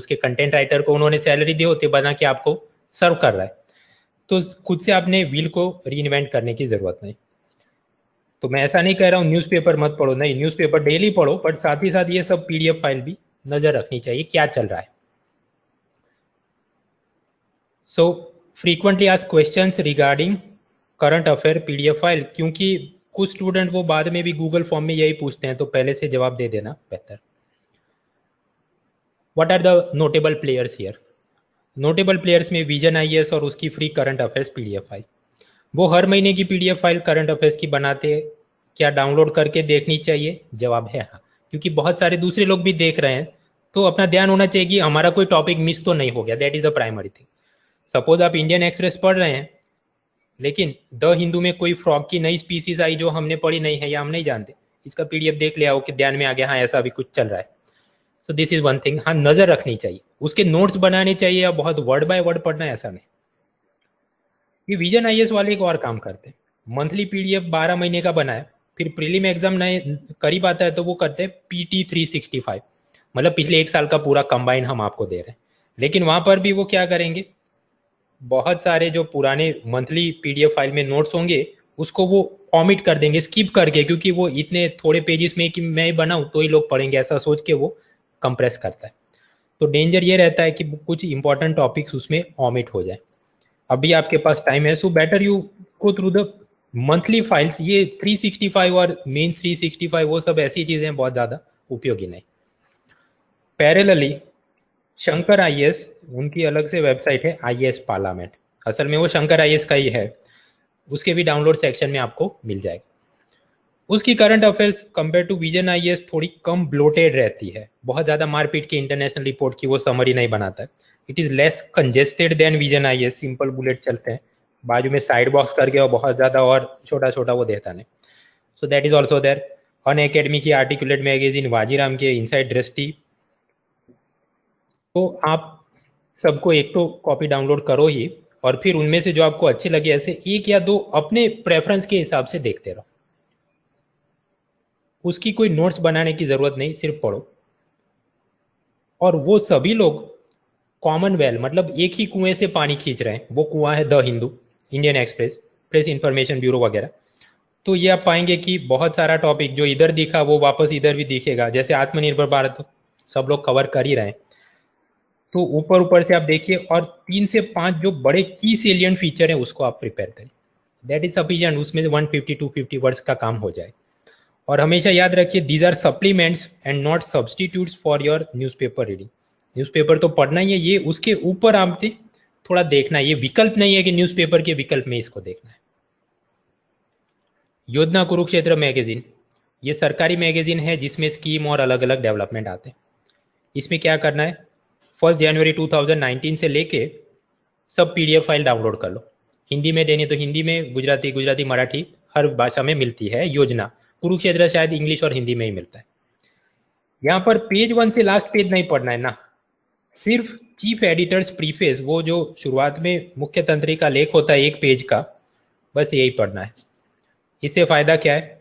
उसके कंटेंट राइटर को उन्होंने सैलरी दी होती बना के आपको सर्व कर रहा है तो खुद से आपने व्हील को री करने की जरूरत नहीं तो मैं ऐसा नहीं कह रहा हूँ न्यूज़पेपर मत पढ़ो नहीं न्यूज़पेपर डेली पढ़ो बट साथ ही साथ ये सब पीडीएफ फाइल भी नज़र रखनी चाहिए क्या चल रहा है सो फ्रीक्वेंटली आज question regarding current affair PDF file क्योंकि कुछ स्टूडेंट वो बाद में भी गूगल फॉर्म में यही पूछते हैं तो पहले से जवाब दे देना बेहतर what are the notable players here notable players में विजन आई और उसकी free current affairs PDF file वो हर महीने की पीडीएफ फाइल करंट अफेयर्स की बनाते हैं क्या डाउनलोड करके देखनी चाहिए जवाब है हाँ क्योंकि बहुत सारे दूसरे लोग भी देख रहे हैं तो अपना ध्यान होना चाहिए कि हमारा कोई टॉपिक मिस तो नहीं हो गया that is the primary thing suppose आप इंडियन एक्सप्रेस पढ़ रहे हैं लेकिन द हिंदू में कोई फ्रॉग की नई स्पीसीज आई जो हमने पढ़ी नहीं है या हम नहीं जानते इसका पी देख लिया हो कि ध्यान में आ गया हाँ ऐसा अभी कुछ चल रहा है so this is one thing हाँ नजर रखनी चाहिए उसके नोट्स बनाने चाहिए या बहुत वर्ड बाय वर्ड पढ़ना है ऐसा नहीं ये विजन आई वाले एक और काम करते हैं मंथली पीडीएफ डी महीने का बना है फिर प्रीलिम एग्जाम नए करीब आता है तो वो करते हैं पीटी फाइव मतलब पिछले एक साल का पूरा कंबाइन हम आपको दे रहे हैं लेकिन वहां पर भी वो क्या करेंगे बहुत सारे जो पुराने मंथली पीडीएफ फाइल में नोट्स होंगे उसको वो ऑमिट कर देंगे स्किप करके क्योंकि वो इतने थोड़े पेजेस में कि मैं बनाऊँ तो ही लोग पढ़ेंगे ऐसा सोच के वो कंप्रेस करता है तो डेंजर ये रहता है कि कुछ इंपॉर्टेंट टॉपिक्स उसमें ऑमिट हो जाए अभी आपके पास टाइम है so better you go through the monthly files ये 365 और मेन 365 वो सब ऐसी चीज़ें बहुत ज़्यादा उपयोगी नहीं पैरेलली शंकर आई उनकी अलग से वेबसाइट है आई एस पार्लियामेंट असल में वो शंकर आई का ही है उसके भी डाउनलोड सेक्शन में आपको मिल जाएगा उसकी current affairs compare to Vision I थोड़ी कम ब्लोटेड रहती है बहुत ज़्यादा मारपीट की इंटरनेशनल रिपोर्ट की वो समरी नहीं बनाता है it is less congested than Vision I है सिंपल बुलेट चलते हैं बाजू में साइड बॉक्स करके और बहुत ज़्यादा और छोटा छोटा वो देता नहीं so that is also there Unacademy की आर्टिकुलेट मैगजीन वाजीराम के इन साइड दृष्टि तो आप सबको एक तो कॉपी डाउनलोड करो ही और फिर उनमें से जो आपको अच्छे लगे ऐसे एक या दो अपने प्रेफरेंस के हिसाब से देखते रहो उसकी कोई नोट्स बनाने की जरूरत नहीं सिर्फ पढ़ो और वो सभी लोग कॉमन वेल मतलब एक ही कुएं से पानी खींच रहे हैं वो कुआं है the Hindu Indian Express Press Information Bureau वगैरह तो ये आप पाएंगे कि बहुत सारा टॉपिक जो इधर दिखा वो वापस इधर भी दिखेगा जैसे आत्मनिर्भर भारत सब लोग कवर कर ही रहे हैं तो ऊपर ऊपर से आप देखिए और तीन से पांच जो बड़े की सेलियंट फीचर है उसको आप प्रिपेयर करें दैट इज सफिशियंट उसमें से टू फिफ्टी वर्ड्स का काम हो जाए और हमेशा याद रखिए these are supplements and not substitute for your paper reading newspaper तो पढ़ना ही है ये उसके ऊपर आपने थोड़ा देखना है ये विकल्प नहीं है कि न्यूज़पेपर के विकल्प में इसको देखना है योजना कुरुक्षेत्र मैगजीन ये सरकारी मैगजीन है जिसमें स्कीम और अलग अलग डेवलपमेंट आते हैं इसमें क्या करना है फर्स्ट जनवरी 2019 से लेके सब पीडीएफ फाइल डाउनलोड कर लो हिंदी में देने तो हिंदी में गुजराती गुजराती मराठी हर भाषा में मिलती है योजना कुरुक्षेत्र शायद इंग्लिश और हिंदी में ही मिलता है यहाँ पर पेज वन से लास्ट पेज नहीं पढ़ना है ना सिर्फ चीफ एडिटर्स प्रीफेस वो जो शुरुआत में मुख्य तंत्री का लेख होता है एक पेज का बस यही पढ़ना है इससे फायदा क्या है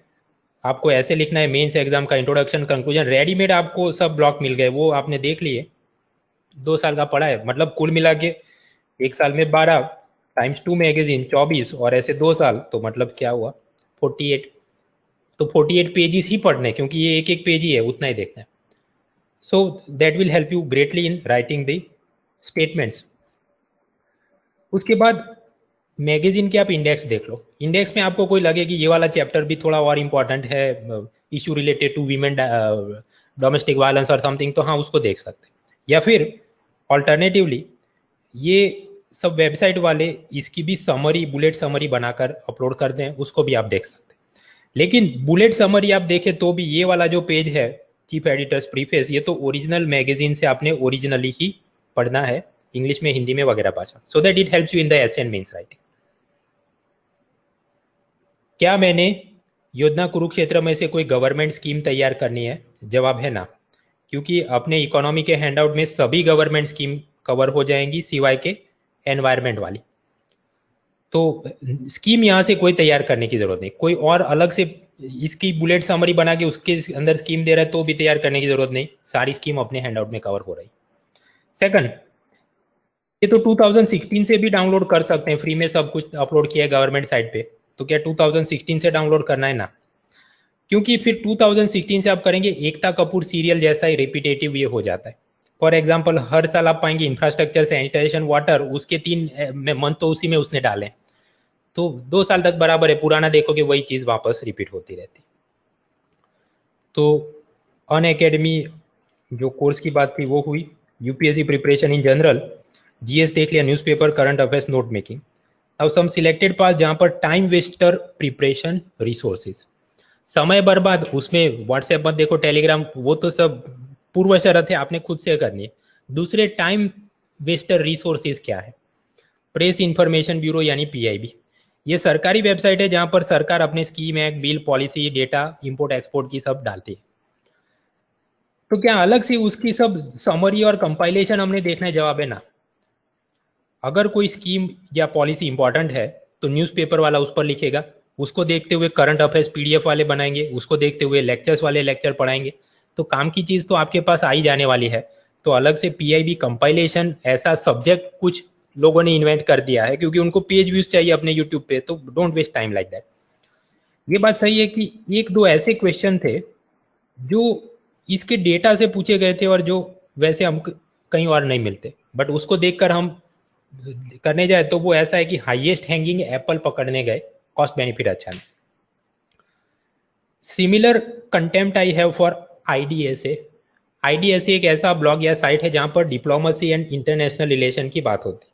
आपको ऐसे लिखना है मेंस एग्जाम का इंट्रोडक्शन कंक्लूजन रेडीमेड आपको सब ब्लॉक मिल गए वो आपने देख लिए दो साल का पढ़ा है मतलब कुल मिला के एक साल में बारह टाइम्स टू मैगजीन चौबीस और ऐसे दो साल तो मतलब क्या हुआ फोर्टी एट तो फोर्टी एट पेजिस ही पढ़ने क्योंकि ये एक एक पेज ही है उतना ही देखना है So that will help you greatly in writing the statements. उसके बाद मैगजीन के आप इंडेक्स देख लो इंडेक्स में आपको कोई लगे कि ये वाला चैप्टर भी थोड़ा और इम्पोर्टेंट है issue related to women domestic violence और समथिंग तो हाँ उसको देख सकते हैं या फिर ऑल्टरनेटिवली ये सब वेबसाइट वाले इसकी भी समरी बुलेट समरी बनाकर अपलोड कर दें उसको भी आप देख सकते हैं लेकिन बुलेट समरी आप देखें तो भी ये वाला जो पेज है चीफ एडिटर्स प्रीफेस ये तो ओरिजिनल मैगजीन से आपने ओरिजिनली ही पढ़ना है इंग्लिश में हिंदी में वगैरह भाषा so that it helps you in the S and means writing क्या मैंने योजना कुरुक्षेत्र में से कोई गवर्नमेंट स्कीम तैयार करनी है जवाब है ना क्योंकि अपने इकोनॉमी के हैंडआउट में सभी गवर्नमेंट स्कीम कवर हो जाएंगी सिवाय के एनवायरमेंट वाली तो स्कीम यहां से कोई तैयार करने की जरूरत नहीं कोई और अलग से इसकी बुलेट समरी बना के उसके अंदर स्कीम दे रहा है तो भी तैयार करने की जरूरत नहीं सारी स्कीम अपने हैंडआउट में कवर हो रही सेकंड ये तो 2016 से भी डाउनलोड कर सकते हैं फ्री में सब कुछ अपलोड किया है गवर्नमेंट साइट पे तो क्या 2016 से डाउनलोड करना है ना क्योंकि फिर 2016 से आप करेंगे एकता कपूर सीरियल जैसा ही रिपीटेटिव ये हो जाता है फॉर एग्जाम्पल हर साल आप पाएंगे इंफ्रास्ट्रक्चर सैनिटाइजेशन वाटर उसके तीन मंथ तो उसी में उसने डाले तो दो साल तक बराबर है पुराना देखोगे वही चीज वापस रिपीट होती रहती तो अन अकेडमी जो कोर्स की बात थी वो हुई UPSC preparation in general GS देख लिया newspaper current affairs note making अब सम सिलेक्टेड पास जहाँ पर टाइम वेस्टर प्रिपरेशन रिसोर्सेज समय बर्बाद उसमें व्हाट्सएप पर देखो टेलीग्राम वो तो सब पूर्व शरत है आपने खुद से करनी है दूसरे टाइम वेस्टर रिसोर्सेज क्या है प्रेस इंफॉर्मेशन ब्यूरो यानी पीआईबी ये सरकारी वेबसाइट है जहाँ पर सरकार अपने स्कीम है bill policy data import export की सब डालती है तो क्या अलग से उसकी सब समरी और कंपाइलेशन हमने देखने जवाब है ना अगर कोई स्कीम या पॉलिसी इंपॉर्टेंट है तो न्यूज़पेपर वाला उस पर लिखेगा उसको देखते हुए करंट अफेयर्स पीडीएफ वाले बनाएंगे उसको देखते हुए लेक्चर्स वाले लेक्चर पढ़ाएंगे तो काम की चीज़ तो आपके पास आई जाने वाली है तो अलग से पीआईबी कंपाइलेशन ऐसा सब्जेक्ट कुछ लोगों ने इन्वेंट कर दिया है क्योंकि उनको पेज व्यूज चाहिए अपने यूट्यूब पे तो don't waste time like that ये बात सही है कि एक दो ऐसे क्वेश्चन थे जो इसके डेटा से पूछे गए थे और जो वैसे हम कहीं और नहीं मिलते बट उसको देखकर हम करने जाए तो वो ऐसा है कि हाईएस्ट हैंगिंग एप्पल पकड़ने गए कॉस्ट बेनिफिट अच्छा नहीं similar contempt I have for I D S A I D S A एक ऐसा ब्लॉग या साइट है जहां पर डिप्लोमेसी एंड इंटरनेशनल रिलेशन की बात होती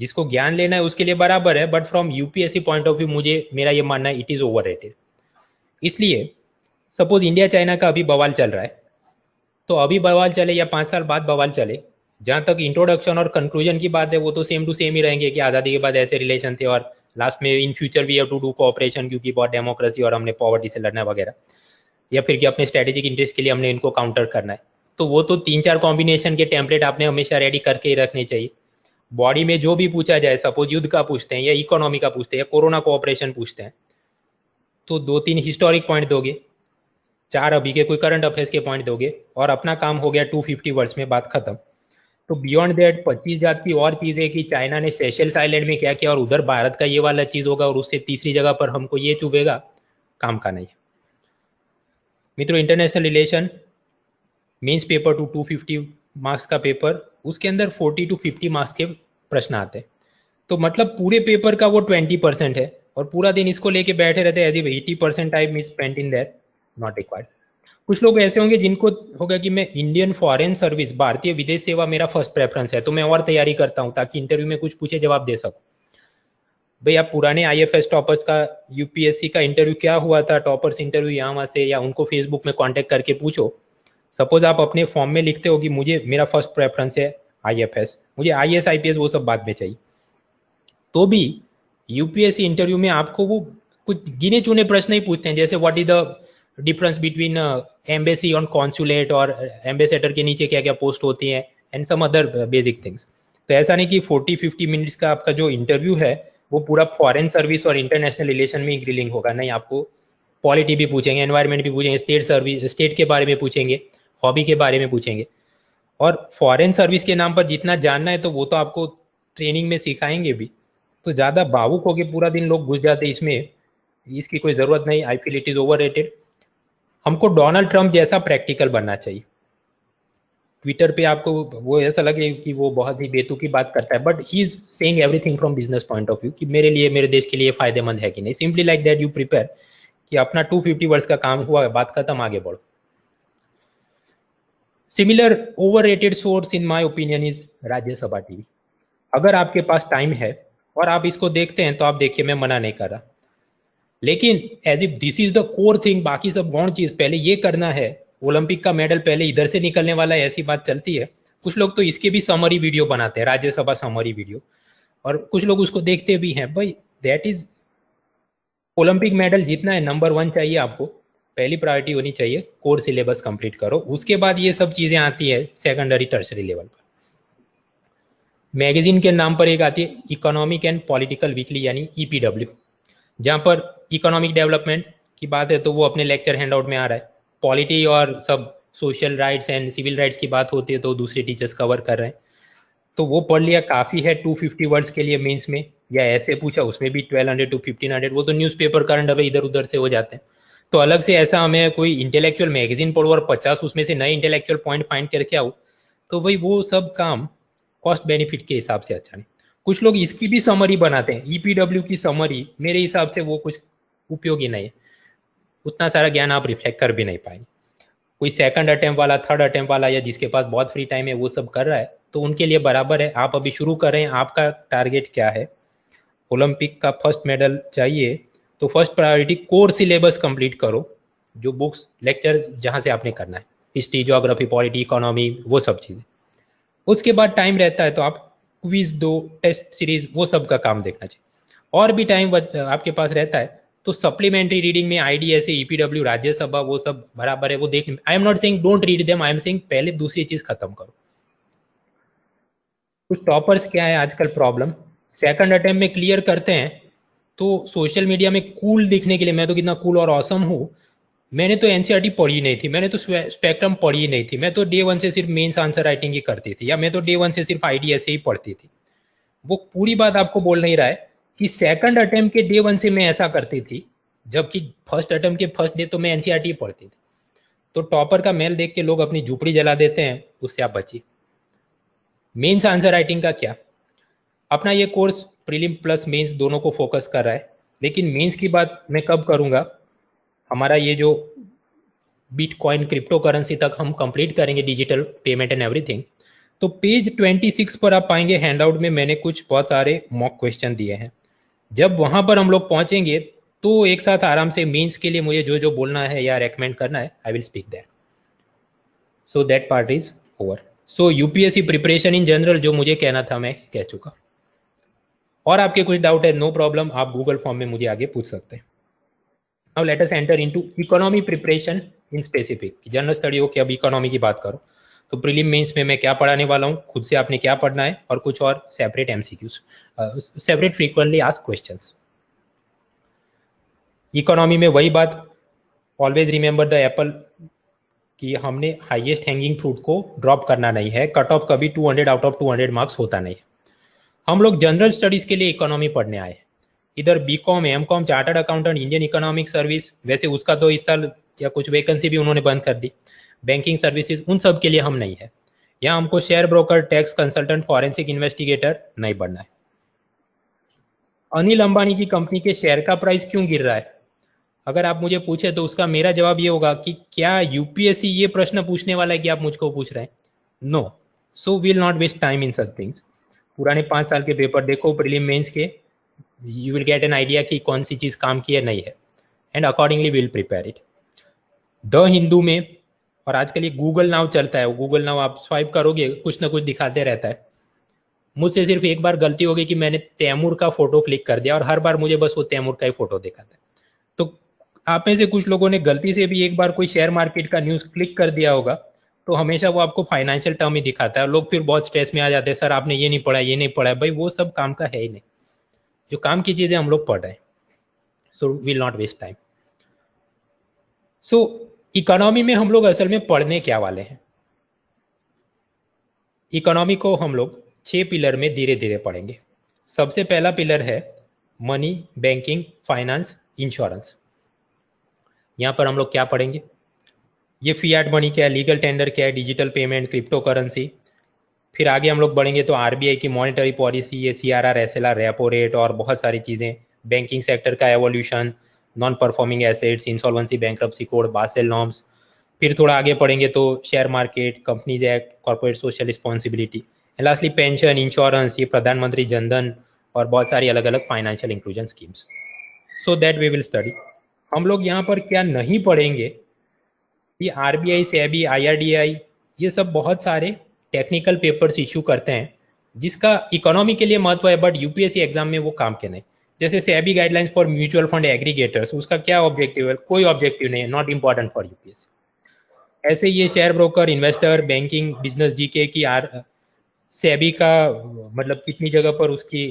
जिसको ज्ञान लेना है उसके लिए बराबर है but from UPSC point of view मुझे मेरा ये मानना है इट इज ओवर इसलिए सपोज इंडिया चाइना का अभी बवाल चल रहा है तो अभी बवाल चले या पाँच साल बाद बवाल चले जहाँ तक इंट्रोडक्शन और कंक्लूजन की बात है वो तो सेम टू सेम ही रहेंगे कि आज़ादी के बाद ऐसे रिलेशन थे और लास्ट में in future we have to do cooperation क्योंकि बहुत डेमोक्रेसी और हमने पॉवर्टी से लड़ना वगैरह या फिर कि अपने स्ट्रेटेजिक इंटरेस्ट के लिए हमने इनको काउंटर करना है तो वो तो तीन चार कॉम्बिनेशन के टेम्पलेट आपने हमेशा रेडी करके ही रखने चाहिए बॉडी में जो भी पूछा जाए सपोज युद्ध का पूछते हैं या इकोनॉमी का पूछते हैं या कोरोना को ऑपरेशन पूछते हैं तो दो तीन हिस्टोरिक पॉइंट दोगे चार अभी के कोई करंट अफेयर्स के पॉइंट दोगे और अपना काम हो गया टू फिफ्टी वर्ड्स में बात खत्म तो बियॉन्ड दैट पच्चीस जात की और चीज़ है कि चाइना ने सेशल्स आइलैंड में क्या किया और उधर भारत का ये वाला चीज़ होगा और उससे तीसरी जगह पर हमको ये चुभेगा काम का नहीं मित्रों international relation means paper two fifty marks का पेपर उसके अंदर 40 टू 50 मार्क्स के प्रश्न आते हैं तो मतलब पूरे पेपर का वो 20 परसेंट है और पूरा दिन इसको लेके बैठे रहते हैं eighty percent I misspent in there not required कुछ लोग ऐसे होंगे जिनको होगा कि मैं इंडियन फॉरेन सर्विस भारतीय विदेश सेवा मेरा फर्स्ट प्रेफरेंस है तो मैं और तैयारी करता हूँ ताकि इंटरव्यू में कुछ पूछे जवाब दे सकूँ भाई आप पुराने आई एफ एस टॉपर्स का यूपीएससी का इंटरव्यू क्या हुआ था टॉपर्स इंटरव्यू यहाँ वहाँ से या उनको फेसबुक में कॉन्टेक्ट करके पूछो सपोज आप अपने फॉर्म में लिखते हो कि मुझे मेरा फर्स्ट प्रेफरेंस है आई एफ एस मुझे I S I P S वो सब बाद में चाहिए तो भी यूपीएससी इंटरव्यू में आपको वो कुछ गिने चुने प्रश्न ही पूछते हैं जैसे what is the difference between embassy और कॉन्सुलेट और एम्बेसडर के नीचे क्या क्या पोस्ट होती है and some other basic things तो ऐसा नहीं कि फोर्टी फिफ्टी मिनट्स का आपका जो इंटरव्यू है वो पूरा फॉरेन सर्विस और इंटरनेशनल रिलेशन में ग्रिलिंग होगा नहीं आपको पॉलिटी भी पूछेंगे एनवायरमेंट भी पूछेंगे स्टेट सर्विस स्टेट के बारे में पूछेंगे हॉबी के बारे में पूछेंगे और फॉरेन सर्विस के नाम पर जितना जानना है तो वो तो आपको ट्रेनिंग में सिखाएंगे भी तो ज़्यादा भावुक होकर पूरा दिन लोग घुस जाते इसमें इसकी कोई ज़रूरत नहीं I feel it is overrated हमको डोनाल्ड ट्रम्प जैसा प्रैक्टिकल बनना चाहिए ट्विटर पे आपको वो ऐसा लगे कि वो बहुत ही बेतुकी बात करता है but he is saying everything from business point of view कि मेरे लिए मेरे देश के लिए फायदेमंद है कि नहीं simply like that you prepare कि अपना 250 वर्ड्स का काम हुआ है बात खत्म आगे बढ़ो similar overrated source in my opinion is Rajya Sabha TV अगर आपके पास टाइम है और आप इसको देखते हैं तो आप देखिए मैं मना नहीं कर रहा लेकिन as if this is the core thing बाकी सब गौण चीज पहले ये करना है ओलंपिक का मेडल पहले इधर से निकलने वाला है ऐसी बात चलती है कुछ लोग तो इसके भी समरी वीडियो बनाते हैं राज्यसभा समरी वीडियो और कुछ लोग उसको देखते भी हैं भाई दैट इज ओलंपिक मेडल जीतना है नंबर वन चाहिए आपको पहली प्रायोरिटी होनी चाहिए कोर सिलेबस कंप्लीट करो उसके बाद ये सब चीज़ें आती है सेकेंडरी टर्सरी लेवल पर मैगजीन के नाम पर एक आती है इकोनॉमिक एंड पॉलिटिकल वीकली यानी ई e जहां पर इकोनॉमिक डेवलपमेंट की बात है तो वो अपने लेक्चर हैंडआउट में आ रहा है पॉलिटी और सब social rights and civil rights की बात होती है तो दूसरे टीचर्स कवर कर रहे हैं तो वो पढ़ लिया काफ़ी है 250 वर्ड्स के लिए मीन्स में या ऐसे पूछा उसमें भी 1200 टू 1500 वो तो न्यूज़पेपर करंट अवे इधर उधर से हो जाते हैं तो अलग से ऐसा हमें कोई इंटेलेक्चुअल मैगजीन पढ़ो और पचास उसमें से नए इंटेलेक्चुअल पॉइंट फाइंड करके आओ तो भाई वो सब काम कॉस्ट बेनिफिट के हिसाब से अच्छा नहीं कुछ लोग इसकी भी समरी बनाते हैं ईपीडब्ल्यू e की समरी मेरे हिसाब से वो कुछ उपयोगी नहीं है उतना सारा ज्ञान आप रिफ्लेक्ट कर भी नहीं पाएंगे कोई सेकंड अटेम्प्ट वाला थर्ड अटेम्प्ट वाला या जिसके पास बहुत फ्री टाइम है वो सब कर रहा है तो उनके लिए बराबर है आप अभी शुरू करें आपका टारगेट क्या है ओलंपिक का फर्स्ट मेडल चाहिए तो first priority core syllabus complete करो जो बुक्स लेक्चर जहाँ से आपने करना है हिस्ट्री जोग्राफी पॉलिटी इकोनॉमी वो सब चीज़ें उसके बाद टाइम रहता है तो आप क्विज दो टेस्ट सीरीज वो सब का काम देखना चाहिए और भी टाइम आपके पास रहता है तो सप्लीमेंट्री रीडिंग में I D S EPW Rajya Sabha वो सब बराबर है वो देख I am not saying don't read them I am saying पहले दूसरी चीज खत्म करो कुछ टॉपर्स क्या है आजकल प्रॉब्लम सेकंड अटेम्प्ट में क्लियर करते हैं तो सोशल मीडिया में कूल दिखने के लिए मैं तो कितना कूल और ऑसम हूँ मैंने तो एनसीआरटी e पढ़ी नहीं थी मैंने तो स्पेक्ट्रम पढ़ी नहीं थी मैं तो डे वन से सिर्फ मेन्स आंसर राइटिंग ही करती थी या मैं तो डे वन से सिर्फ आई ही पढ़ती थी वो पूरी बात आपको बोल नहीं रहा है कि सेकंड अटेम्प्ट के डे वन से मैं ऐसा करती थी जबकि फर्स्ट अटेम्प्ट के फर्स्ट डे तो मैं एनसीआरटी e पढ़ती थी तो टॉपर का मेल देख के लोग अपनी झुपड़ी जला देते हैं उससे आप बचिए मेन्स आंसर राइटिंग का क्या अपना ये कोर्स प्रीलिम प्लस मेंस दोनों को फोकस कर रहा है लेकिन मेंस की बात मैं कब करूंगा हमारा ये जो बिटकॉइन क्रिप्टो करेंसी तक हम कंप्लीट करेंगे डिजिटल पेमेंट एंड एवरीथिंग तो पेज 26 पर आप पाएंगे हैंडआउट में मैंने कुछ बहुत सारे मॉक क्वेश्चन दिए हैं जब वहां पर हम लोग पहुंचेंगे तो एक साथ आराम से मीन्स के लिए मुझे जो जो बोलना है या रेकमेंड करना है I will speak that so that part is over so UPSC preparation in general जो मुझे कहना था मैं कह चुका और आपके कुछ डाउट है नो प्रॉब्लम आप गूगल फॉर्म में मुझे आगे पूछ सकते हैं now let us enter into economy preparation in specific general study हो कि अब इकोनॉमी की बात करो तो प्रीलिम मेंस में मैं क्या पढ़ाने वाला हूँ खुद से आपने क्या पढ़ना है और कुछ और separate MCQs separate frequently ask questions economy में वही बात ऑलवेज रिमेंबर द एप्पल कि हमने हाईएस्ट हैंगिंग फ्रूट को ड्रॉप करना नहीं है कट ऑफ कभी 200 आउट ऑफ 200 मार्क्स होता नहीं है हम लोग जनरल स्टडीज के लिए इकोनॉमी पढ़ने आए हैं इधर B Com M Com chartered accountant Indian Economic Service वैसे उसका तो इस साल या कुछ वैकेंसी भी उन्होंने बंद कर दी बैंकिंग सर्विसेज उन सब के लिए हम नहीं है यहाँ हमको share broker tax consultant forensic investigator नहीं बनना है अनिल अंबानी की कंपनी के शेयर का प्राइस क्यों गिर रहा है अगर आप मुझे पूछे तो उसका मेरा जवाब ये होगा कि क्या यूपीएससी ये प्रश्न पूछने वाला है कि आप मुझको पूछ रहे हैं no so will not waste time in such things पुराने पाँच साल के पेपर देखो प्रीलिम मेंस के you will get an idea कि कौन सी चीज़ काम की है नहीं है and accordingly will prepare it the Hindu में और आजकल ये गूगल नाव चलता है गूगल नाव आप स्वाइप करोगे कुछ ना कुछ दिखाते रहता है मुझसे सिर्फ एक बार गलती होगी कि मैंने तैमूर का फोटो क्लिक कर दिया और हर बार मुझे बस वो तैमूर का ही फोटो दिखाता है तो आप में से कुछ लोगों ने गलती से भी एक बार कोई शेयर मार्केट का न्यूज़ क्लिक कर दिया होगा तो हमेशा वो आपको फाइनेंशियल टर्म ही दिखाता है लोग फिर बहुत स्ट्रेस में आ जाते हैं सर आपने ये नहीं पढ़ा ये नहीं पढ़ा भाई वो सब काम का है ही नहीं जो काम की चीज़ें हम लोग पढ़ रहे हैं so will not waste time so economy में हम लोग असल में पढ़ने क्या वाले हैं इकोनॉमी को हम लोग छह पिलर में धीरे धीरे पढ़ेंगे सबसे पहला पिलर है मनी बैंकिंग फाइनेंस इंश्योरेंस यहां पर हम लोग क्या पढ़ेंगे ये फीएट मनी क्या है लीगल टेंडर क्या है डिजिटल पेमेंट क्रिप्टो करेंसी फिर आगे हम लोग बढ़ेंगे तो आरबीआई की मॉनिटरी पॉलिसी ये C R R S L R repo rate और बहुत सारी चीज़ें बैंकिंग सेक्टर का evolution non performing assets insolvency bank code Basel norms फिर थोड़ा आगे पढ़ेंगे तो share market companies act corporate social responsibility and lastly pension insurance ये प्रधानमंत्री जनधन और बहुत सारी अलग अलग financial inclusion schemes so that we will study हम लोग यहाँ पर क्या नहीं पढ़ेंगे भी आई से अभी आई ये सब बहुत सारे टेक्निकल पेपर्स इशू करते हैं जिसका इकोनॉमी के लिए महत्व है बट यूपीएससी एग्जाम में वो काम के नहीं जैसे SEBI guidelines for mutual fund aggregators उसका क्या ऑब्जेक्टिव है कोई ऑब्जेक्टिव नहीं है नॉट इम्पॉर्टेंट फॉर यूपीएससी ऐसे ये share broker investor banking business GK की आर सेबी e का मतलब कितनी जगह पर उसकी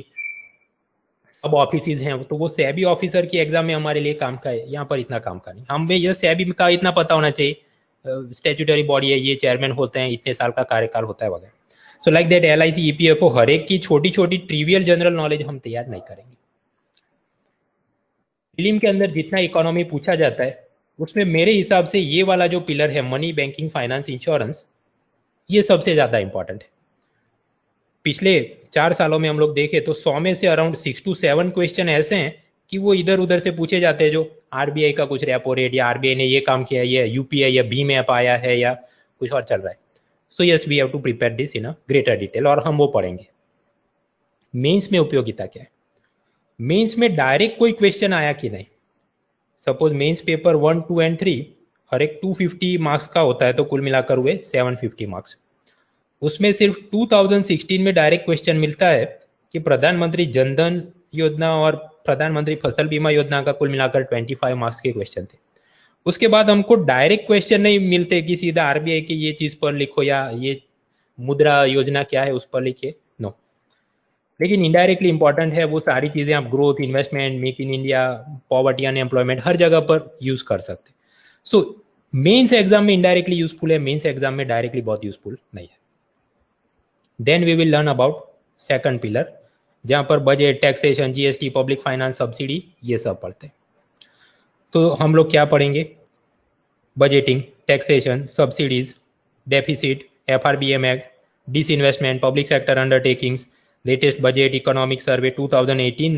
अब ऑफिस हैं तो वो सैबी ऑफिसर की एग्जाम में हमारे लिए काम का है यहाँ पर इतना काम का नहीं हमें यह सैबी का इतना पता होना चाहिए स्टेचुटरी बॉडी है ये चेयरमैन होते हैं इतने साल का कार्यकाल होता है वगैरह so like that L I C P F हर एक की छोटी छोटी ट्रिवियल जनरल नॉलेज हम तैयार नहीं करेंगे फिल्म के अंदर जितना इकोनॉमी पूछा जाता है उसमें मेरे हिसाब से ये वाला जो पिलर है मनी बैंकिंग फाइनेंस इंश्योरेंस ये सबसे ज़्यादा इंपॉर्टेंट है पिछले चार सालों में हम लोग देखें तो सौ में से around six to seven question ऐसे हैं कि वो इधर उधर से पूछे जाते हैं जो आरबीआई का कुछ रेपो रेट या आरबीआई ने ये काम किया ये यूपीआई या भीम ऐप आया है या कुछ और चल रहा है so yes we have to prepare this in a greater detail और हम वो पढ़ेंगे मेंस में उपयोगिता क्या है मेंस में डायरेक्ट कोई क्वेश्चन आया कि नहीं suppose mains paper one two and three हर एक टू मार्क्स का होता है तो कुल मिलाकर हुए सेवन मार्क्स उसमें सिर्फ 2016 में डायरेक्ट क्वेश्चन मिलता है कि प्रधानमंत्री जनधन योजना और प्रधानमंत्री फसल बीमा योजना का कुल मिलाकर 25 मार्क्स के क्वेश्चन थे उसके बाद हमको डायरेक्ट क्वेश्चन नहीं मिलते कि सीधा आरबीआई की ये चीज पर लिखो या ये मुद्रा योजना क्या है उस पर लिखिए नो लेकिन इनडायरेक्टली इंपॉर्टेंट है वो सारी चीजें आप growth investment make in India poverty unemployment हर जगह पर यूज कर सकते सो मेन्स एग्जाम में इनडायरेक्टली यूजफुल है मेन्स एग्जाम में डायरेक्टली बहुत यूजफुल नहीं है then we will learn about second pillar जहाँ पर budget taxation GST public finance subsidy ये सब पढ़ते हैं तो हम लोग क्या पढ़ेंगे budgeting taxation subsidies deficit F R B M act investment public sector undertakings latest budget economic survey 2018 19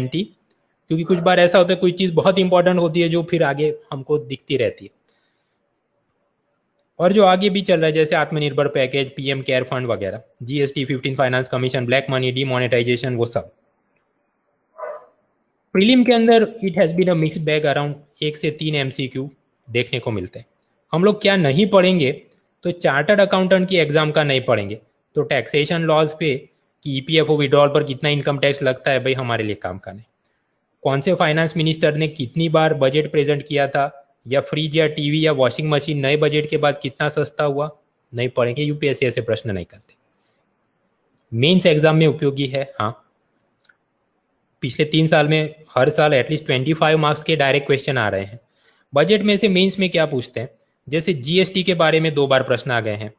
क्योंकि कुछ बार ऐसा होता है कोई चीज़ बहुत इंपॉर्टेंट होती है जो फिर आगे हमको दिखती रहती है और जो आगे भी चल रहा है जैसे आत्मनिर्भर पैकेज पीएम केयर फंड वगैरह GST fifteen finance commission black money demonetisation वो सब प्रीलिम के अंदर it has been a mix bag around एक से तीन एमसीक्यू देखने को मिलते हैं हम लोग क्या नहीं पढ़ेंगे तो चार्टर्ड अकाउंटेंट की एग्जाम का नहीं पढ़ेंगे तो टैक्सेशन लॉज पे कि ईपीएफओ e विड्रॉल पर कितना इनकम टैक्स लगता है भाई हमारे लिए काम का नहीं कौन से फाइनेंस मिनिस्टर ने कितनी बार बजट प्रेजेंट किया था या फ्रिज या टीवी या वॉशिंग मशीन नए बजट के बाद कितना सस्ता हुआ नहीं पढ़ेंगे यूपीएससी ऐसे प्रश्न नहीं करते मेंस एग्जाम में उपयोगी है हाँ पिछले तीन साल में हर साल एटलीस्ट ट्वेंटी फाइव मार्क्स के डायरेक्ट क्वेश्चन आ रहे हैं बजट में से मेंस में क्या पूछते हैं जैसे जीएसटी के बारे में दो बार प्रश्न आ गए हैं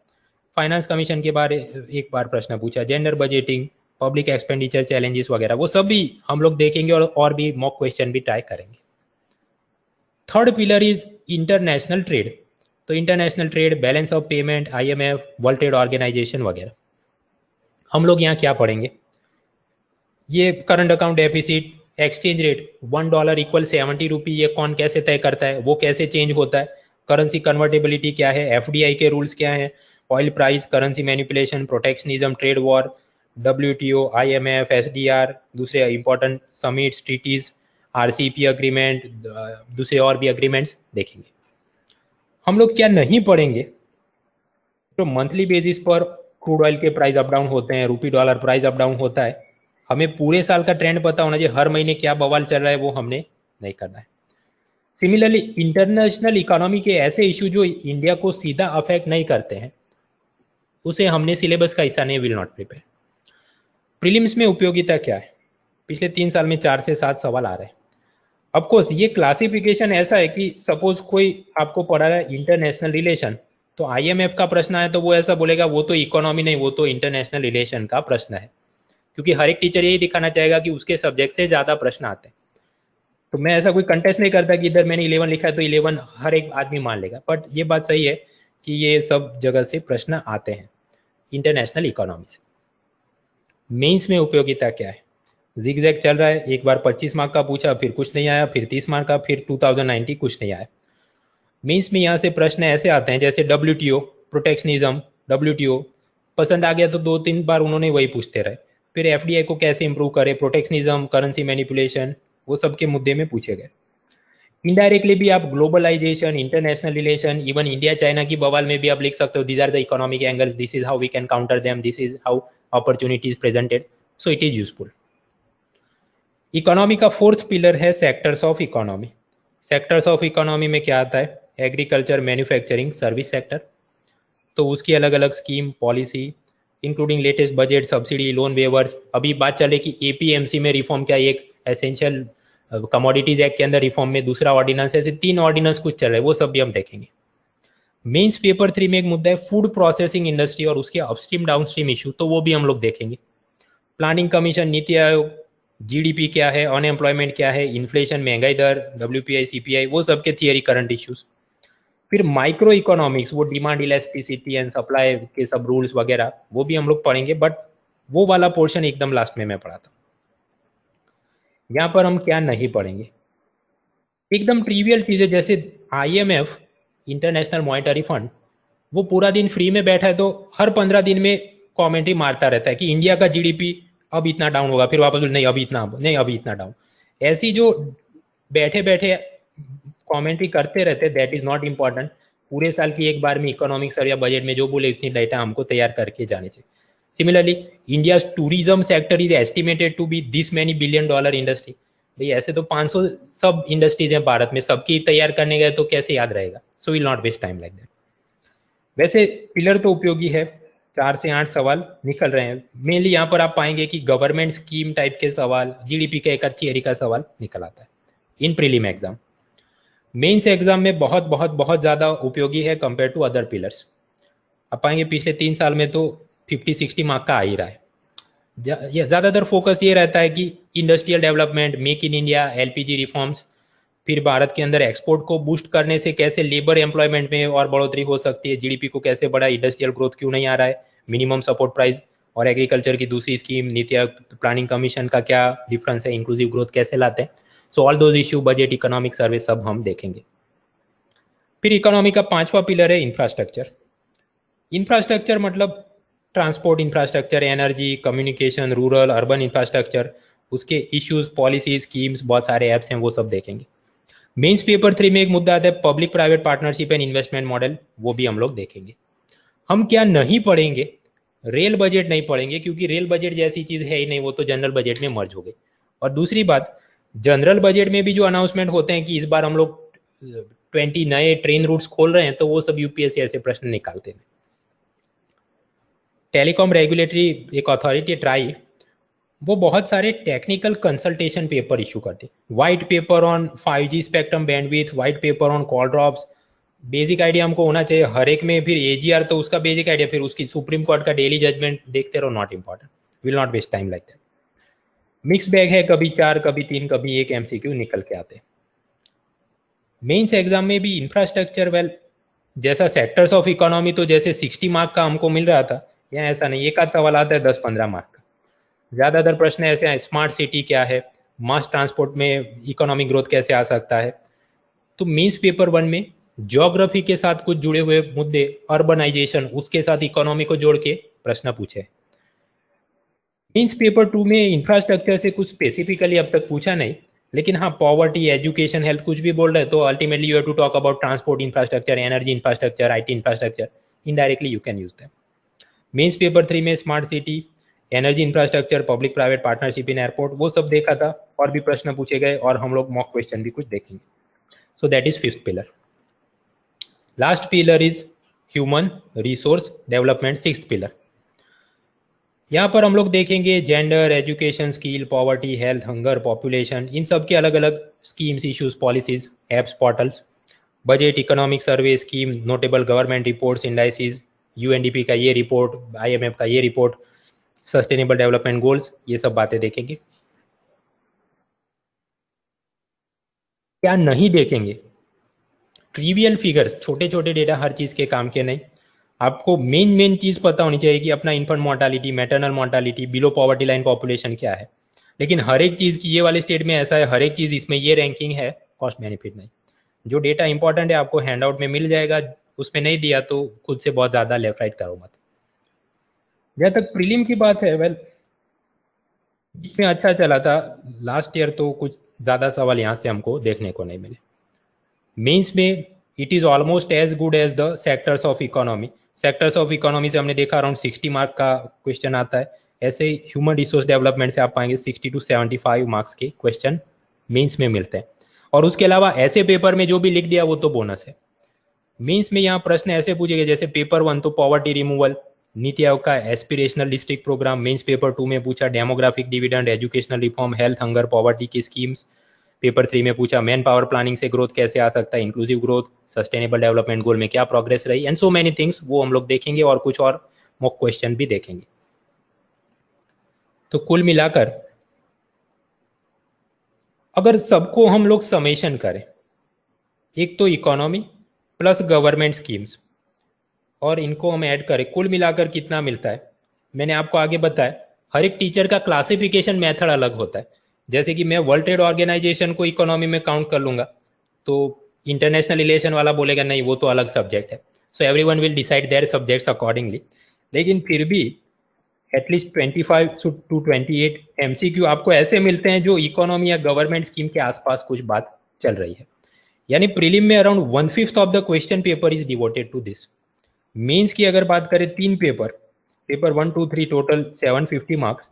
फाइनेंस कमीशन के बारे एक बार प्रश्न पूछा gender budgeting public expenditure challenges वगैरह वो सब भी हम लोग देखेंगे और और भी मॉक क्वेश्चन भी ट्राई करेंगे third pillar is international trade तो international trade balance of payment I M F world trade organisation वगैरह हम लोग यहाँ क्या पढ़ेंगे ये current account deficit exchange rate one dollar equal seventy rupee ये कौन कैसे तय करता है वो कैसे चेंज होता है करेंसी कन्वर्टेबिलिटी क्या है एफ के रूल्स क्या है oil price currency manipulation protectionism trade war W T O I M F S D R दूसरे important summits treaties RCEP agreement दूसरे और भी अग्रीमेंट्स देखेंगे हम लोग क्या नहीं पढ़ेंगे तो मंथली बेसिस पर क्रूड ऑयल के प्राइस अप डाउन होते हैं रूपी डॉलर प्राइस अप डाउन होता है हमें पूरे साल का ट्रेंड पता होना चाहिए हर महीने क्या बवाल चल रहा है वो हमने नहीं करना है सिमिलरली इंटरनेशनल इकोनॉमी के ऐसे इशू जो इंडिया को सीधा अफेक्ट नहीं करते हैं उसे हमने सिलेबस का हिस्सा नहीं विल नॉट प्रिपेयर प्रीलिम्स में उपयोगिता क्या है पिछले तीन साल में चार से सात सवाल आ रहे हैं अफकोर्स ये क्लासिफिकेशन ऐसा है कि सपोज कोई आपको पढ़ा रहा है इंटरनेशनल रिलेशन तो आईएमएफ का प्रश्न है तो वो ऐसा बोलेगा वो तो इकोनॉमी नहीं वो तो इंटरनेशनल रिलेशन का प्रश्न है क्योंकि हर एक टीचर यही दिखाना चाहेगा कि उसके सब्जेक्ट से ज़्यादा प्रश्न आते हैं तो मैं ऐसा कोई कंटेस्ट नहीं करता कि इधर मैंने इलेवन लिखा है तो इलेवन हर एक आदमी मान लेगा बट ये बात सही है कि ये सब जगह से प्रश्न आते हैं इंटरनेशनल इकोनॉमी से मीन्स में उपयोगिता क्या है जिक चल रहा है एक बार 25 मार्क का पूछा फिर कुछ नहीं आया फिर 30 मार्क का फिर 2090 कुछ नहीं आया मीन्स में यहाँ से प्रश्न ऐसे आते हैं जैसे W T O protectionism W T O पसंद आ गया तो दो तीन बार उन्होंने वही पूछते रहे फिर एफ डी आई को कैसे इम्प्रूव करे प्रोटेक्शनिज्म करेंसी मैनिपुलेशन वो सब के मुद्दे में पूछे गए इनडायरेक्टली भी आप globalisation international relation even India China की बवाल में भी आप लिख सकते हो these are the economic angles this is how we can counter them this is how opportunities presented so it is useful economy का फोर्थ पिलर है sectors of economy sectors of economy में क्या आता है एग्रीकल्चर मैन्युफैक्चरिंग सर्विस सेक्टर तो उसकी अलग अलग scheme policy including latest budget subsidy loan waivers अभी बात चले कि ए में रिफॉर्म क्या एक एसेंशियल कमोडिटीज एक्ट के अंदर रिफॉर्म में दूसरा ऑर्डिनेंस ऐसे तीन ऑर्डिनेंस कुछ चल रहे हैं वो सब भी हम देखेंगे मेंस पेपर थ्री में एक मुद्दा है फूड प्रोसेसिंग इंडस्ट्री और उसके अपस्ट्रीम डाउनस्ट्रीम इश्यू तो वो भी हम लोग देखेंगे प्लानिंग कमीशन नीति आयोग जीडीपी क्या है अनएम्प्लॉयमेंट क्या है इन्फ्लेशन महंगाई दर W P I C P I वो सब के थियरी करंट इश्यूज फिर माइक्रो इकोनॉमिक्स वो डिमांड इलेक्ट्रिसिटी एंड सप्लाई के सब रूल्स वगैरह वो भी हम लोग पढ़ेंगे बट वो वाला पोर्शन एकदम लास्ट में मैं पढ़ा था यहाँ पर हम क्या नहीं पढ़ेंगे एकदम ट्रिवियल चीज़ें जैसे आईएमएफ इंटरनेशनल मॉनिटरी फंड वो पूरा दिन फ्री में बैठा है तो हर पंद्रह दिन में कमेंट्री मारता रहता है कि इंडिया का जीडीपी अब इतना डाउन होगा फिर वापस नहीं अभी इतना नहीं अभी इतना डाउन ऐसी जो बैठे बैठे कॉमेंट्री करते रहते दैट इज नॉट इम्पॉर्टेंट पूरे साल की एक बार में इकोनॉमिक्स और या बजट में जो बोले उतनी डाटा हमको तैयार करके जाने चाहिए similarly India tourism sector is estimated to be this many billion dollar industry भाई ऐसे तो 500 सब इंडस्ट्रीज हैं भारत में सबकी तैयार करने गए तो कैसे याद रहेगा so will not waste time like that वैसे पिलर तो उपयोगी है चार से आठ सवाल निकल रहे हैं मेनली यहाँ पर आप पाएंगे कि गवर्नमेंट स्कीम टाइप के सवाल जीडीपी का एक थियरी का सवाल निकल आता है इन प्रीलिम एग्जाम मेंस एग्जाम में बहुत बहुत बहुत ज़्यादा उपयोगी है कंपेयर टू अदर पिलर्स आप पाएंगे पिछले तीन साल में तो फिफ्टी सिक्सटी मार्क का आ ही रहा है ज़्यादातर फोकस ये रहता है कि industrial development make in India LPG reforms फिर भारत के अंदर एक्सपोर्ट को बूस्ट करने से कैसे लेबर एम्प्लॉयमेंट में और बढ़ोतरी हो सकती है जीडीपी को कैसे बढ़ा इंडस्ट्रियल ग्रोथ क्यों नहीं आ रहा है मिनिमम सपोर्ट प्राइस और एग्रीकल्चर की दूसरी स्कीम नीति आयोग प्लानिंग कमीशन का क्या डिफरेंस है इंक्लूसिव ग्रोथ कैसे लाते हैं so all those issue budget economic survey सब हम देखेंगे फिर इकोनॉमी का पांचवा पिलर है इंफ्रास्ट्रक्चर इंफ्रास्ट्रक्चर मतलब transport infrastructure energy communication rural urban infrastructure उसके इश्यूज पॉलिसी स्कीम्स बहुत सारे एप्स हैं वो सब देखेंगे मेंस पेपर थ्री में एक मुद्दा आता है public private partnership and investment model वो भी हम लोग देखेंगे हम क्या नहीं पढ़ेंगे रेल बजट नहीं पढ़ेंगे क्योंकि रेल बजट जैसी चीज है ही नहीं वो तो जनरल बजट में मर्ज हो गई और दूसरी बात जनरल बजट में भी जो अनाउंसमेंट होते हैं कि इस बार हम लोग ट्वेंटी नए ट्रेन रूट्स खोल रहे हैं तो वो सब यूपीएससी ऐसे प्रश्न निकालते हैं टेलीकॉम रेगुलेटरी एक अथॉरिटी ट्राई वो बहुत सारे टेक्निकल कंसल्टेशन पेपर इशू करते white paper on five G spectrum bandwidth white paper on call drops basic idea हमको होना चाहिए हर एक में फिर एजीआर तो उसका बेसिक आइडिया फिर उसकी सुप्रीम कोर्ट का डेली जजमेंट देखते रहो not important will not waste time like that mix bag है कभी चार कभी तीन कभी एक एमसीक्यू निकल के आते मेन्स एग्जाम में भी इंफ्रास्ट्रक्चर वेल जैसा सेक्टर्स ऑफ इकोनॉमी तो जैसे सिक्सटी मार्क का हमको मिल रहा था यहाँ ऐसा नहीं एक आध सवाल आता है दस पंद्रह मार्क का ज़्यादातर प्रश्न ऐसे हैं स्मार्ट सिटी क्या है मास ट्रांसपोर्ट में इकोनॉमिक ग्रोथ कैसे आ सकता है तो मीन्स पेपर वन में ज्योग्राफी के साथ कुछ जुड़े हुए मुद्दे अर्बनाइजेशन उसके साथ इकोनॉमी को जोड़ के प्रश्न पूछे मीन्स पेपर टू में इंफ्रास्ट्रक्चर से कुछ स्पेसिफिकली अब तक पूछा नहीं लेकिन हाँ पॉवर्टी एजुकेशन हेल्थ कुछ भी बोल रहे तो ultimately you have to talk about transport infrastructure energy infrastructure IT infrastructure indirectly you can use them means paper three में smart city energy infrastructure public private partnership in airport वो सब देखा था और भी प्रश्न पूछे गए और हम लोग मॉक क्वेश्चन भी कुछ देखेंगे so that is fifth pillar Last pillar is human resource development six pillar यहाँ पर हम लोग देखेंगे gender education skill poverty health hunger population इन सब के अलग अलग schemes issues policies apps portals budget economic survey scheme notable government reports indices UNDP का ये रिपोर्ट आईएमएफ का ये रिपोर्ट सस्टेनेबल डेवलपमेंट गोल्स ये सब बातें देखेंगे क्या नहीं देखेंगे ट्रिवियल फिगर्स छोटे छोटे डेटा हर चीज़ के काम के नहीं आपको मेन मेन चीज़ पता होनी चाहिए कि अपना infant mortality maternal mortality below poverty line population क्या है लेकिन हर एक चीज़ की ये वाले स्टेट में ऐसा है हर एक चीज़ इसमें ये रैंकिंग है कॉस्ट बेनिफिट नहीं जो डेटा इंपॉर्टेंट है आपको हैंड आउट में मिल जाएगा उसमें नहीं दिया तो खुद से बहुत ज़्यादा लेफ्ट राइट करो मत जहाँ तक प्रीलिम की बात है वेल इसमें अच्छा चला था लास्ट ईयर तो कुछ ज़्यादा सवाल यहाँ से हमको देखने को नहीं मिले मीन्स में it is almost as good as the sectors of economy sectors of economy से हमने देखा अराउंड सिक्सटी मार्क का क्वेश्चन आता है ऐसे ह्यूमन रिसोर्स डेवलपमेंट से आप पाएंगे sixty to seventy five marks के क्वेश्चन मीन्स में मिलते हैं और उसके अलावा ऐसे पेपर में जो भी लिख दिया वो तो बोनस है मीन्स में यहाँ प्रश्न ऐसे पूछे गए जैसे पेपर वन तो पॉवर्टी रिमूवल नीति आयोग का aspirational district programme means paper two में पूछा demographic dividend educational reform health hunger poverty की स्कीम्स पेपर थ्री में पूछा मैन पावर प्लानिंग से ग्रोथ कैसे आ सकता है inclusive growth sustainable development goal में क्या प्रोग्रेस रही एंड सो मेनी थिंग्स वो हम लोग देखेंगे और कुछ और मॉक क्वेश्चन भी देखेंगे तो कुल मिलाकर अगर सबको हम लोग समेशन करें एक तो इकोनॉमी प्लस गवर्नमेंट स्कीम्स और इनको हम ऐड करें कुल मिलाकर कितना मिलता है मैंने आपको आगे बताया हर एक टीचर का क्लासिफिकेशन मेथड अलग होता है जैसे कि मैं वर्ल्ड ट्रेड ऑर्गेनाइजेशन को इकोनॉमी में काउंट कर लूंगा तो इंटरनेशनल रिलेशन वाला बोलेगा नहीं वो तो अलग सब्जेक्ट है so every one will decide their subjects accordingly लेकिन फिर भी at least twenty five to twenty eight M आपको ऐसे मिलते हैं जो इकोनॉमी या गवर्नमेंट स्कीम के आसपास कुछ बात चल रही है यानी प्रीलिम में around one fifth of the question paper is devoted to this means की अगर बात करें तीन paper paper one two three total seven fifty marks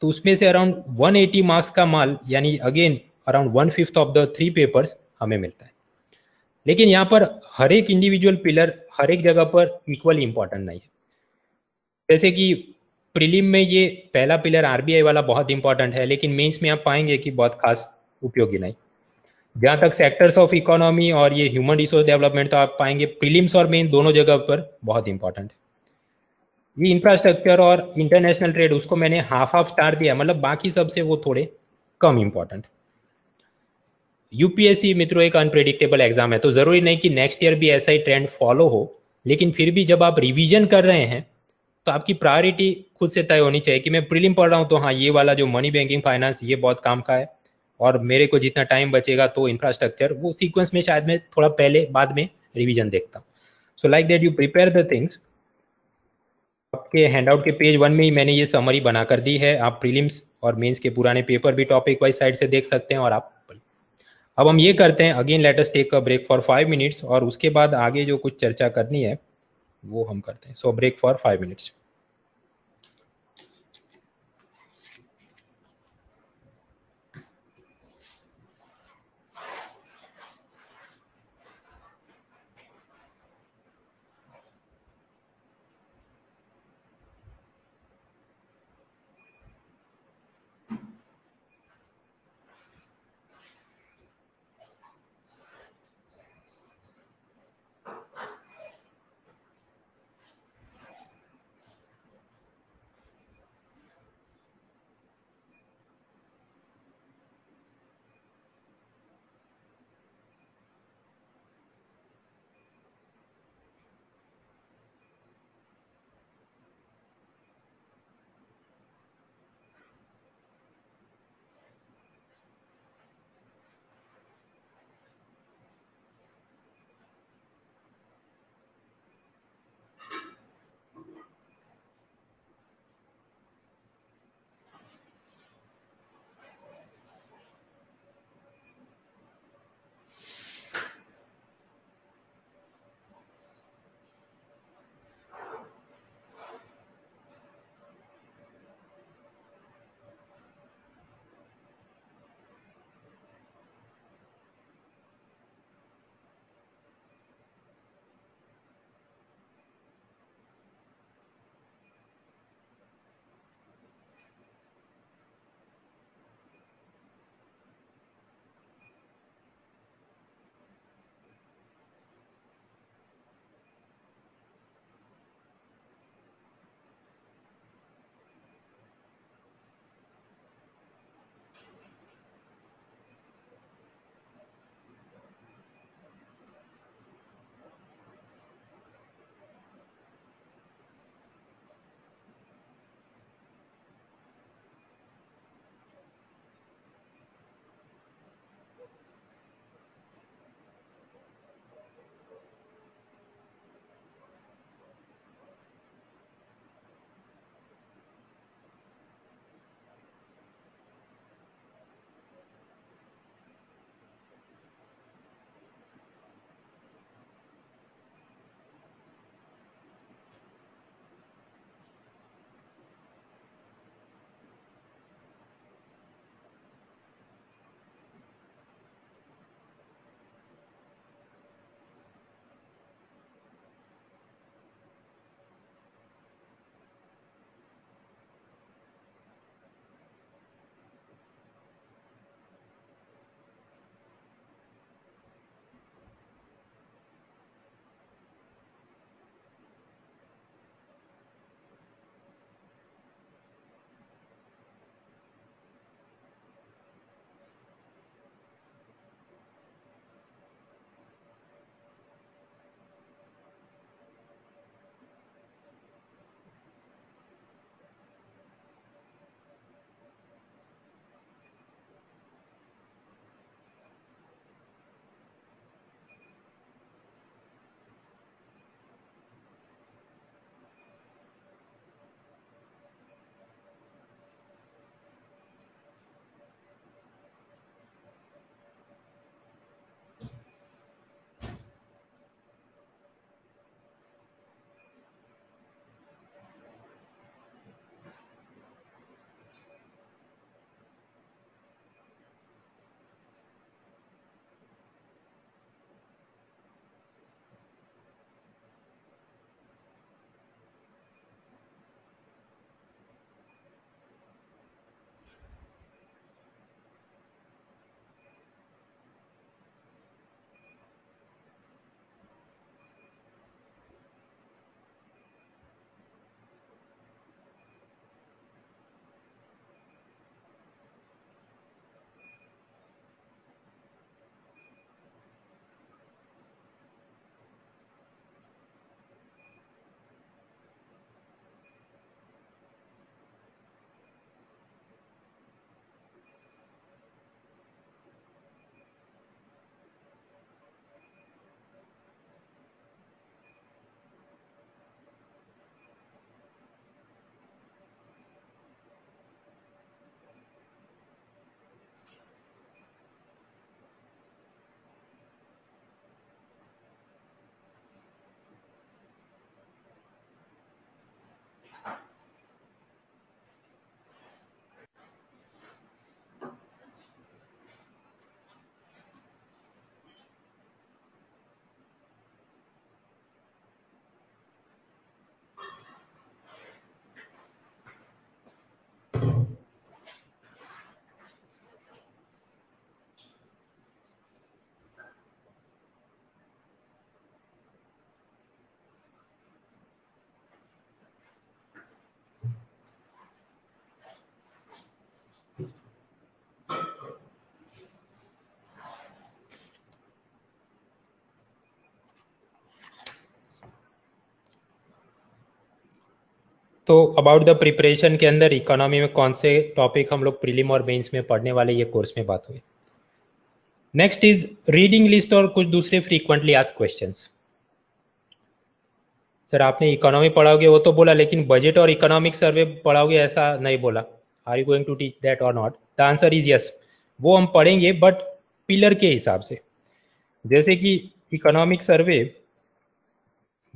तो उसमें से अराउंड 180 मार्क्स का माल यानी again around one fifth of the three papers हमें मिलता है लेकिन यहाँ पर हर एक इंडिविजुअल पिलर हर एक जगह पर इक्वल इंपॉर्टेंट नहीं है जैसे कि प्रीलिम में ये पहला पिलर आरबीआई वाला बहुत इंपॉर्टेंट है लेकिन मेंस में आप पाएंगे कि बहुत खास उपयोगी नहीं जहाँ तक सेक्टर्स ऑफ इकोनॉमी और ये ह्यूमन रिसोर्स डेवलपमेंट तो आप पाएंगे प्रीलिम्स और मेन दोनों जगह पर बहुत इंपॉर्टेंट है ये इंफ्रास्ट्रक्चर और इंटरनेशनल ट्रेड उसको मैंने हाफ हाफ स्टार दिया मतलब बाकी सबसे वो थोड़े कम इंपॉर्टेंट यूपीएससी मित्रों एक अनप्रेडिक्टेबल एग्जाम है तो जरूरी नहीं कि नेक्स्ट ईयर भी ऐसा ही ट्रेंड फॉलो हो लेकिन फिर भी जब आप रिविजन कर रहे हैं तो आपकी प्रायोरिटी खुद से तय होनी चाहिए कि मैं प्रिलिम पढ़ रहा हूँ तो हाँ ये वाला जो मनी बैंकिंग फाइनेंस ये बहुत काम का है और मेरे को जितना टाइम बचेगा तो इंफ्रास्ट्रक्चर वो सीक्वेंस में शायद मैं थोड़ा पहले बाद में रिविजन देखता हूँ so like that you prepare the things आपके हैंडआउट के पेज वन में ही मैंने ये समरी बना कर दी है आप प्रीलिम्स और मेंस के पुराने पेपर भी टॉपिक वाइज साइड से देख सकते हैं और आप अब हम ये करते हैं again us take a break for five minutes और उसके बाद आगे जो कुछ चर्चा करनी है वो हम करते हैं so break for five minutes तो अबाउट द प्रिपरेशन के अंदर इकोनॉमी में कौन से टॉपिक हम लोग प्रीलिम और मेंस में पढ़ने वाले ये कोर्स में बात हुई नेक्स्ट इज रीडिंग लिस्ट और कुछ दूसरे फ्रीक्वेंटली आज क्वेश्चन सर आपने इकोनॉमी पढ़ाओगे वो तो बोला लेकिन बजट और इकोनॉमिक सर्वे पढ़ाओगे ऐसा नहीं बोला are you going to teach that और not the answer is yes वो हम पढ़ेंगे बट पिलर के हिसाब से जैसे कि इकोनॉमिक सर्वे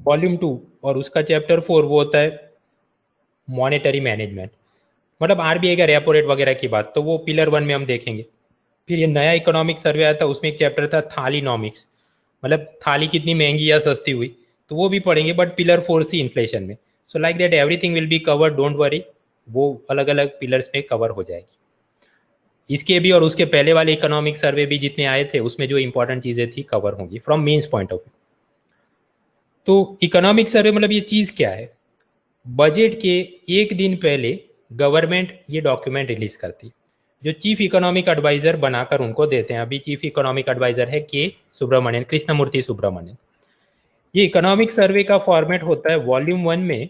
वॉल्यूम टू और उसका चैप्टर फोर वो होता है मॉनेटरी मैनेजमेंट मतलब आरबीआई का रेपो रेट वगैरह की बात तो वो पिलर वन में हम देखेंगे फिर ये नया इकोनॉमिक सर्वे आया था उसमें एक चैप्टर था थालीनॉमिक्स मतलब थाली कितनी महंगी या सस्ती हुई तो वो भी पढ़ेंगे but pillar four C inflation में so like that everything will be cover don't worry वो अलग अलग पिलर्स में कवर हो जाएगी इसके भी और उसके पहले वाले इकोनॉमिक सर्वे भी जितने आए थे उसमें जो इंपॉर्टेंट चीज़ें थी कवर होंगी from mains point of view तो इकोनॉमिक सर्वे मतलब ये चीज़ क्या है बजट के एक दिन पहले गवर्नमेंट ये डॉक्यूमेंट रिलीज करती जो चीफ इकोनॉमिक एडवाइजर बनाकर उनको देते हैं अभी चीफ इकोनॉमिक एडवाइजर है के सुब्रमण्यन कृष्णमूर्ति सुब्रमण्यन ये इकोनॉमिक सर्वे का फॉर्मेट होता है वॉल्यूम वन में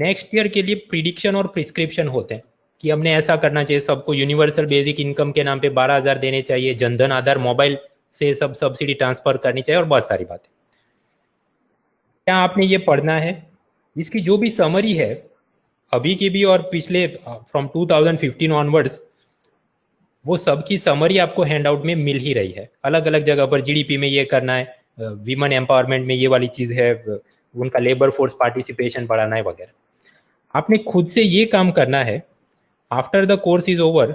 नेक्स्ट ईयर के लिए प्रिडिक्शन और प्रिस्क्रिप्शन होते हैं कि हमने ऐसा करना चाहिए सबको यूनिवर्सल बेसिक इनकम के नाम पे बारह हजार देने चाहिए जनधन आधार मोबाइल से सब सब्सिडी ट्रांसफर करनी चाहिए और बहुत सारी बातें क्या आपने ये पढ़ना है इसकी जो भी समरी है अभी की भी और पिछले फ्रॉम 2015 ऑनवर्ड्स वो सब की समरी आपको हैंडआउट में मिल ही रही है अलग अलग जगह पर जीडीपी में ये करना है वीमन एम्पावरमेंट में ये वाली चीज़ है उनका लेबर फोर्स पार्टिसिपेशन बढ़ाना है वगैरह आपने खुद से ये काम करना है after the course is over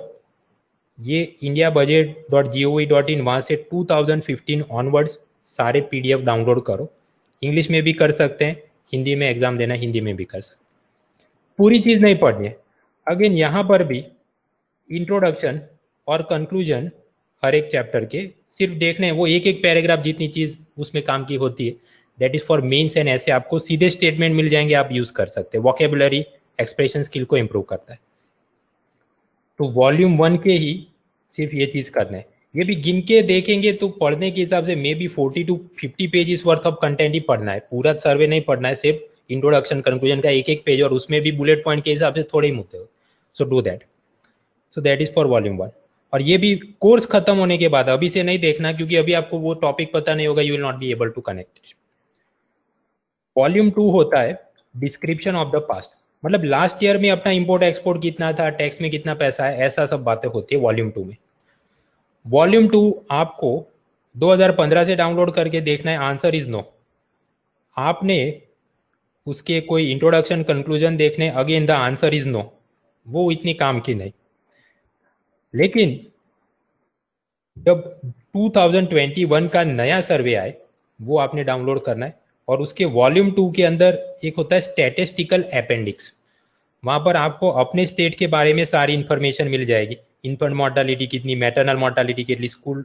ये India budget dot G O V dot in वहाँ से टू थाउजेंड फिफ्टीन ऑनवर्ड्स सारे पी डाउनलोड करो इंग्लिश में भी कर सकते हैं हिंदी में एग्जाम देना हिंदी में भी कर सकते पूरी चीज नहीं पढ़नी है अगेन यहाँ पर भी इंट्रोडक्शन और कंक्लूजन हर एक चैप्टर के सिर्फ देखने वो एक एक पैराग्राफ जितनी चीज उसमें काम की होती है that is for mains and ऐसे आपको सीधे स्टेटमेंट मिल जाएंगे आप यूज कर सकते हैं वॉकेबुलरी एक्सप्रेशन स्किल को इम्प्रूव करता है तो वॉल्यूम वन के ही सिर्फ ये चीज करना है ये भी गिन के देखेंगे तो पढ़ने के हिसाब से may be forty to fifty pages worth of content ही पढ़ना है पूरा सर्वे नहीं पढ़ना है सिर्फ इंट्रोडक्शन कंक्लूजन का एक एक पेज और उसमें भी बुलेट पॉइंट के हिसाब से थोड़े ही मुद्दे हो so do that so that is for volume one और ये भी कोर्स खत्म होने के बाद अभी से नहीं देखना क्योंकि अभी आपको वो टॉपिक पता नहीं होगा you will not be able to connect volume two होता है डिस्क्रिप्शन ऑफ द पास्ट मतलब लास्ट ईयर में अपना इम्पोर्ट एक्सपोर्ट कितना था टैक्स में कितना पैसा है ऐसा सब बातें होती है वॉल्यूम टू में वॉल्यूम टू आपको 2015 से डाउनलोड करके देखना है आंसर इज नो आपने उसके कोई इंट्रोडक्शन कंक्लूजन देखने again the answer is no वो इतनी काम की नहीं लेकिन जब 2021 का नया सर्वे आए वो आपने डाउनलोड करना है और उसके वॉल्यूम टू के अंदर एक होता है स्टेटिस्टिकल अपेंडिक्स वहां पर आपको अपने स्टेट के बारे में सारी इंफॉर्मेशन मिल जाएगी इन्फेंट मॉर्टालिटी कितनी मैटरनल मॉर्टालिटी कितनी स्कूल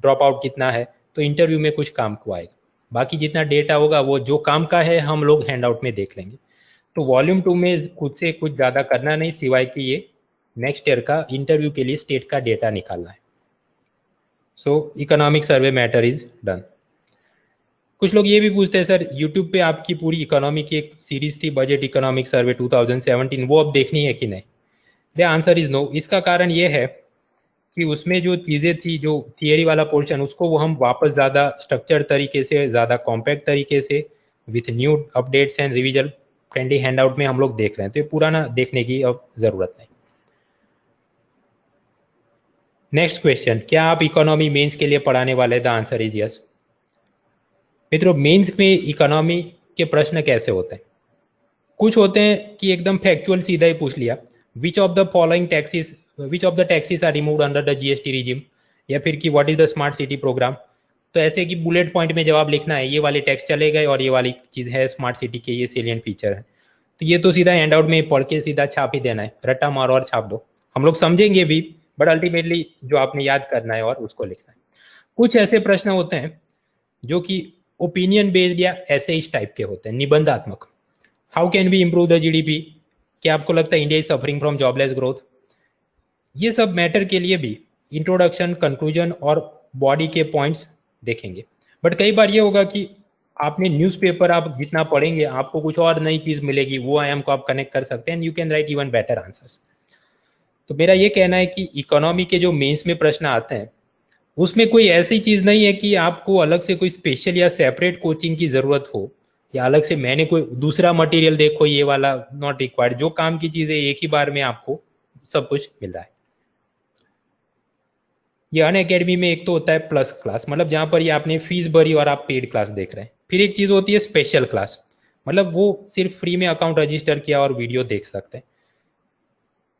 ड्रॉप आउट कितना है तो इंटरव्यू में कुछ काम को आएगा बाकी जितना डेटा होगा वो जो काम का है हम लोग हैंड आउट में देख लेंगे तो वॉल्यूम टू में खुद से कुछ ज़्यादा करना नहीं सिवाय कि ये नेक्स्ट ईयर का इंटरव्यू के लिए स्टेट का डेटा निकालना है so economic survey matter is done कुछ लोग ये भी पूछते हैं सर यूट्यूब पे आपकी पूरी इकोनॉमी की एक सीरीज थी बजट इकोनॉमिक सर्वे 2017 वो अब देखनी है कि नहीं द आंसर इज नो इसका कारण ये है कि उसमें जो चीज़ें थी जो थियरी वाला पोर्शन उसको वो हम वापस ज़्यादा स्ट्रक्चर तरीके से ज़्यादा कॉम्पैक्ट तरीके से with new updates and revision friendly out में हम लोग देख रहे हैं तो ये पुराना देखने की अब ज़रूरत नहीं नेक्स्ट क्वेश्चन क्या आप इकोनॉमी मेंस के लिए पढ़ाने वाले द आंसर इज यस मित्रों मेंस में इकोनॉमी के प्रश्न कैसे होते हैं कुछ होते हैं कि एकदम फैक्चुअल सीधा ही पूछ लिया which of the following taxes which of the taxes are removed under the GST regime या फिर कि what is the smart city programme तो ऐसे कि बुलेट पॉइंट में जवाब लिखना है ये वाले टैक्स चले गए और ये वाली चीज है स्मार्ट सिटी के ये सेलियंट फीचर है तो ये तो सीधा एंड आउट में पढ़ के सीधा छाप ही देना है रट्टा मारो और छाप दो हम लोग समझेंगे भी बट अल्टीमेटली जो आपने याद करना है और उसको लिखना है कुछ ऐसे प्रश्न होते हैं जो कि ओपिनियन बेस्ड या ऐसे इस टाइप के होते हैं निबंधात्मक how can be improve the GDP क्या आपको लगता है India is suffering from jobless growth ये सब मैटर के लिए भी इंट्रोडक्शन कंक्लूजन और बॉडी के पॉइंट्स देखेंगे बट कई बार ये होगा कि आपने न्यूज़पेपर आप जितना पढ़ेंगे आपको कुछ और नई चीज़ मिलेगी वो आई एम को आप कनेक्ट कर सकते हैं you can write even better answers तो मेरा ये कहना है कि इकोनॉमी के जो मेंस में प्रश्न आते हैं उसमें कोई ऐसी चीज़ नहीं है कि आपको अलग से कोई स्पेशल या सेपरेट कोचिंग की ज़रूरत हो या अलग से मैंने कोई दूसरा मटेरियल देखो ये वाला नॉट रिक्वायर्ड जो काम की चीजें एक ही बार में आपको सब कुछ मिल रहा है ये अन अकेडमी में एक तो होता है प्लस क्लास मतलब जहां पर ये आपने फीस भरी और आप पेड क्लास देख रहे हैं फिर एक चीज होती है स्पेशल क्लास मतलब वो सिर्फ फ्री में अकाउंट रजिस्टर किया और वीडियो देख सकते हैं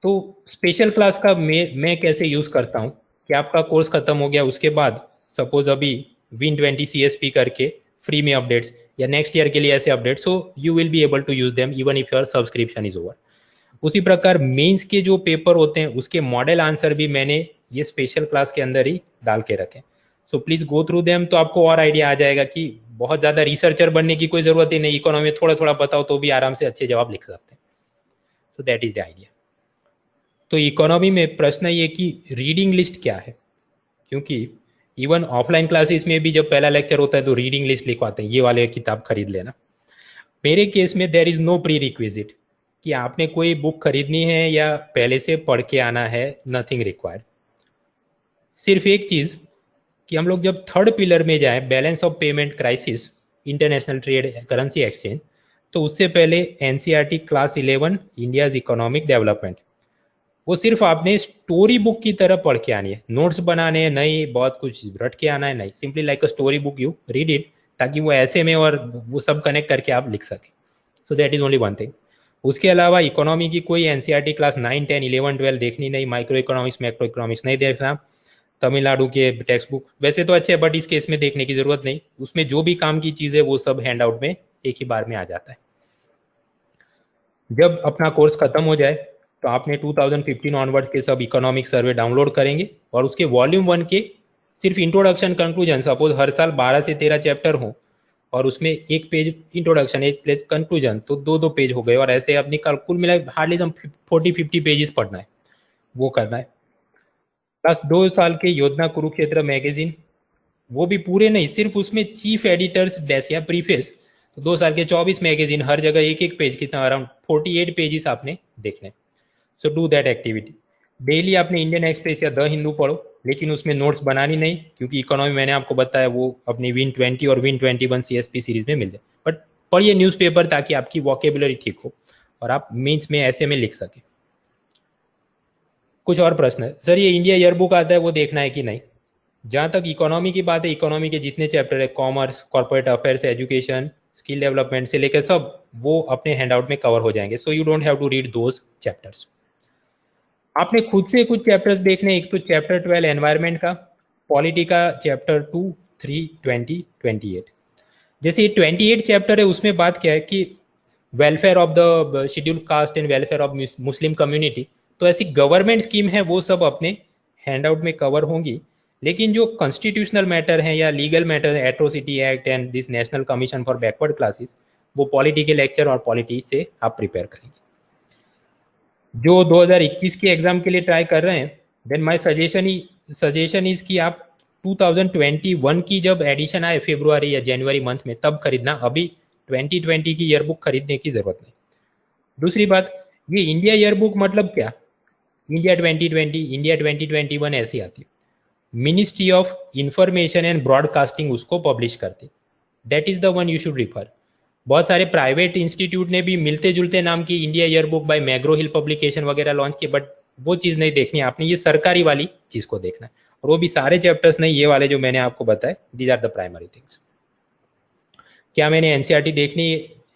तो स्पेशल क्लास का मैं मैं कैसे यूज करता हूँ कि आपका कोर्स खत्म हो गया उसके बाद सपोज अभी विन ट्वेंटी सी करके फ्री में अपडेट्स या नेक्स्ट ईयर के लिए ऐसे update so you will be able to use them even if your subscription is over उसी प्रकार मेंस के जो पेपर होते हैं उसके मॉडल आंसर भी मैंने ये स्पेशल क्लास के अंदर ही डाल के रखे so please go through them तो आपको और आइडिया आ जाएगा कि बहुत ज्यादा रिसर्चर बनने की कोई जरूरत ही नहीं इकोनॉमी में थोड़ा थोड़ा बताओ तो भी आराम से अच्छे जवाब लिख सकते हैं so that is the idea तो इकोनॉमी में प्रश्न ये कि रीडिंग लिस्ट क्या है क्योंकि इवन ऑफलाइन क्लासेस में भी जब पहला लेक्चर होता है तो रीडिंग लिस्ट लिखवाते हैं ये वाले किताब खरीद लेना मेरे केस में there is no prerequisite कि आपने कोई बुक खरीदनी है या पहले से पढ़ के आना है नथिंग रिक्वायर्ड सिर्फ एक चीज़ कि हम लोग जब थर्ड पिलर में जाए balance of payment crisis international trade currency exchange तो उससे पहले NCERT class eleven India's economic development वो सिर्फ आपने स्टोरी बुक की तरह पढ़ के आनी है नोट्स बनाने हैं नहीं बहुत कुछ रट के आना है नहीं simply like a story book you read it ताकि वो ऐसे में और वो सब कनेक्ट करके आप लिख सकें so that is only one thing उसके अलावा इकोनॉमी की कोई NCERT class nine ten eleven twelve देखनी नहीं माइक्रो इकोनॉमिक्स मैक्रो इकोनॉमिक्स नहीं देखना तमिलनाडु के टेक्स्ट बुक वैसे तो अच्छे है बट इस केस में देखने की जरूरत नहीं उसमें जो भी काम की चीज़ है वो सब हैंड आउट में एक ही बार में आ जाता है जब अपना कोर्स खत्म हो जाए तो आपने 2015 ऑनवर्ड के सब इकोनॉमिक सर्वे डाउनलोड करेंगे और उसके वॉल्यूम वन के सिर्फ इंट्रोडक्शन कंक्लूजन सपोज हर साल 12 से 13 चैप्टर हो और उसमें एक पेज इंट्रोडक्शन एक पेज कंक्लूजन तो दो दो पेज हो गए और ऐसे अपने कल कुल मिला हार्डली हम फोर्टी फिफ्टी पेजेस पढ़ना है वो करना है प्लस दो साल के योजना कुरुक्षेत्र मैगजीन वो भी पूरे नहीं सिर्फ उसमें चीफ एडिटर्स डेस या प्रीफेस तो दो साल के चौबीस मैगजीन हर जगह एक एक पेज कितना अराउंड फोर्टी एट पेजेस आपने देखने so do that activity daily आपने इंडियन एक्सप्रेस या द हिंदू पढ़ो लेकिन उसमें नोट्स बनानी नहीं क्योंकि इकोनॉमी मैंने आपको बताया वो अपनी विन ट्वेंटी और win twenty one C series में मिल जाए बट पढ़िए न्यूज पेपर ताकि आपकी वॉकेबुलरी ठीक हो और आप मीन्स में ऐसे में लिख सके कुछ और प्रश्न है सर ये इंडिया ईयरबुक आता है वो देखना है कि नहीं जहाँ तक इकोनॉमी की बात है इकोनॉमी के जितने चैप्टर है commerce corporate affairs education skill development से लेकर सब वो अपने आउट में कवर हो जाएंगे so you don't have to read those chapters आपने खुद से कुछ चैप्टर्स देखने एक तो चैप्टर ट्वेल्व एनवायरमेंट का पॉलिटी का chapter two three twenty twenty eight जैसे ये ट्वेंटी एट चैप्टर है उसमें बात क्या है कि welfare of the schedule caste and welfare of Muslim community तो ऐसी गवर्नमेंट स्कीम है वो सब अपने हैंडआउट में कवर होंगी लेकिन जो कॉन्स्टिट्यूशनल मैटर हैं या लीगल मैटर है atrocity act and this national commission for backward classes वो पॉलिटी के लेक्चर और पॉलिटी से आप प्रिपेयर करेंगे जो 2021 के एग्जाम के लिए ट्राई कर रहे हैं देन माय सजेशन ही सजेशन इज कि आप 2021 की जब एडिशन आए फेब्रुआरी या जनवरी मंथ में तब खरीदना अभी 2020 की ईयरबुक खरीदने की जरूरत नहीं दूसरी बात ये इंडिया ईयरबुक मतलब क्या इंडिया 2020 इंडिया 2021 ऐसी आती ministry of information and broadcasting उसको पब्लिश करती that is the one you should refer बहुत सारे प्राइवेट इंस्टीट्यूट ने भी मिलते जुलते नाम की India yearbook by McGraw Hill publication वगैरह लॉन्च किए बट वो चीज़ नहीं देखनी आपने ये सरकारी वाली चीज़ को देखना है और वो भी सारे चैप्टर्स नहीं ये वाले जो मैंने आपको बताए these are the primary things क्या मैंने एनसीईआरटी e देखनी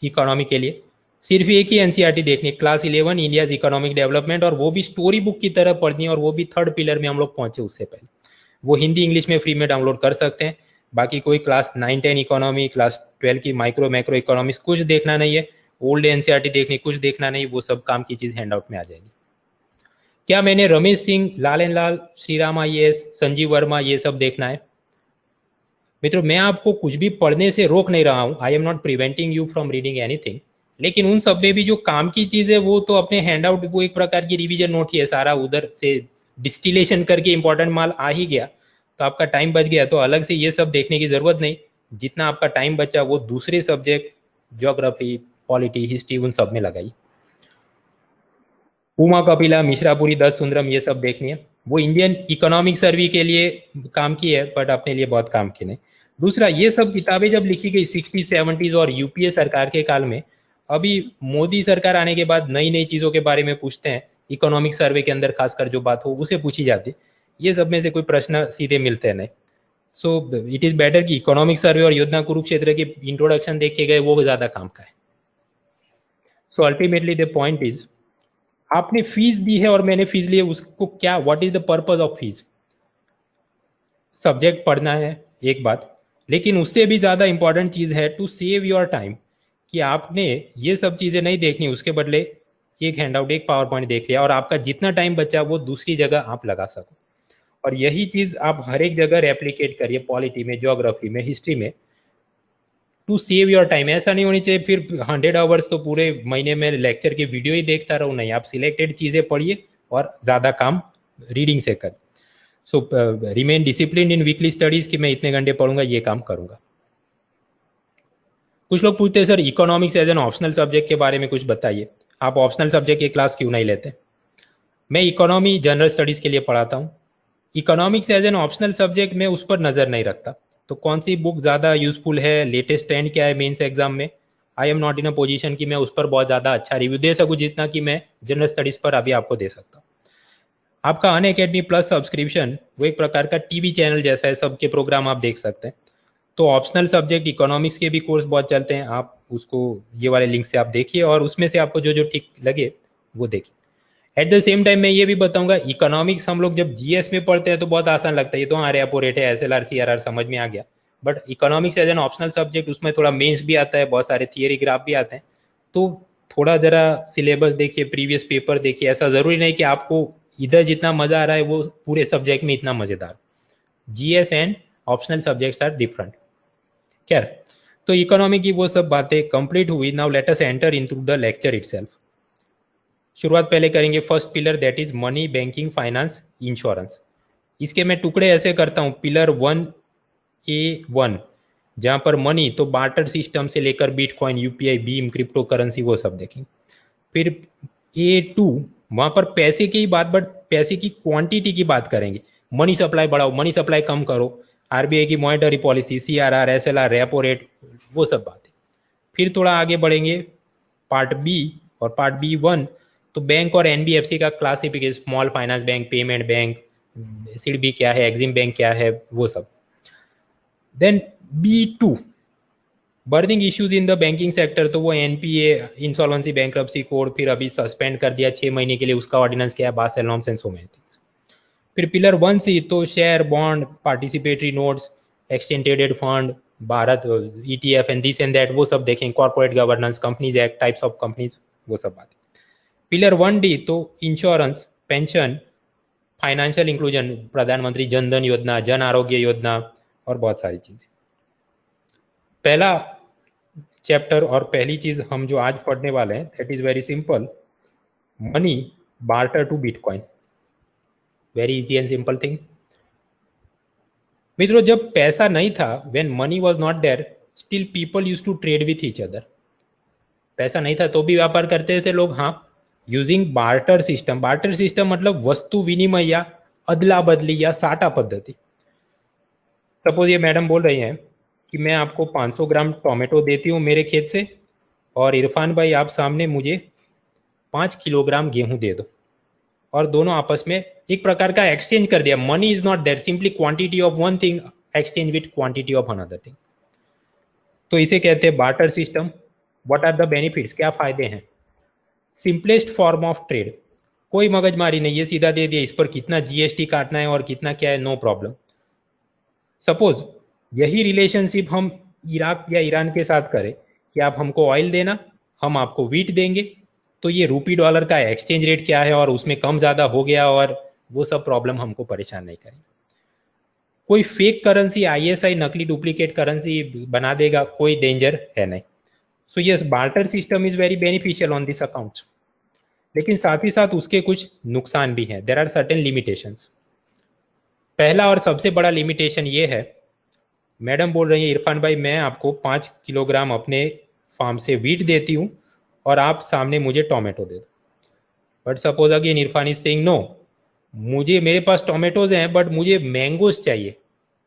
इकोनॉमी के लिए सिर्फ एक ही टी e देखनी class eleven India economic development और वो भी स्टोरी बुक की तरह पढ़नी और वो भी थर्ड पिलर में हम लोग पहुंचे उससे पहले वो हिंदी इंग्लिश में फ्री में डाउनलोड कर सकते हैं बाकी कोई class nine ten economy class twelve की माइक्रो मैक्रो इकोनॉमिक्स कुछ देखना नहीं है ओल्ड एनसीआरटी e देखनी कुछ देखना नहीं वो सब काम की चीज़ हैंड आउट में आ जाएगी क्या मैंने रमेश सिंह लाल एन लाल श्री राम आई संजीव वर्मा ये सब देखना है मित्रों मैं आपको कुछ भी पढ़ने से रोक नहीं रहा हूं I am not preventing you from reading anything लेकिन उन सब में भी जो काम की चीज है वो तो अपने हैंड आउट वो एक प्रकार की रिविजन नोट ही है सारा उधर से डिस्टिलेशन करके इंपॉर्टेंट माल आ ही गया तो आपका टाइम बच गया तो अलग से ये सब देखने की ज़रूरत नहीं जितना आपका टाइम बचा वो दूसरे सब्जेक्ट ज्योग्राफी पॉलिटी हिस्ट्री उन सब में लगाई उमा कपिला मिश्रापुरी दत्त सुंदरम ये सब देखनी है वो इंडियन इकोनॉमिक सर्वे के लिए काम की है बट अपने लिए बहुत काम की नहीं दूसरा ये सब किताबें जब लिखी गई सिक्सटी सेवेंटीज और यूपीए सरकार के काल में अभी मोदी सरकार आने के बाद नई नई चीज़ों के बारे में पूछते हैं इकोनॉमिक सर्वे के अंदर खासकर जो बात हो उसे पूछी जाती है ये सब में से कोई प्रश्न सीधे मिलते नहीं सो इट इज बेटर कि इकोनॉमिक सर्वे और योजना कुरुक्षेत्र के इंट्रोडक्शन देखे गए वो ज्यादा काम का है so ultimately the point is आपने फीस दी है और मैंने फीस लिए उसको क्या what is the purpose of fees subject पढ़ना है एक बात लेकिन उससे भी ज्यादा इंपॉर्टेंट चीज है टू सेव योर टाइम कि आपने ये सब चीजें नहीं देखनी उसके बदले एक हैंडआउट एक पावर पॉइंट देख लिया और आपका जितना टाइम बचा वो दूसरी जगह आप लगा सको और यही चीज आप हर एक जगह रेप्लीकेट करिए पॉलिटी में ज्योग्राफी में हिस्ट्री में टू सेव योर टाइम ऐसा नहीं होनी चाहिए फिर हंड्रेड आवर्स तो पूरे महीने में लेक्चर के वीडियो ही देखता रहूँ नहीं आप सिलेक्टेड चीज़ें पढ़िए और ज़्यादा काम रीडिंग से कर so remain discipline in weekly studies कि मैं इतने घंटे पढ़ूंगा ये काम करूंगा कुछ लोग पूछते हैं sir economics as an optional subject के बारे में कुछ बताइए आप ऑप्शनल सब्जेक्ट की क्लास क्यों नहीं लेते मैं इकोनॉमी जनरल स्टडीज के लिए पढ़ाता हूँ economics as an optional subject में उस पर नज़र नहीं रखता तो कौन सी बुक ज़्यादा यूजफुल है लेटेस्ट ट्रेंड क्या है मेन्स एग्जाम में I am not in a position की मैं उस पर बहुत ज़्यादा अच्छा रिव्यू दे सकूँ जितना कि मैं जनरल स्टडीज़ पर अभी आपको दे सकता हूँ आपका अन अकेडमी प्लस सब्सक्रिप्शन वो एक प्रकार का टीवी चैनल जैसा है सबके प्रोग्राम आप देख सकते हैं तो ऑप्शनल सब्जेक्ट इकोनॉमिक्स के भी कोर्स बहुत चलते हैं आप उसको ये वाले लिंक से आप देखिए और उसमें से आपको जो जो ठीक लगे वो देखिए एट द सेम टाइम मैं ये भी बताऊंगा इकोनॉमिक्स हम लोग जब जीएस में पढ़ते हैं तो बहुत आसान लगता है ये तो हमारे रेपो रेट है S L R C R R समझ में आ गया but economics as an optional subject उसमें थोड़ा मेन्स भी आता है बहुत सारे थियरी ग्राफ भी आते हैं तो थोड़ा जरा सिलेबस देखिए प्रीवियस पेपर देखिए ऐसा जरूरी नहीं कि आपको इधर जितना मजा आ रहा है वो पूरे सब्जेक्ट में इतना मजेदार GS and optional subjects are different क्या तो इकोनॉमी की वो सब बातें कंप्लीट हुई now let us enter to the lecture itself शुरुआत पहले करेंगे first pillar that is money banking finance insurance इसके मैं टुकड़े ऐसे करता हूँ पिलर वन ए वन जहाँ पर मनी तो बार्टर सिस्टम से लेकर bitcoin UPI BHIM crypto currency वो सब देखेंगे फिर ए टू वहाँ पर पैसे की बात बट पैसे की क्वांटिटी की बात करेंगे मनी सप्लाई बढ़ाओ मनी सप्लाई कम करो आरबीआई की monetary policy C R R S L R repo rate वो सब बातें फिर थोड़ा आगे बढ़ेंगे पार्ट बी और पार्ट बी वन तो बैंक और एनबीएफसी का classification small finance bank payment bank B क्या है एग्जिम बैंक क्या है वो सब then B two burning issues in the banking sector तो वो एनपीए इंसॉल्वेंसी बैंक कोड फिर अभी सस्पेंड कर दिया छह महीने के लिए उसका ऑर्डिनेंस क्या है बास फिर पिलर वन सी तो share bond participatory notes exchange traded fund Bharat E T F and this and that वो सब देखें corporate governance companies act types of companies वो सब बातें पिलर वन डी तो insurance pension financial inclusion Pradhan Mantri Jan Dhan योजना जन आरोग्य योजना और बहुत सारी चीजें पहला चैप्टर और पहली चीज हम जो आज पढ़ने वाले हैं that is very simple money barter to bitcoin very easy and simple thing मित्रों जब पैसा नहीं था when money was not there still people use to trade with each other पैसा नहीं था तो भी व्यापार करते थे लोग हाँ using barter system barter system मतलब वस्तु विनिमय या अदला बदली या साटा पद्धति सपोज ये मैडम बोल रही हैं कि मैं आपको 500 ग्राम टोमेटो देती हूँ मेरे खेत से और इरफान भाई आप सामने मुझे पाँच किलोग्राम गेहूँ दे दो और दोनों आपस में एक प्रकार का एक्सचेंज कर दिया money is not there simply quantity of one thing exchange with quantity of another thing तो इसे कहते हैं barter system what are the benefits क्या फायदे हैं सिंपलेस्ट फॉर्म ऑफ ट्रेड कोई मगजमारी नहीं है सीधा दे दिया इस पर कितना जीएसटी काटना है और कितना क्या है नो प्रॉब्लम सपोज यही रिलेशनशिप हम इराक या ईरान के साथ करें कि आप हमको ऑयल देना हम आपको वीट देंगे तो ये रूपी डॉलर का एक्सचेंज रेट क्या है और उसमें कम ज़्यादा हो गया और वो सब प्रॉब्लम हमको परेशान नहीं करेंगे कोई फेक करेंसी आईएसआई नकली डुप्लीकेट करेंसी बना देगा कोई डेंजर है नहीं so yes barter system is very beneficial on this account लेकिन साथ ही साथ उसके कुछ नुकसान भी हैं देर आर सर्टेन लिमिटेशन पहला और सबसे बड़ा लिमिटेशन ये है मैडम बोल रही है इरफान भाई मैं आपको पाँच किलोग्राम अपने फार्म से वीट देती हूँ और आप सामने मुझे टोमेटो दे दो but suppose again Irfan is Singh no मुझे मेरे पास टोमेटोज हैं बट मुझे मैंगोज चाहिए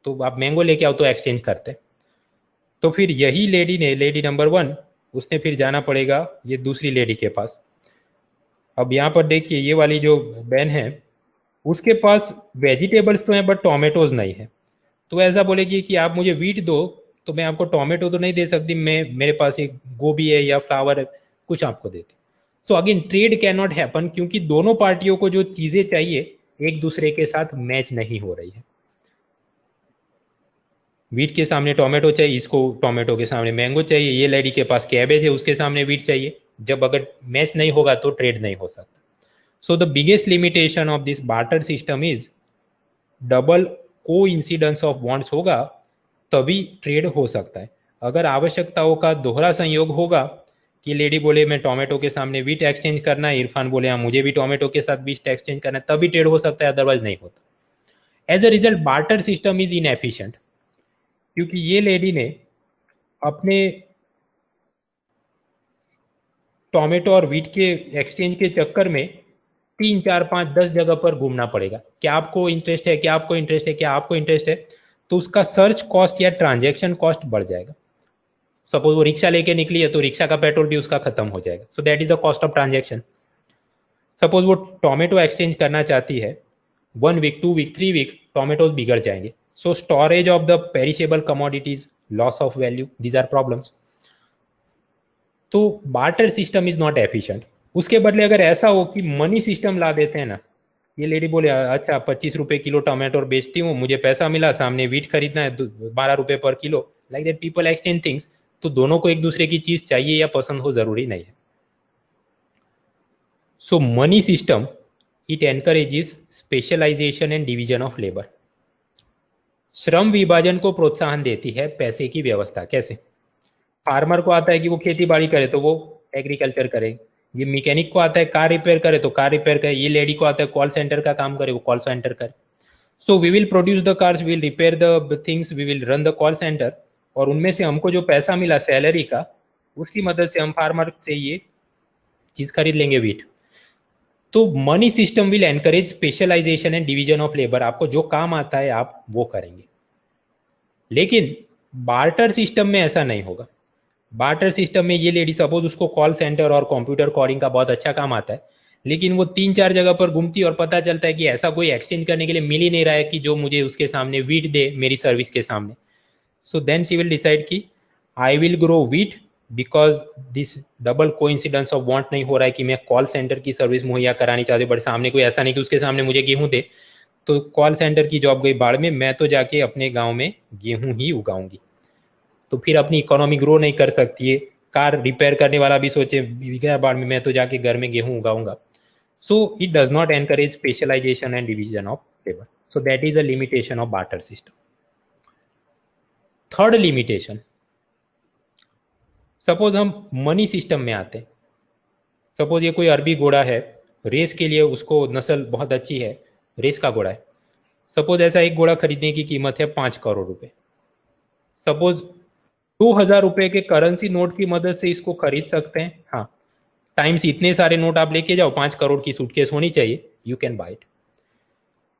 तो आप मैंगो लेके आओ तो एक्सचेंज करते तो फिर यही लेडी ने लेडी नंबर वन उसने फिर जाना पड़ेगा ये दूसरी लेडी के पास अब यहाँ पर देखिए ये वाली जो बहन है उसके पास वेजिटेबल्स तो हैं बट टोमेटोज नहीं है तो ऐसा बोलेगी कि आप मुझे वीट दो तो मैं आपको टोमेटो तो नहीं दे सकती मैं मेरे पास एक गोभी है या फ्लावर है कुछ आपको देती so again trade can not happen क्योंकि दोनों पार्टियों को जो चीज़ें चाहिए एक दूसरे के साथ मैच नहीं हो रही है वीट के सामने टोमेटो चाहिए इसको टोमेटो के सामने मैंगो चाहिए ये लेडी के पास कैबेज है उसके सामने वीट चाहिए जब अगर मैच नहीं होगा तो ट्रेड नहीं हो सकता so the biggest limitation of this barter system is double coincidence of wants होगा तभी ट्रेड हो सकता है अगर आवश्यकताओं का दोहरा संयोग होगा कि लेडी बोले मैं टोमेटो के सामने वीट एक्सचेंज करना है इरफान बोले हाँ मुझे भी टोमेटो के साथ बीट एक्सचेंज करना है तभी ट्रेड हो सकता है अदरवाइज नहीं होता as a result barter system is efficient क्योंकि ये लेडी ने अपने टोमेटो और वीट के एक्सचेंज के चक्कर में तीन चार पाँच दस जगह पर घूमना पड़ेगा क्या आपको इंटरेस्ट है क्या आपको इंटरेस्ट है क्या आपको इंटरेस्ट है तो उसका सर्च कॉस्ट या ट्रांजेक्शन कॉस्ट बढ़ जाएगा सपोज वो रिक्शा लेके निकली है तो रिक्शा का पेट्रोल भी उसका खत्म हो जाएगा so that is the cost of transaction suppose वो टोमेटो एक्सचेंज करना चाहती है one week two week three week tomatoes बिगड़ जाएंगे So storage of the perishable commodities, loss of value, these are problems. तो barter system is not efficient उसके बदले अगर ऐसा हो कि मनी सिस्टम ला देते हैं ना ये लेडी बोले अच्छा पच्चीस रुपए किलो टमाटोर बेचती हूँ मुझे पैसा मिला सामने वीट खरीदना है बारह रुपए पर kilo like that people exchange things तो दोनों को एक दूसरे की चीज चाहिए या पसंद हो जरूरी नहीं है so money system it encourages specialisation and division of labour श्रम विभाजन को प्रोत्साहन देती है पैसे की व्यवस्था कैसे फार्मर को आता है कि वो खेती बाड़ी करे तो वो एग्रीकल्चर करे ये मैकेनिक को आता है कार रिपेयर करे तो कार रिपेयर करे ये लेडी को आता है कॉल सेंटर का काम करे वो कॉल सेंटर करे so we will produce the cars will repair the things we will run the call centre और उनमें से हमको जो पैसा मिला सैलरी का उसकी मदद से हम फार्मर से ये चीज़ खरीद लेंगे वीट तो money system will encourage specialisation and division of labour आपको जो काम आता है आप वो करेंगे लेकिन बार्टर सिस्टम में ऐसा नहीं होगा बार्टर सिस्टम में ये लेडी सपोज उसको कॉल सेंटर और कंप्यूटर कॉलिंग का बहुत अच्छा काम आता है लेकिन वो तीन चार जगह पर घूमती और पता चलता है कि ऐसा कोई एक्सचेंज करने के लिए मिल ही नहीं रहा है कि जो मुझे उसके सामने वीट दे मेरी सर्विस के सामने so then she will decide कि I will grow wheat because this double coincidence of want नहीं हो रहा है कि मैं कॉल सेंटर की सर्विस मुहैया करानी चाहती हूँ बट सामने कोई ऐसा नहीं कि उसके सामने मुझे गेहूँ दे तो कॉल सेंटर की जॉब गई बाढ़ में मैं तो जाके अपने गाँव में गेहूँ ही उगाऊंगी तो फिर अपनी इकोनॉमी ग्रो नहीं कर सकती है कार रिपेयर करने वाला भी सोचे गया बाढ़ में मैं तो जाके घर में गेहूँ उगाऊंगा so it does not encourage specialisation and division of labour so that is a limitation of barter system third limitation suppose हम मनी सिस्टम में आते सपोज ये कोई अरबी घोड़ा है रेस के लिए उसको नस्ल बहुत अच्छी है रेस का घोड़ा है सपोज ऐसा एक घोड़ा खरीदने की कीमत है पाँच करोड़ रुपए सपोज दो हजार रुपए के करेंसी नोट की मदद से इसको खरीद सकते हैं हाँ टाइम्स इतने सारे नोट आप लेके जाओ पाँच करोड़ की सूटकेस होनी चाहिए यू कैन बाइट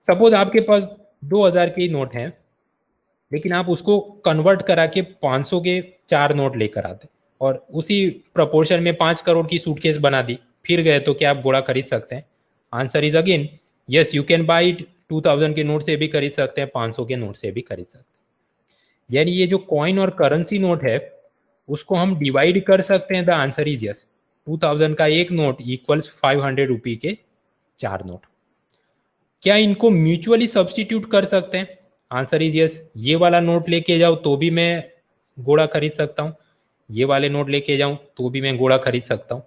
सपोज आपके पास दो हजार के नोट हैं लेकिन आप उसको कन्वर्ट करा के पाँच सौ के चार नोट लेकर आते और उसी प्रपोर्शन में पांच करोड़ की सूटकेस बना दी फिर गए तो क्या आप घोड़ा खरीद सकते हैं answer is again yes you can buy two thousand के नोट से भी खरीद सकते हैं पांच सौ के नोट से भी खरीद सकते हैं यानी ये जो कॉइन और करेंसी नोट है उसको हम डिवाइड कर सकते हैं the answer is yes two thousand का एक note equals five hundred rupee के चार नोट क्या इनको म्यूचुअली सब्सटीट्यूट कर सकते हैं आंसर इज यस ये वाला नोट लेके जाओ तो भी मैं घोड़ा खरीद सकता हूँ ये वाले नोट लेके जाऊं तो भी मैं घोड़ा खरीद सकता हूँ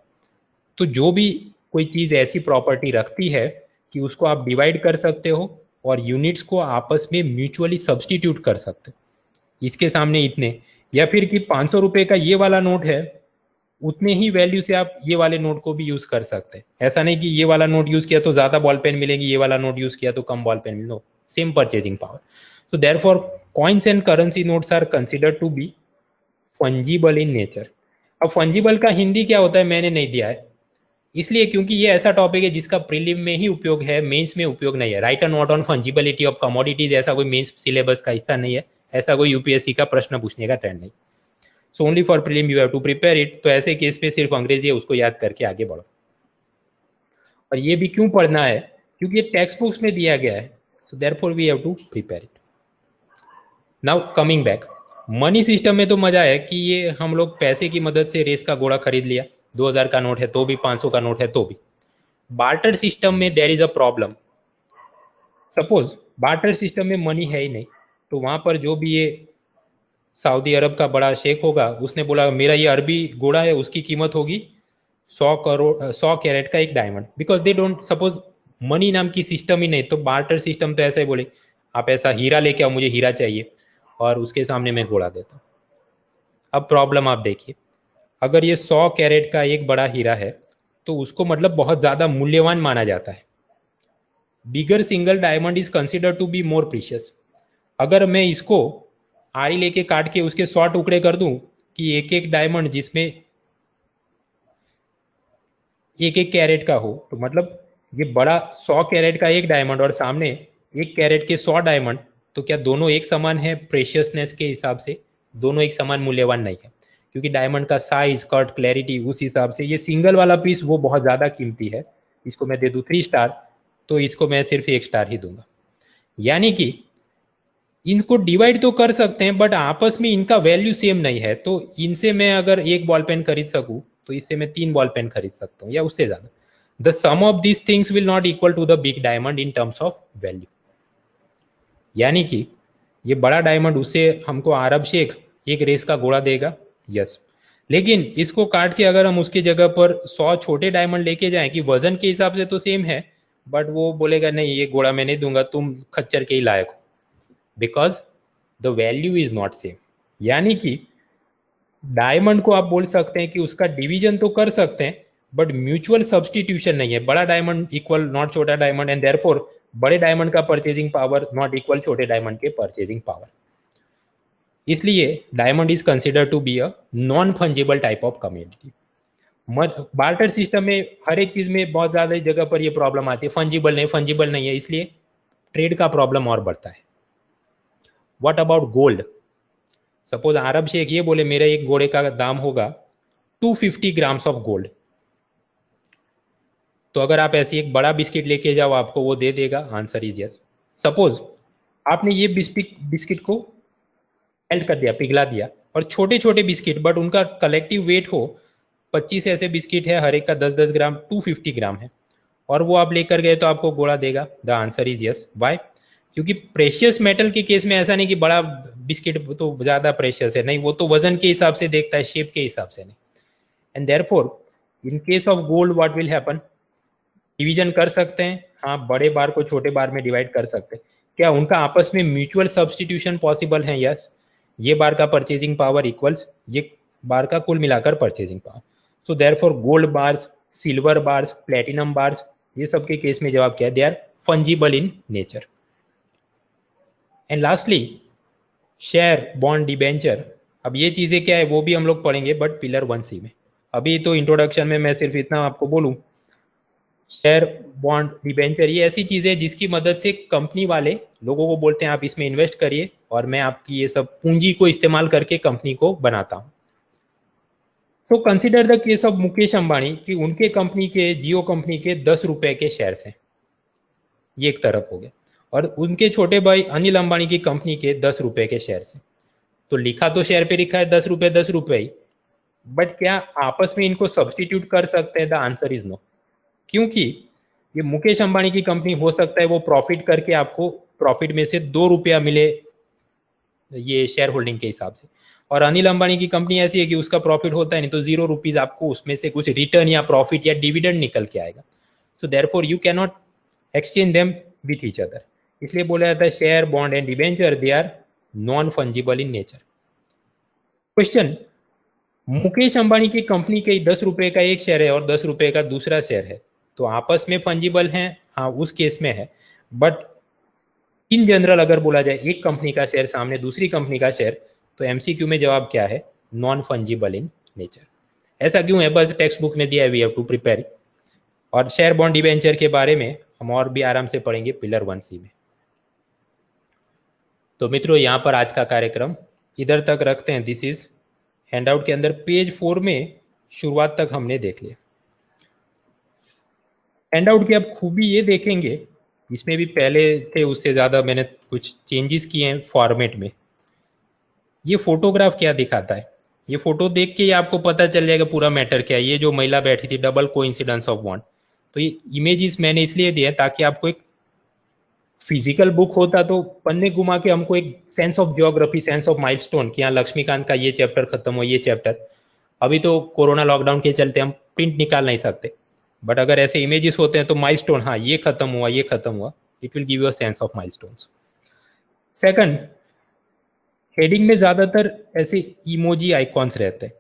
तो जो भी कोई चीज़ ऐसी प्रॉपर्टी रखती है कि उसको आप डिवाइड कर सकते हो और यूनिट्स को आपस में म्यूचुअली सब्सटीट्यूट कर सकते हो इसके सामने इतने या फिर कि पाँच सौ रुपये का ये वाला नोट है उतने ही वैल्यू से आप ये वाले नोट को भी यूज़ कर सकते हैं ऐसा नहीं कि ये वाला नोट यूज़ किया तो ज़्यादा बॉल पेन मिलेंगे ये वाला नोट यूज़ किया तो कम बॉल पेन मिलो same purchasing power so therefore coins and currency notes are consider to be fungible in nature अब फंजिबल का हिंदी क्या होता है मैंने नहीं दिया है इसलिए क्योंकि ये ऐसा टॉपिक है जिसका प्रीलिम में ही उपयोग है मेंस में उपयोग नहीं है right and not on fungibility of commodities ऐसा कोई मेंस सिलेबस का हिस्सा नहीं है ऐसा कोई यूपीएससी का प्रश्न पूछने का ट्रेंड नहीं so only for prelim you have to prepare it तो ऐसे केस पे सिर्फ अंग्रेजी है उसको याद करके आगे बढ़ो और ये भी क्यों पढ़ना है क्योंकि ये टेक्स्ट बुक्स में दिया गया है so there we have to prepare it now coming back money system में तो मजा है कि ये हम लोग पैसे की मदद से रेस का घोड़ा खरीद लिया 2000 का नोट है तो भी 500 का नोट है तो भी बार्टर सिस्टम में there is a problem suppose barter system में मनी है ही नहीं तो वहां पर जो भी ये सऊदी अरब का बड़ा शेख होगा उसने बोला मेरा ये अरबी घोड़ा है उसकी कीमत होगी सौ करोड़ सौ कैरेट का एक diamond because they don't suppose money नाम की सिस्टम ही नहीं तो बार्टर सिस्टम तो ऐसा ही बोले आप ऐसा हीरा लेके आओ मुझे हीरा चाहिए और उसके सामने मैं घोड़ा देता अब प्रॉब्लम आप देखिए अगर ये सौ कैरेट का एक बड़ा हीरा है तो उसको मतलब बहुत ज़्यादा मूल्यवान माना जाता है bigger single diamond is consider to be more precious अगर मैं इसको आरी लेके काट के उसके सौ टुकड़े कर दूं कि एक एक डायमंड जिसमें एक एक कैरेट का हो तो मतलब ये बड़ा सौ कैरेट का एक डायमंड और सामने एक कैरेट के सौ डायमंड तो क्या दोनों एक समान है प्रेशियसनेस के हिसाब से दोनों एक समान मूल्यवान नहीं है क्योंकि डायमंड का साइज कट क्लैरिटी उस हिसाब से ये सिंगल वाला पीस वो बहुत ज़्यादा कीमती है इसको मैं दे दू थ्री स्टार तो इसको मैं सिर्फ एक स्टार ही दूंगा यानी कि इनको डिवाइड तो कर सकते हैं बट आपस में इनका वैल्यू सेम नहीं है तो इनसे मैं अगर एक बॉल पेन खरीद सकूं तो इससे मैं तीन बॉल पेन खरीद सकता हूँ या उससे ज़्यादा the sum of these things will not equal to the big diamond in terms of value यानी कि ये बड़ा डायमंड उसे हमको आरब शेख एक रेस का घोड़ा देगा यस लेकिन इसको काट के अगर हम उसकी जगह पर सौ छोटे डायमंड लेके जाए कि वजन के हिसाब से तो सेम है बट वो बोलेगा नहीं ये घोड़ा मैं नहीं दूंगा तुम खच्चर के ही लायक हो because the value is not same यानी कि डायमंड को आप बोल सकते हैं कि उसका डिवीजन तो कर सकते हैं बट म्यूचुअल सब्सटीट्यूशन नहीं है बड़ा डायमंड इक्वल नॉट छोटा डायमंड एंड देयरफॉर बड़े डायमंड का परचेजिंग पावर नॉट इक्वल छोटे डायमंड के परचेजिंग पावर इसलिए diamond is consider to be a non fungible type of community barter system में हर एक चीज में बहुत ज्यादा जगह पर ये प्रॉब्लम आती है फंजिबल नहीं फंजिबल नहीं है इसलिए ट्रेड का प्रॉब्लम और बढ़ता है वट अबाउट गोल्ड सपोज अरब शेख ये बोले मेरे एक घोड़े का दाम होगा 250 ग्राम्स ऑफ गोल्ड तो अगर आप ऐसी एक बड़ा बिस्किट लेके जाओ आपको वो दे देगा आंसर इज यस सपोज आपने ये बिस्किट बिस्किट को मेल्ट कर दिया पिघला दिया और छोटे छोटे बिस्किट बट उनका कलेक्टिव वेट हो 25 ऐसे बिस्किट है हर एक का 10 10 ग्राम 250 ग्राम है और वो आप लेकर गए तो आपको गोला देगा the answer is yes why क्योंकि प्रेशियस मेटल के केस में ऐसा नहीं कि बड़ा बिस्किट तो ज़्यादा प्रेशियस है नहीं वो तो वजन के हिसाब से देखता है शेप के हिसाब से नहीं and therefore in case of gold what will happen division कर सकते हैं हाँ बड़े बार को छोटे बार में डिवाइड कर सकते हैं क्या उनका आपस में म्यूचुअल सब्सटीट्यूशन पॉसिबल है यस ये बार का परचेजिंग पावर इक्वल्स ये बार का कुल मिलाकर purchasing power so therefore gold bars silver bars platinum bars ये सब के केस में जवाब क्या है they are fungible in nature and lastly share bond debenture अब ये चीज़ें क्या है वो भी हम लोग पढ़ेंगे बट पिलर वन सी में अभी तो इंट्रोडक्शन में मैं सिर्फ इतना आपको बोलूँ शेयर बॉन्ड डिबेंचर ये ऐसी चीज़ें जिसकी मदद से कंपनी वाले लोगों को बोलते हैं आप इसमें इन्वेस्ट करिए और मैं आपकी ये सब पूंजी को इस्तेमाल करके कंपनी को बनाता हूँ so consider the case of Mukesh Ambani कि उनके कंपनी के जियो कंपनी के दस रुपए के शेयर हैं ये एक तरफ हो गया और उनके छोटे भाई अनिल अंबानी की कंपनी के दस रुपए के शेयर से तो लिखा तो शेयर पे लिखा है दस रुपए दस रुपए ही बट क्या आपस में इनको सब्सटीट्यूट कर सकते हैं द आंसर इज नो क्योंकि ये मुकेश अंबानी की कंपनी हो सकता है वो प्रॉफिट करके आपको प्रॉफिट में से दो रुपया मिले ये शेयर होल्डिंग के हिसाब से और अनिल अंबानी की कंपनी ऐसी है कि उसका प्रॉफिट होता है नहीं तो जीरो रुपीज आपको उसमें से कुछ रिटर्न या प्रॉफिट या डिविडेंड निकल के आएगा so therefore you cannot exchange them with each other इसलिए बोला जाता है share bond and debenture they are non fungible in nature question Mukesh Ambani की कंपनी के दस रुपए का एक शेयर है और दस रुपए का दूसरा शेयर है तो आपस में फंजिबल है हाँ उस केस में है बट इन जनरल अगर बोला जाए एक कंपनी का शेयर सामने दूसरी कंपनी का शेयर तो एमसीक्यू में जवाब क्या है नॉन फंजिबल इन नेचर ऐसा क्यों है बस टेक्स्ट बुक में दिया है वी हैव टू प्रिपेयर और शेयर बॉन्ड डिवेंचर के बारे में हम और भी आराम से पढ़ेंगे पिलर वन सी में तो मित्रों यहाँ पर आज का कार्यक्रम इधर तक रखते हैं दिस इज हैंडआउट के अंदर पेज फोर में शुरुआत तक हमने देख लिया हैंड आउट की आप खूबी ये देखेंगे इसमें भी पहले थे उससे ज़्यादा मैंने कुछ चेंजेस किए हैं फॉर्मेट में ये फोटोग्राफ क्या दिखाता है ये फोटो देख के आपको पता चल जाएगा पूरा मैटर क्या है ये जो महिला बैठी थी डबल को ऑफ वॉन्ट तो ये इमेजेस मैंने इसलिए दिए ताकि आपको एक फिजिकल बुक होता तो पन्ने घुमा के हमको एक sense of geography sense of stone कि यहाँ लक्ष्मीकांत का ये चैप्टर खत्म हो ये चैप्टर अभी तो कोरोना लॉकडाउन के चलते हम प्रिंट निकाल नहीं सकते बट अगर ऐसे इमेजेस होते हैं तो स्टोन हाँ ये खत्म हुआ ये खत्म हुआ it will give you a sense of stone second heading में ज्यादातर ऐसे इमोजी आइकॉन्स रहते हैं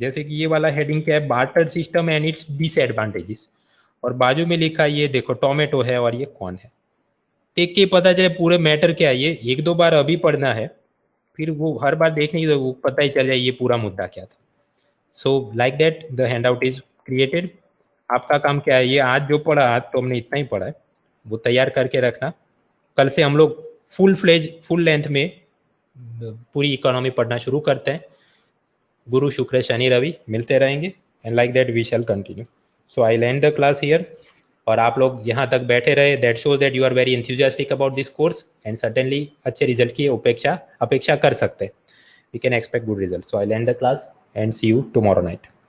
जैसे कि ये वाला हेडिंग क्या है barter system and its disadvantages और बाजू में लिखा ये देखो टोमेटो है और ये कौन है देख के पता चले पूरे मैटर क्या है ये एक दो बार अभी पढ़ना है फिर वो हर बार देखने की तो पता ही चल जाए ये पूरा मुद्दा क्या था so like that the handout is created आपका काम क्या है ये आज जो पढ़ा आज तो हमने इतना ही पढ़ा है वो तैयार करके रखना कल से हम लोग फुल फ्लेज फुल लेंथ में पूरी इकोनॉमी पढ़ना शुरू करते हैं गुरु शुक्र शनि रवि मिलते रहेंगे and like that we shall continue so I land the class here और आप लोग यहाँ तक बैठे रहे that shows that you are very enthusiastic about this course and suddenly अच्छे रिजल्ट की अपेक्षा अपेक्षा कर सकते हैं we can expect good result so I land the class and see you tomorrow night